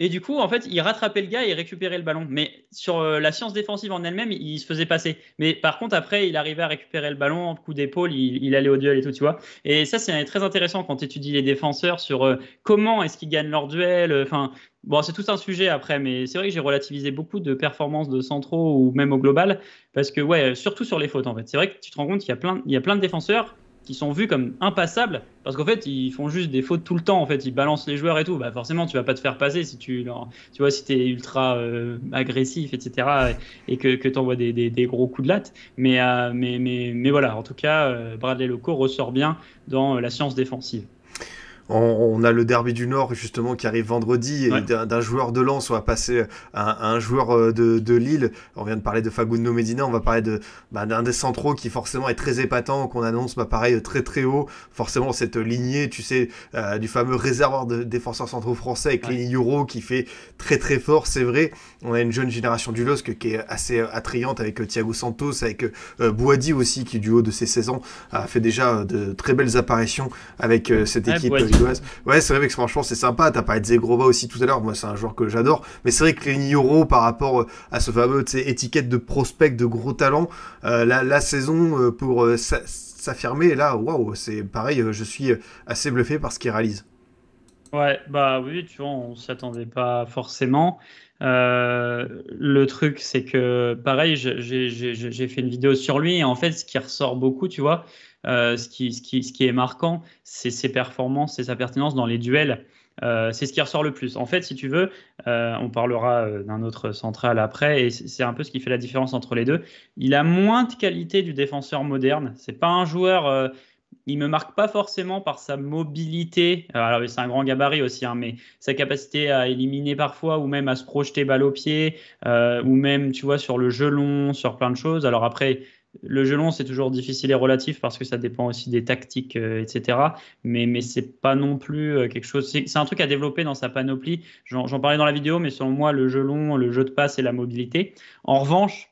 et du coup, en fait, il rattrapait le gars et il récupérait le ballon. Mais sur euh, la science défensive en elle-même, il se faisait passer. Mais par contre, après, il arrivait à récupérer le ballon, coup d'épaule, il, allait au duel et tout, tu vois. Et ça, c'est très intéressant quand tu étudies les défenseurs sur euh, comment est-ce qu'ils gagnent leur duel. Euh, enfin, bon, c'est tout un sujet après, mais c'est vrai que j'ai relativisé beaucoup de performances de centraux ou même au global. Parce que, ouais, surtout sur les fautes, en fait. C'est vrai que tu te rends compte qu'il y, a plein, y a plein de défenseurs qui sont vus comme impassables parce qu'en fait ils font juste des fautes tout le temps en fait ils balancent les joueurs et tout bah forcément tu vas pas te faire passer si tu es tu vois si ultra euh, agressif etc et que, que t'envoies des, des, gros coups de latte mais, euh, mais mais mais voilà en tout cas euh, Bradley Loco ressort bien dans la science défensive on, a le derby du Nord justement qui arrive vendredi et d'un joueur de Lens on va passer à, un joueur euh, de, Lille. On vient de parler de Fagundo Medina, on va parler de bah, d'un des centraux qui forcément est très épatant qu'on annonce bah, pareil très très haut. Forcément cette lignée, tu sais, euh, du fameux réservoir de défenseurs centraux français avec les Euro qui fait très très fort, c'est vrai. On a une jeune génération du LOSC qui est assez euh, attrayante avec Thiago Santos, avec euh, aussi qui du haut de ses saisons a fait déjà de très belles apparitions avec cette équipe. Ouais, c'est vrai que franchement, c'est sympa. T'as parlé de Zegrova aussi tout à l'heure. Moi, c'est un joueur que j'adore. Mais c'est vrai que euro par rapport euh, à ce fameux étiquette de prospect de gros talent, euh, la, saison euh, pour s'affirmer, là, waouh, c'est pareil. je suis assez bluffé par ce qu'il réalise. Ouais, bah oui, tu vois, on s'attendait pas forcément. le truc, c'est que pareil, j'ai fait une vidéo sur lui et en fait, ce qui ressort beaucoup, tu vois, euh, ce, qui, ce, qui, est marquant, c'est ses performances, c'est sa pertinence dans les duels. Euh, c'est ce qui ressort le plus. En fait, si tu veux, euh, on parlera d'un autre central après, et c'est un peu ce qui fait la différence entre les deux. Il a moins de qualité du défenseur moderne. C'est pas un joueur il me marque pas forcément par sa mobilité. Alors, c'est un grand gabarit aussi, hein, mais sa capacité à éliminer parfois, ou même à se projeter balle au pied, ou même, tu vois, sur le jeu long, sur plein de choses. Alors après, le jeu long, c'est toujours difficile et relatif parce que ça dépend aussi des tactiques, euh, etc. Mais, c'est pas non plus euh, quelque chose. C'est un truc à développer dans sa panoplie. J'en parlais dans la vidéo, mais selon moi, le jeu long, le jeu de passe et la mobilité. En revanche,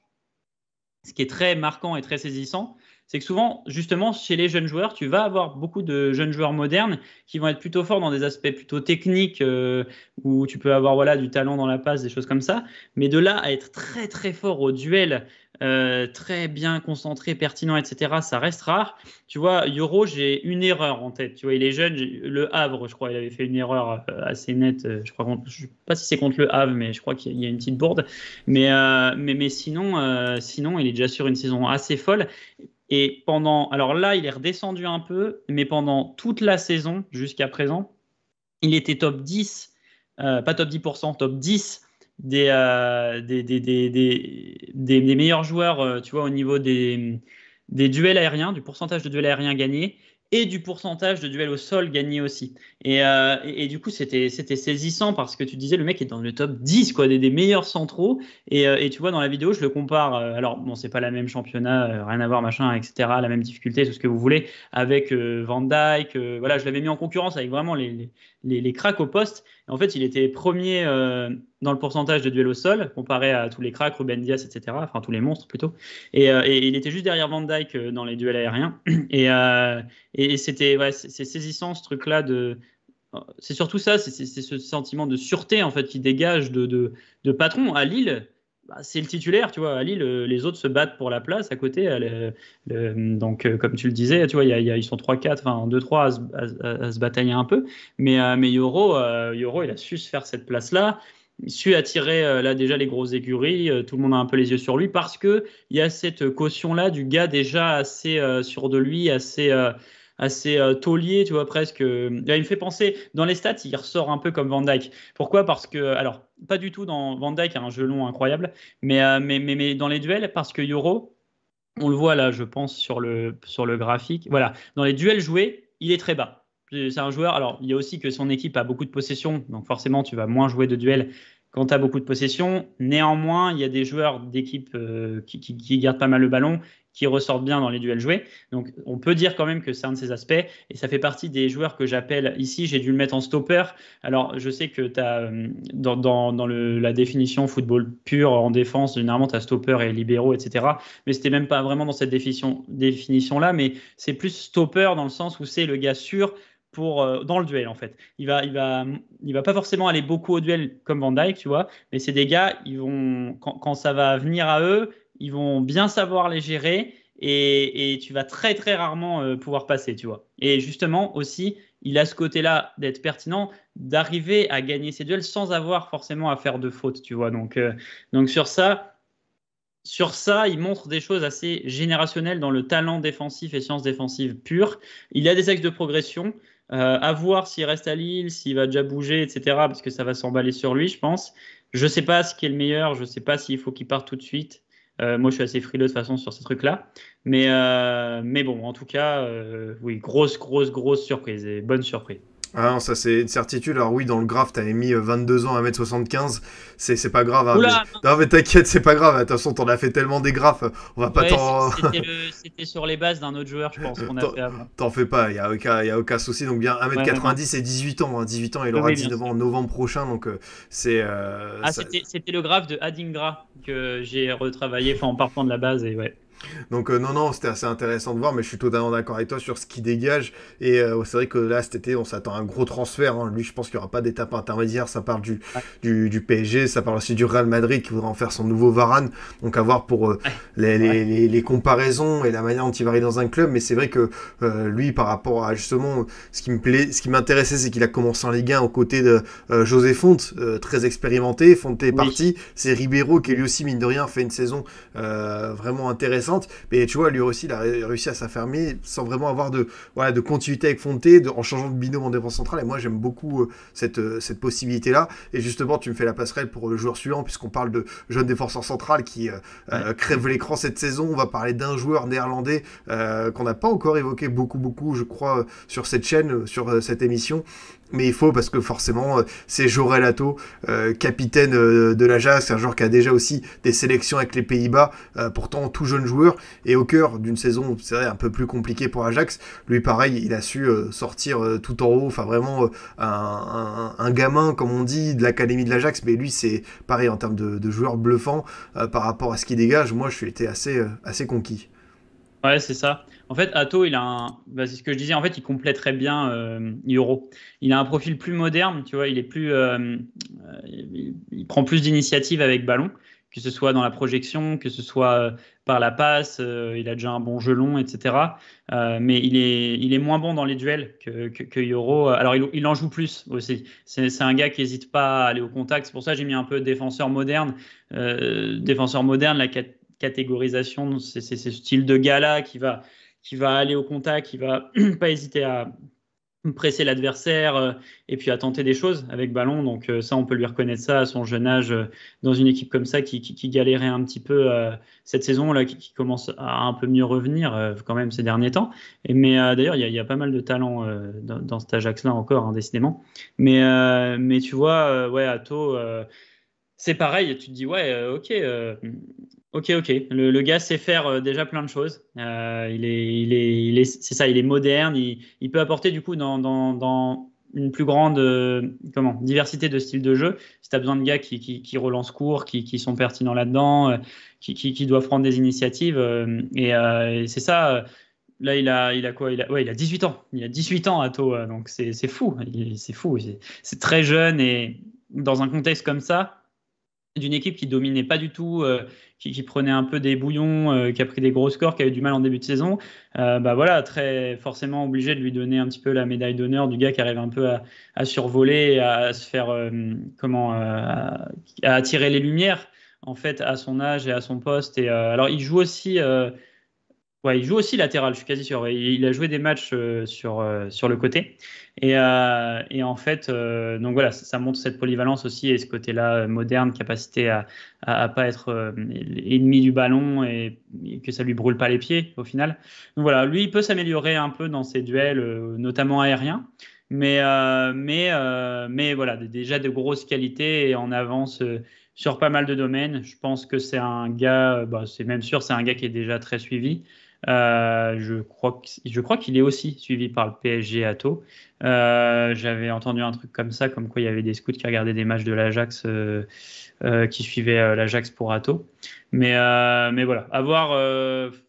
ce qui est très marquant et très saisissant, c'est que souvent, justement, chez les jeunes joueurs, tu vas avoir beaucoup de jeunes joueurs modernes qui vont être plutôt forts dans des aspects plutôt techniques, euh, où tu peux avoir voilà, du talent dans la passe, des choses comme ça. Mais de là à être très très fort au duel, euh, très bien concentré, pertinent, etc., ça reste rare. Tu vois, Euro, j'ai une erreur en tête. Tu vois, il est jeune. Le Havre, je crois, il avait fait une erreur euh, assez nette. Euh, je ne sais pas si c'est contre le Havre, mais je crois qu'il y a une petite bourde. Mais, sinon, sinon, il est déjà sur une saison assez folle. Et pendant, alors là, il est redescendu un peu, mais pendant toute la saison jusqu'à présent, il était top 10, pas top 10%, top 10 euh, des, meilleurs joueurs, euh, tu vois, au niveau des, duels aériens, du pourcentage de duels aériens gagnés et du pourcentage de duels au sol gagnés aussi. Et, euh, du coup, c'était saisissant parce que tu disais, le mec est dans le top 10 quoi, des, meilleurs centraux. Et, tu vois, dans la vidéo, je le compare, alors bon, c'est pas la même championnat, rien à voir, machin, etc., la même difficulté, tout ce que vous voulez, avec Van Dyke. voilà, je l'avais mis en concurrence avec vraiment les, les, les cracks au poste. en fait, il était premier euh, dans le pourcentage de duels au sol, comparé à tous les cracks, Ruben Dias, etc. Enfin, tous les monstres plutôt. Et, euh, il était juste derrière Van Dyke euh, dans les duels aériens. Et, c'était ouais, c'est saisissant ce truc-là de. C'est surtout ça, c'est ce sentiment de sûreté en fait qui dégage de, de, de patron à Lille. Bah, c'est le titulaire, tu vois. Ali, euh, les autres se battent pour la place à côté. Euh, euh, donc, comme tu le disais, tu vois, y ils sont 3-4, enfin 2-3 à, se batailler un peu. Mais, Yoro, Yoro, il a su se faire cette place-là. Il a su attirer là déjà les grosses écuries. tout le monde a un peu les yeux sur lui parce qu'il y a cette caution-là du gars déjà assez sûr de lui, assez assez taulier, tu vois, presque. il me fait penser, dans les stats, il ressort un peu comme Van Dyke. Pourquoi Parce que, alors, pas du tout dans Van Dyke, un jeu long incroyable, euh, mais, mais, mais, dans les duels, parce que Yoro, on le voit là, je pense, sur le, sur le graphique. Voilà, dans les duels joués, il est très bas. C'est un joueur, alors il y a aussi que son équipe a beaucoup de possessions, donc forcément tu vas moins jouer de duels quand tu as beaucoup de possessions. Néanmoins, il y a des joueurs d'équipe euh, qui, qui, qui, gardent pas mal le ballon qui ressortent bien dans les duels joués. Donc on peut dire quand même que c'est un de ces aspects et ça fait partie des joueurs que j'appelle ici. J'ai dû le mettre en stopper. Alors je sais que tu as euh, dans, la définition football pur en défense, généralement tu as stopper et libéraux, etc. Mais c'était même pas vraiment dans cette définition, définition là, mais c'est plus stopper dans le sens où c'est le gars sûr pour, euh, dans le duel en fait. Il va il va il va pas forcément aller beaucoup au duel comme Van Dyke, tu vois, mais c'est des gars, ils vont quand, quand, ça va venir à eux, ils vont bien savoir les gérer et, tu vas très très rarement euh, pouvoir passer, tu vois. Et justement aussi, il a ce côté-là d'être pertinent, d'arriver à gagner ses duels sans avoir forcément à faire de fautes, tu vois. Donc, euh, donc sur ça, sur ça, il montre des choses assez générationnelles dans le talent défensif et sciences défensives pure. Il a des axes de progression. Euh, à voir s'il reste à Lille, s'il va déjà bouger, etc. Parce que ça va s'emballer sur lui, je pense. Je ne sais pas ce qui est le meilleur. Je ne sais pas s'il faut qu'il parte tout de suite. Euh, moi, je suis assez frileux de toute façon sur ces trucs-là. Mais, euh, mais bon, en tout cas, euh, oui, grosse, grosse, grosse surprise et bonne surprise. Ah non, ça c'est une certitude. Alors oui, dans le graphe, t'avais mis 22 euh, ans à 1m75. C'est, c'est pas grave. Hein, non mais t'inquiète, c'est pas grave. De toute façon, t'en as fait tellement des graphes. On va pas t'en... C'était, c'était sur les bases d'un autre joueur, je pense, qu'on a t'en, fait T'en fais pas, il n'y a, aucun... y a aucun souci. Donc bien 1m90 et 18 ans. 18 hein. ans, il aura 19 ans en novembre prochain. Donc euh, c'est... Euh, ah, c'était, c'était le graphe de Adingra que j'ai retravaillé en partant de la base. Et ouais. Donc euh, non, non, c'était assez intéressant de voir, mais je suis totalement d'accord avec toi sur ce qui dégage. Et euh, c'est vrai que là, cet été, on s'attend à un gros transfert. Hein. Lui, je pense qu'il n'y aura pas d'étape intermédiaire. Ça parle du, du, PSG, ça parle aussi du Real Madrid qui voudra en faire son nouveau Varane. Donc à voir pour euh, les, comparaisons et la manière dont il varie dans un club. Mais c'est vrai que lui, par rapport à justement ce qui me plaît, ce qui m'intéressait, c'est qu'il a commencé en Ligue 1 aux côtés de José Fonte, très expérimenté. Fonte est parti. C'est Ribeiro qui lui aussi, mine de rien, fait une saison vraiment intéressante mais tu vois, lui aussi, il a réussi à s'affirmer sans vraiment avoir de, voilà, de continuité avec Fonté, en changeant de binôme en défense centrale. Et moi, j'aime beaucoup euh, cette, euh, cette possibilité-là. Et justement, tu me fais la passerelle pour le joueur suivant, puisqu'on parle de jeunes défenseurs central qui euh, crèvent crève l'écran cette saison. On va parler d'un joueur néerlandais qu'on n'a pas encore évoqué beaucoup, beaucoup, je crois, sur cette chaîne, sur cette émission. Mais il faut parce que forcément, euh, c'est Jorel Atto, euh, capitaine euh, de l'Ajax, un joueur qui a déjà aussi des sélections avec les Pays-Bas, pourtant tout jeune joueur, et au cœur d'une saison, c'est un peu plus compliquée pour Ajax. Lui, pareil, il a su sortir tout en haut, enfin vraiment un, gamin, comme on dit, de l'académie de l'Ajax, mais lui, c'est pareil en termes de, joueur bluffant par rapport à ce qu'il dégage. Moi, je suis été assez, assez conquis. Ouais, c'est ça. En fait, Atto, il a bah, c'est ce que je disais, en fait, il très bien euh, Yoro. Euro. Il a un profil plus moderne, tu vois, il est plus. Euh, euh, il, prend plus d'initiatives avec ballon, que ce soit dans la projection, que ce soit par la passe, il a déjà un bon jeu long, etc. mais il est, il est moins bon dans les duels que, que, Euro. Alors, il, en joue plus aussi. C'est un gars qui n'hésite pas à aller au contact. C'est pour ça que j'ai mis un peu défenseur moderne. défenseur moderne, la, catégorisation, c'est ce style de gala qui va, qui va aller au contact, qui va pas hésiter à presser l'adversaire euh, et puis à tenter des choses avec ballon. Donc euh, ça, on peut lui reconnaître ça à son jeune âge euh, dans une équipe comme ça qui, qui, galérait un petit peu cette saison-là, qui, commence à un peu mieux revenir quand même ces derniers temps. Et, mais d'ailleurs, il y, a pas mal de talent dans, cet Ajax-là encore, hein, décidément. Mais, mais tu vois, ouais, Atto c'est pareil, tu te dis, ouais, euh, euh, ok, ok, ok. Le, gars sait faire euh, déjà plein de choses. il est, c'est ça, il est moderne. Il, peut apporter du coup dans, une plus grande comment, diversité de styles de jeu. Si tu as besoin de gars qui, qui, relancent court, qui, qui, sont pertinents là-dedans, qui, qui, doivent prendre des initiatives. et, c'est ça. Là, il a, il a quoi il a, ouais, il a 18 ans. Il a 18 ans à tôt, donc c'est fou. C'est fou. C'est très jeune et dans un contexte comme ça, d'une équipe qui dominait pas du tout, euh, qui, prenait un peu des bouillons, euh, qui a pris des gros scores, qui a eu du mal en début de saison, euh, bah voilà, très forcément obligé de lui donner un petit peu la médaille d'honneur du gars qui arrive un peu à, survoler, à se faire comment, à, attirer les lumières en fait à son âge et à son poste. Et alors il joue aussi il joue aussi latéral, je suis quasi sûr. Il a joué des matchs euh, sur, euh, sur le côté. Et, euh, et en fait, donc voilà, ça, montre cette polyvalence aussi et ce côté-là moderne, capacité à ne pas être ennemi du ballon et, que ça lui brûle pas les pieds au final. Donc voilà, lui, il peut s'améliorer un peu dans ses duels, notamment aériens. Mais, mais, mais voilà, déjà de grosses qualités et en avance sur pas mal de domaines. Je pense que c'est un gars, bah, c'est même sûr, c'est un gars qui est déjà très suivi. Euh, je crois qu'il est aussi suivi par le PSG à euh, J'avais entendu un truc comme ça, comme quoi il y avait des scouts qui regardaient des matchs de l'Ajax, euh, qui suivaient l'Ajax pour Ato. Mais, mais voilà, à voir,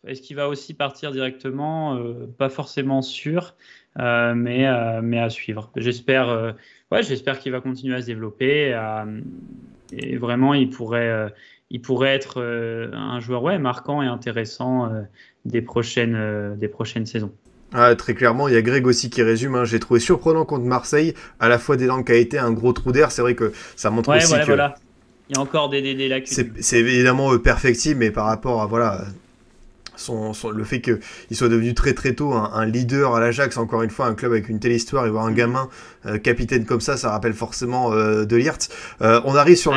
est-ce qu'il va aussi partir directement Pas forcément sûr, mais, mais à suivre. J'espère ouais, qu'il va continuer à se développer. et vraiment, il pourrait il pourrait être euh, un joueur ouais, marquant et intéressant euh, des, prochaines, euh, des prochaines saisons. Ah, très clairement, il y a Greg aussi qui résume. Hein. J'ai trouvé surprenant contre Marseille, à la fois des langues qui a été un gros trou d'air. C'est vrai que ça montre ouais, aussi voilà, que. Il y a encore des, lacunes. C'est évidemment perfectible, mais par rapport à voilà, son, le fait qu'il soit devenu très très tôt un, leader à l'Ajax, encore une fois, un club avec une telle histoire, et voir un mm. gamin euh, capitaine comme ça, ça rappelle forcément euh, de euh, on arrive sur,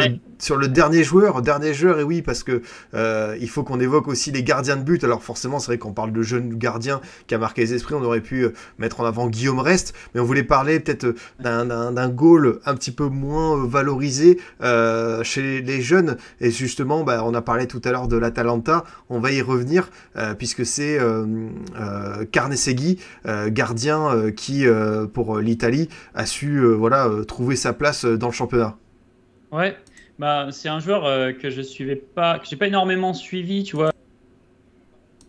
le, dernier joueur, dernier joueur, et oui, parce que il faut qu'on évoque aussi les gardiens de but. Alors forcément, c'est vrai qu'on parle de jeunes gardiens qui a marqué les esprits, on aurait pu mettre en avant Guillaume Rest, mais on voulait parler peut-être d'un goal un petit peu moins valorisé chez les, jeunes. Et justement, bah, on a parlé tout à l'heure de l'Atalanta, on va y revenir, puisque c'est Carnesegui, gardien qui, pour l'Italie, a su euh, voilà, euh, trouver sa place euh, dans le championnat. Ouais, bah, c'est un joueur que je suivais pas, que j'ai pas énormément suivi, tu vois,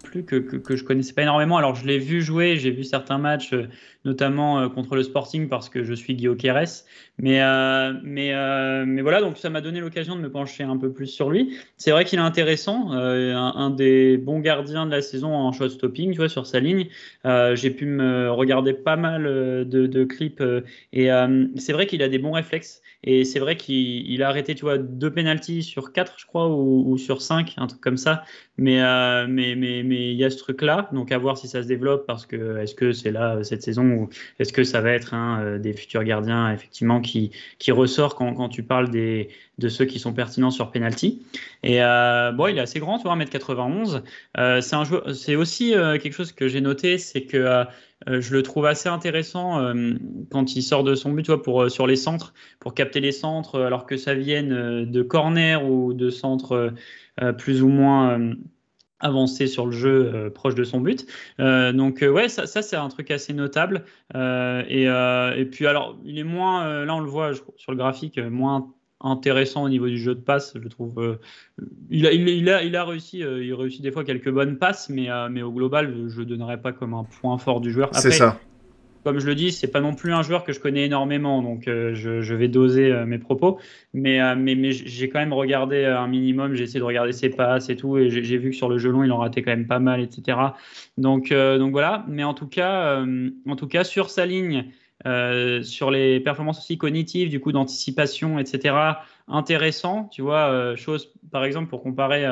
plus que, que, que je connaissais pas énormément. Alors je l'ai vu jouer, j'ai vu certains matchs notamment euh, contre le Sporting parce que je suis Guillaume Quérès. Mais, euh, mais, euh, mais voilà, donc ça m'a donné l'occasion de me pencher un peu plus sur lui. C'est vrai qu'il est intéressant, un, des bons gardiens de la saison en shot stopping, tu vois, sur sa ligne. J'ai pu me regarder pas mal de, clips et c'est vrai qu'il a des bons réflexes. Et c'est vrai qu'il a arrêté, tu vois, deux pénalties sur quatre, je crois, ou, sur cinq, un truc comme ça. Mais mais mais mais il y a ce truc-là, donc à voir si ça se développe parce que est-ce que c'est là cette saison ou est-ce que ça va être un hein, euh, des futurs gardiens effectivement qui, qui ressort quand, tu parles de ceux qui sont pertinents sur penalty. Et euh, bon, il est assez grand, tu vois, 1m91. Euh, c'est aussi quelque chose que j'ai noté, c'est que je le trouve assez intéressant quand il sort de son but, tu vois, pour sur les centres, pour capter les centres, alors que ça vienne de corner ou de centres plus ou moins avancé sur le jeu euh, proche de son but. Euh, donc euh, ouais, ça, c'est un truc assez notable. Et, puis alors, il est moins, là on le voit sur le graphique, moins intéressant au niveau du jeu de passe, je trouve. il, a, il, a, réussi, il réussit des fois quelques bonnes passes, mais, mais au global, je ne donnerais pas comme un point fort du joueur. C'est ça comme je le dis, c'est pas non plus un joueur que je connais énormément, donc euh, je, vais doser euh, mes propos. Mais, euh, mais, mais j'ai quand même regardé un minimum, j'ai essayé de regarder ses passes et tout, et j'ai vu que sur le jeu long, il en ratait quand même pas mal, etc. Donc, donc voilà. Mais en tout cas, en tout cas sur sa ligne, sur les performances aussi cognitives, du coup d'anticipation, etc. Intéressant, tu vois, chose par exemple pour comparer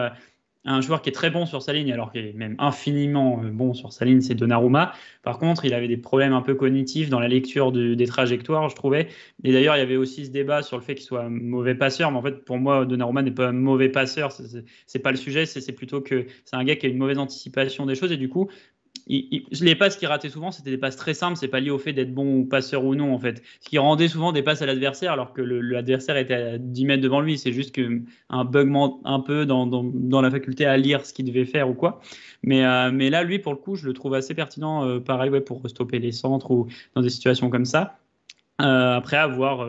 un joueur qui est très bon sur sa ligne, alors qu'il est même infiniment euh, bon sur sa ligne, c'est Donnarumma. Par contre, il avait des problèmes un peu cognitifs dans la lecture des trajectoires, je trouvais. Et d'ailleurs, il y avait aussi ce débat sur le fait qu'il soit un mauvais passeur. Mais en fait, pour moi, Donnarumma n'est pas un mauvais passeur. C'est pas le sujet. C'est plutôt que c'est un gars qui a une mauvaise anticipation des choses. Et du coup, les passes qu'il ratait souvent, c'était des passes très simples. C'est pas lié au fait d'être bon passeur ou non, en fait. Ce qui rendait souvent des passes à l'adversaire, alors que l'adversaire était à 10 mètres devant lui. C'est juste que un bug un peu dans, la faculté à lire ce qu'il devait faire ou quoi. Mais, euh, là, lui, pour le coup, je le trouve assez pertinent, euh, pareil, ouais, pour stopper les centres ou dans des situations comme ça. Euh, après avoir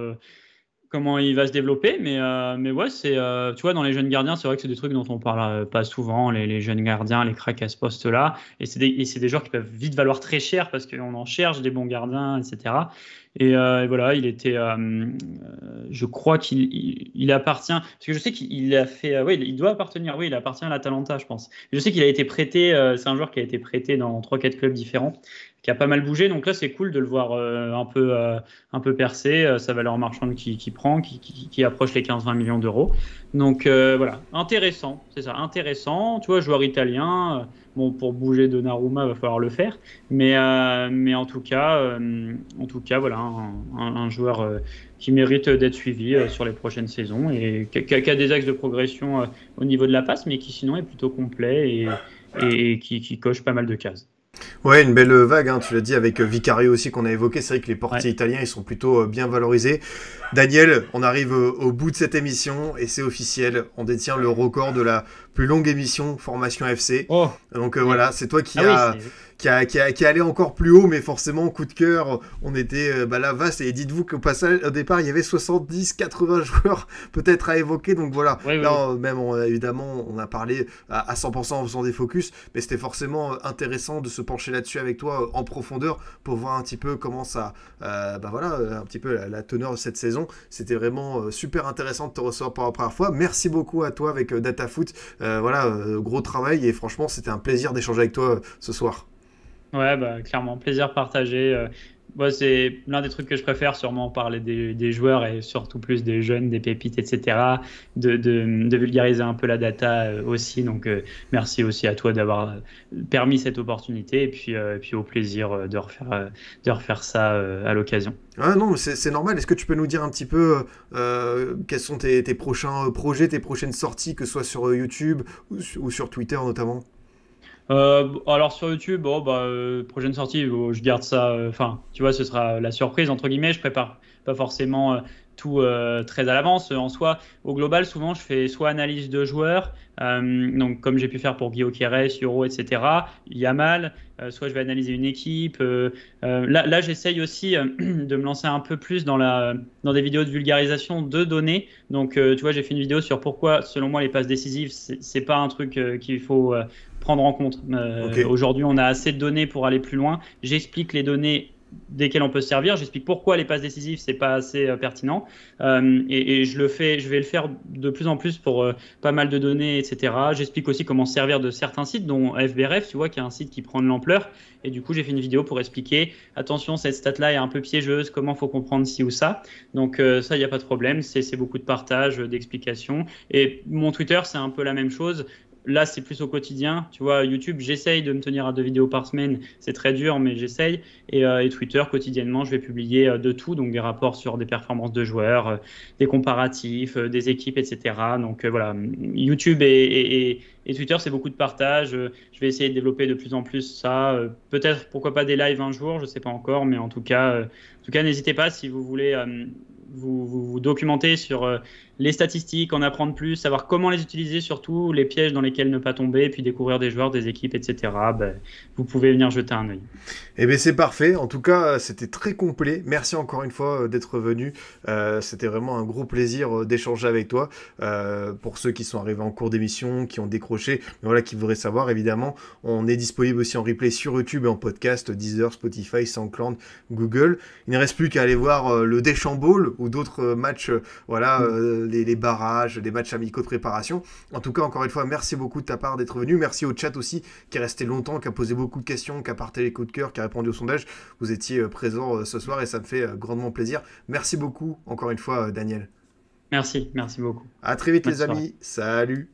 comment il va se développer. Mais, euh, mais ouais, c'est, euh, tu vois, dans les jeunes gardiens, c'est vrai que c'est des trucs dont on parle euh, pas souvent, les, jeunes gardiens, les cracks à ce poste-là. Et c'est des, des, joueurs qui peuvent vite valoir très cher parce qu'on en cherche des bons gardiens, etc. Euh, et, voilà, il était, euh, euh, je crois qu'il il, appartient, parce que je sais qu'il a fait, oui, il doit appartenir, oui, il appartient à l'Atalanta, je pense. je sais qu'il a été prêté, c'est un joueur qui a été prêté dans trois, quatre clubs différents, qui a pas mal bougé. Donc là, c'est cool de le voir un peu, un peu percé, sa valeur marchande qui, qui prend, qui, qui, qui, approche les 15-20 millions d'euros. Donc voilà, intéressant, c'est ça, intéressant. Tu vois, joueur italien Bon, pour bouger de Naruma, va falloir le faire. Mais, euh, mais en tout cas, euh, en tout cas, voilà, un, joueur euh, qui mérite d'être suivi sur les prochaines saisons et qui a, des axes de progression au niveau de la passe, mais qui sinon est plutôt complet et, qui coche pas mal de cases. Ouais, une belle vague, hein, tu l'as dit, avec euh, Vicario aussi qu'on a évoqué. C'est vrai que les portiers italiens, ils sont plutôt euh, bien valorisés. Daniel, on arrive euh, au bout de cette émission et c'est officiel. On détient le record de la plus longue émission Formation FC. Oh. Donc voilà, c'est toi qui ah as qui, allait encore plus haut, mais forcément, coup de cœur, on était euh, bah là vaste. Et dites-vous qu'au passage, au départ, il y avait 70, 80 joueurs peut-être à évoquer. Donc voilà, même évidemment, on a parlé à, 100% en faisant des focus, mais c'était forcément euh, intéressant de se pencher là-dessus avec toi euh, en profondeur pour voir un petit peu comment ça, bah voilà, un petit peu la, teneur de cette saison. C'était vraiment super intéressant de te recevoir pour la première fois. Merci beaucoup à toi avec DataFoot. voilà, gros travail et franchement, c'était un plaisir d'échanger avec toi ce soir. Ouais, bah, clairement, plaisir partagé. Euh. Moi, c'est l'un des trucs que je préfère, sûrement parler des, joueurs et surtout plus des jeunes, des pépites, etc. De, vulgariser un peu la data euh, aussi. Donc, euh, merci aussi à toi d'avoir permis cette opportunité et puis, puis au plaisir de refaire, de refaire ça à l'occasion. Ah non, c'est normal. Est-ce que tu peux nous dire un petit peu quels sont tes, prochains projets, tes prochaines sorties, que ce soit sur YouTube ou sur Twitter notamment euh, alors sur YouTube, oh, bon, bah, euh, prochaine sortie, oh, je garde ça. Euh, enfin, tu vois, ce sera la surprise entre guillemets. Je prépare pas forcément tout très à l'avance. En soi, au global, souvent, je fais soit analyse de joueurs, donc comme j'ai pu faire pour Guillaume Quéré, Euro, etc. Yamal. Euh, soit je vais analyser une équipe. Euh, euh, là, j'essaye aussi de me lancer un peu plus dans, la, dans des vidéos de vulgarisation de données. Donc, tu vois, j'ai fait une vidéo sur pourquoi, selon moi, les passes décisives, c'est pas un truc qu'il faut prendre en compte. Aujourd'hui, on a assez de données pour aller plus loin. J'explique les données desquels on peut se servir. J'explique pourquoi les passes décisives ce n'est pas assez euh, pertinent euh, et, je le fais, je vais le faire de plus en plus pour euh, pas mal de données, etc. J'explique aussi comment servir de certains sites, dont FBRF, tu vois, qui est un site qui prend de l'ampleur. Et du coup, j'ai fait une vidéo pour expliquer attention, cette stat-là est un peu piégeuse, comment faut comprendre ci ou ça. Donc ça, il n'y a pas de problème. C'est beaucoup de partage, d'explications. Et mon Twitter, c'est un peu la même chose. Là, c'est plus au quotidien. Tu vois, YouTube, j'essaye de me tenir à deux vidéos par semaine. C'est très dur, mais j'essaye. Et, euh, Twitter, quotidiennement, je vais publier euh, de tout, donc des rapports sur des performances de joueurs, euh, des comparatifs, des équipes, etc. Donc voilà, YouTube et, Twitter, c'est beaucoup de partage. je vais essayer de développer de plus en plus ça. Peut-être, pourquoi pas, des lives un jour, je ne sais pas encore, mais en tout cas, n'hésitez pas si vous voulez vous, vous, vous documenter sur les statistiques, en apprendre plus, savoir comment les utiliser, surtout les pièges dans lesquels ne pas tomber, puis découvrir des joueurs, des équipes, etc. Ben, vous pouvez venir jeter un oeil. Eh bien, c'est parfait. En tout cas, c'était très complet. Merci encore une fois euh, d'être venu. Euh, c'était vraiment un gros plaisir euh, d'échanger avec toi. pour ceux qui sont arrivés en cours d'émission, qui ont décroché, voilà, qui voudraient savoir, évidemment, on est disponible aussi en replay sur YouTube et en podcast, Deezer, Spotify, SoundCloud, Google. Il ne reste plus qu'à aller voir le ball ou d'autres matchs, voilà. Mm les, barrages, les matchs amicaux de préparation. En tout cas, encore une fois, merci beaucoup de ta part d'être venu. Merci au chat aussi qui est resté longtemps, qui a posé beaucoup de questions, qui a partagé les coups de cœur, qui a répondu au sondage. Vous étiez euh, présent euh, ce soir et ça me fait euh, grandement plaisir. Merci beaucoup encore une fois, Daniel. Merci, merci beaucoup. À très vite, les amis. Salut.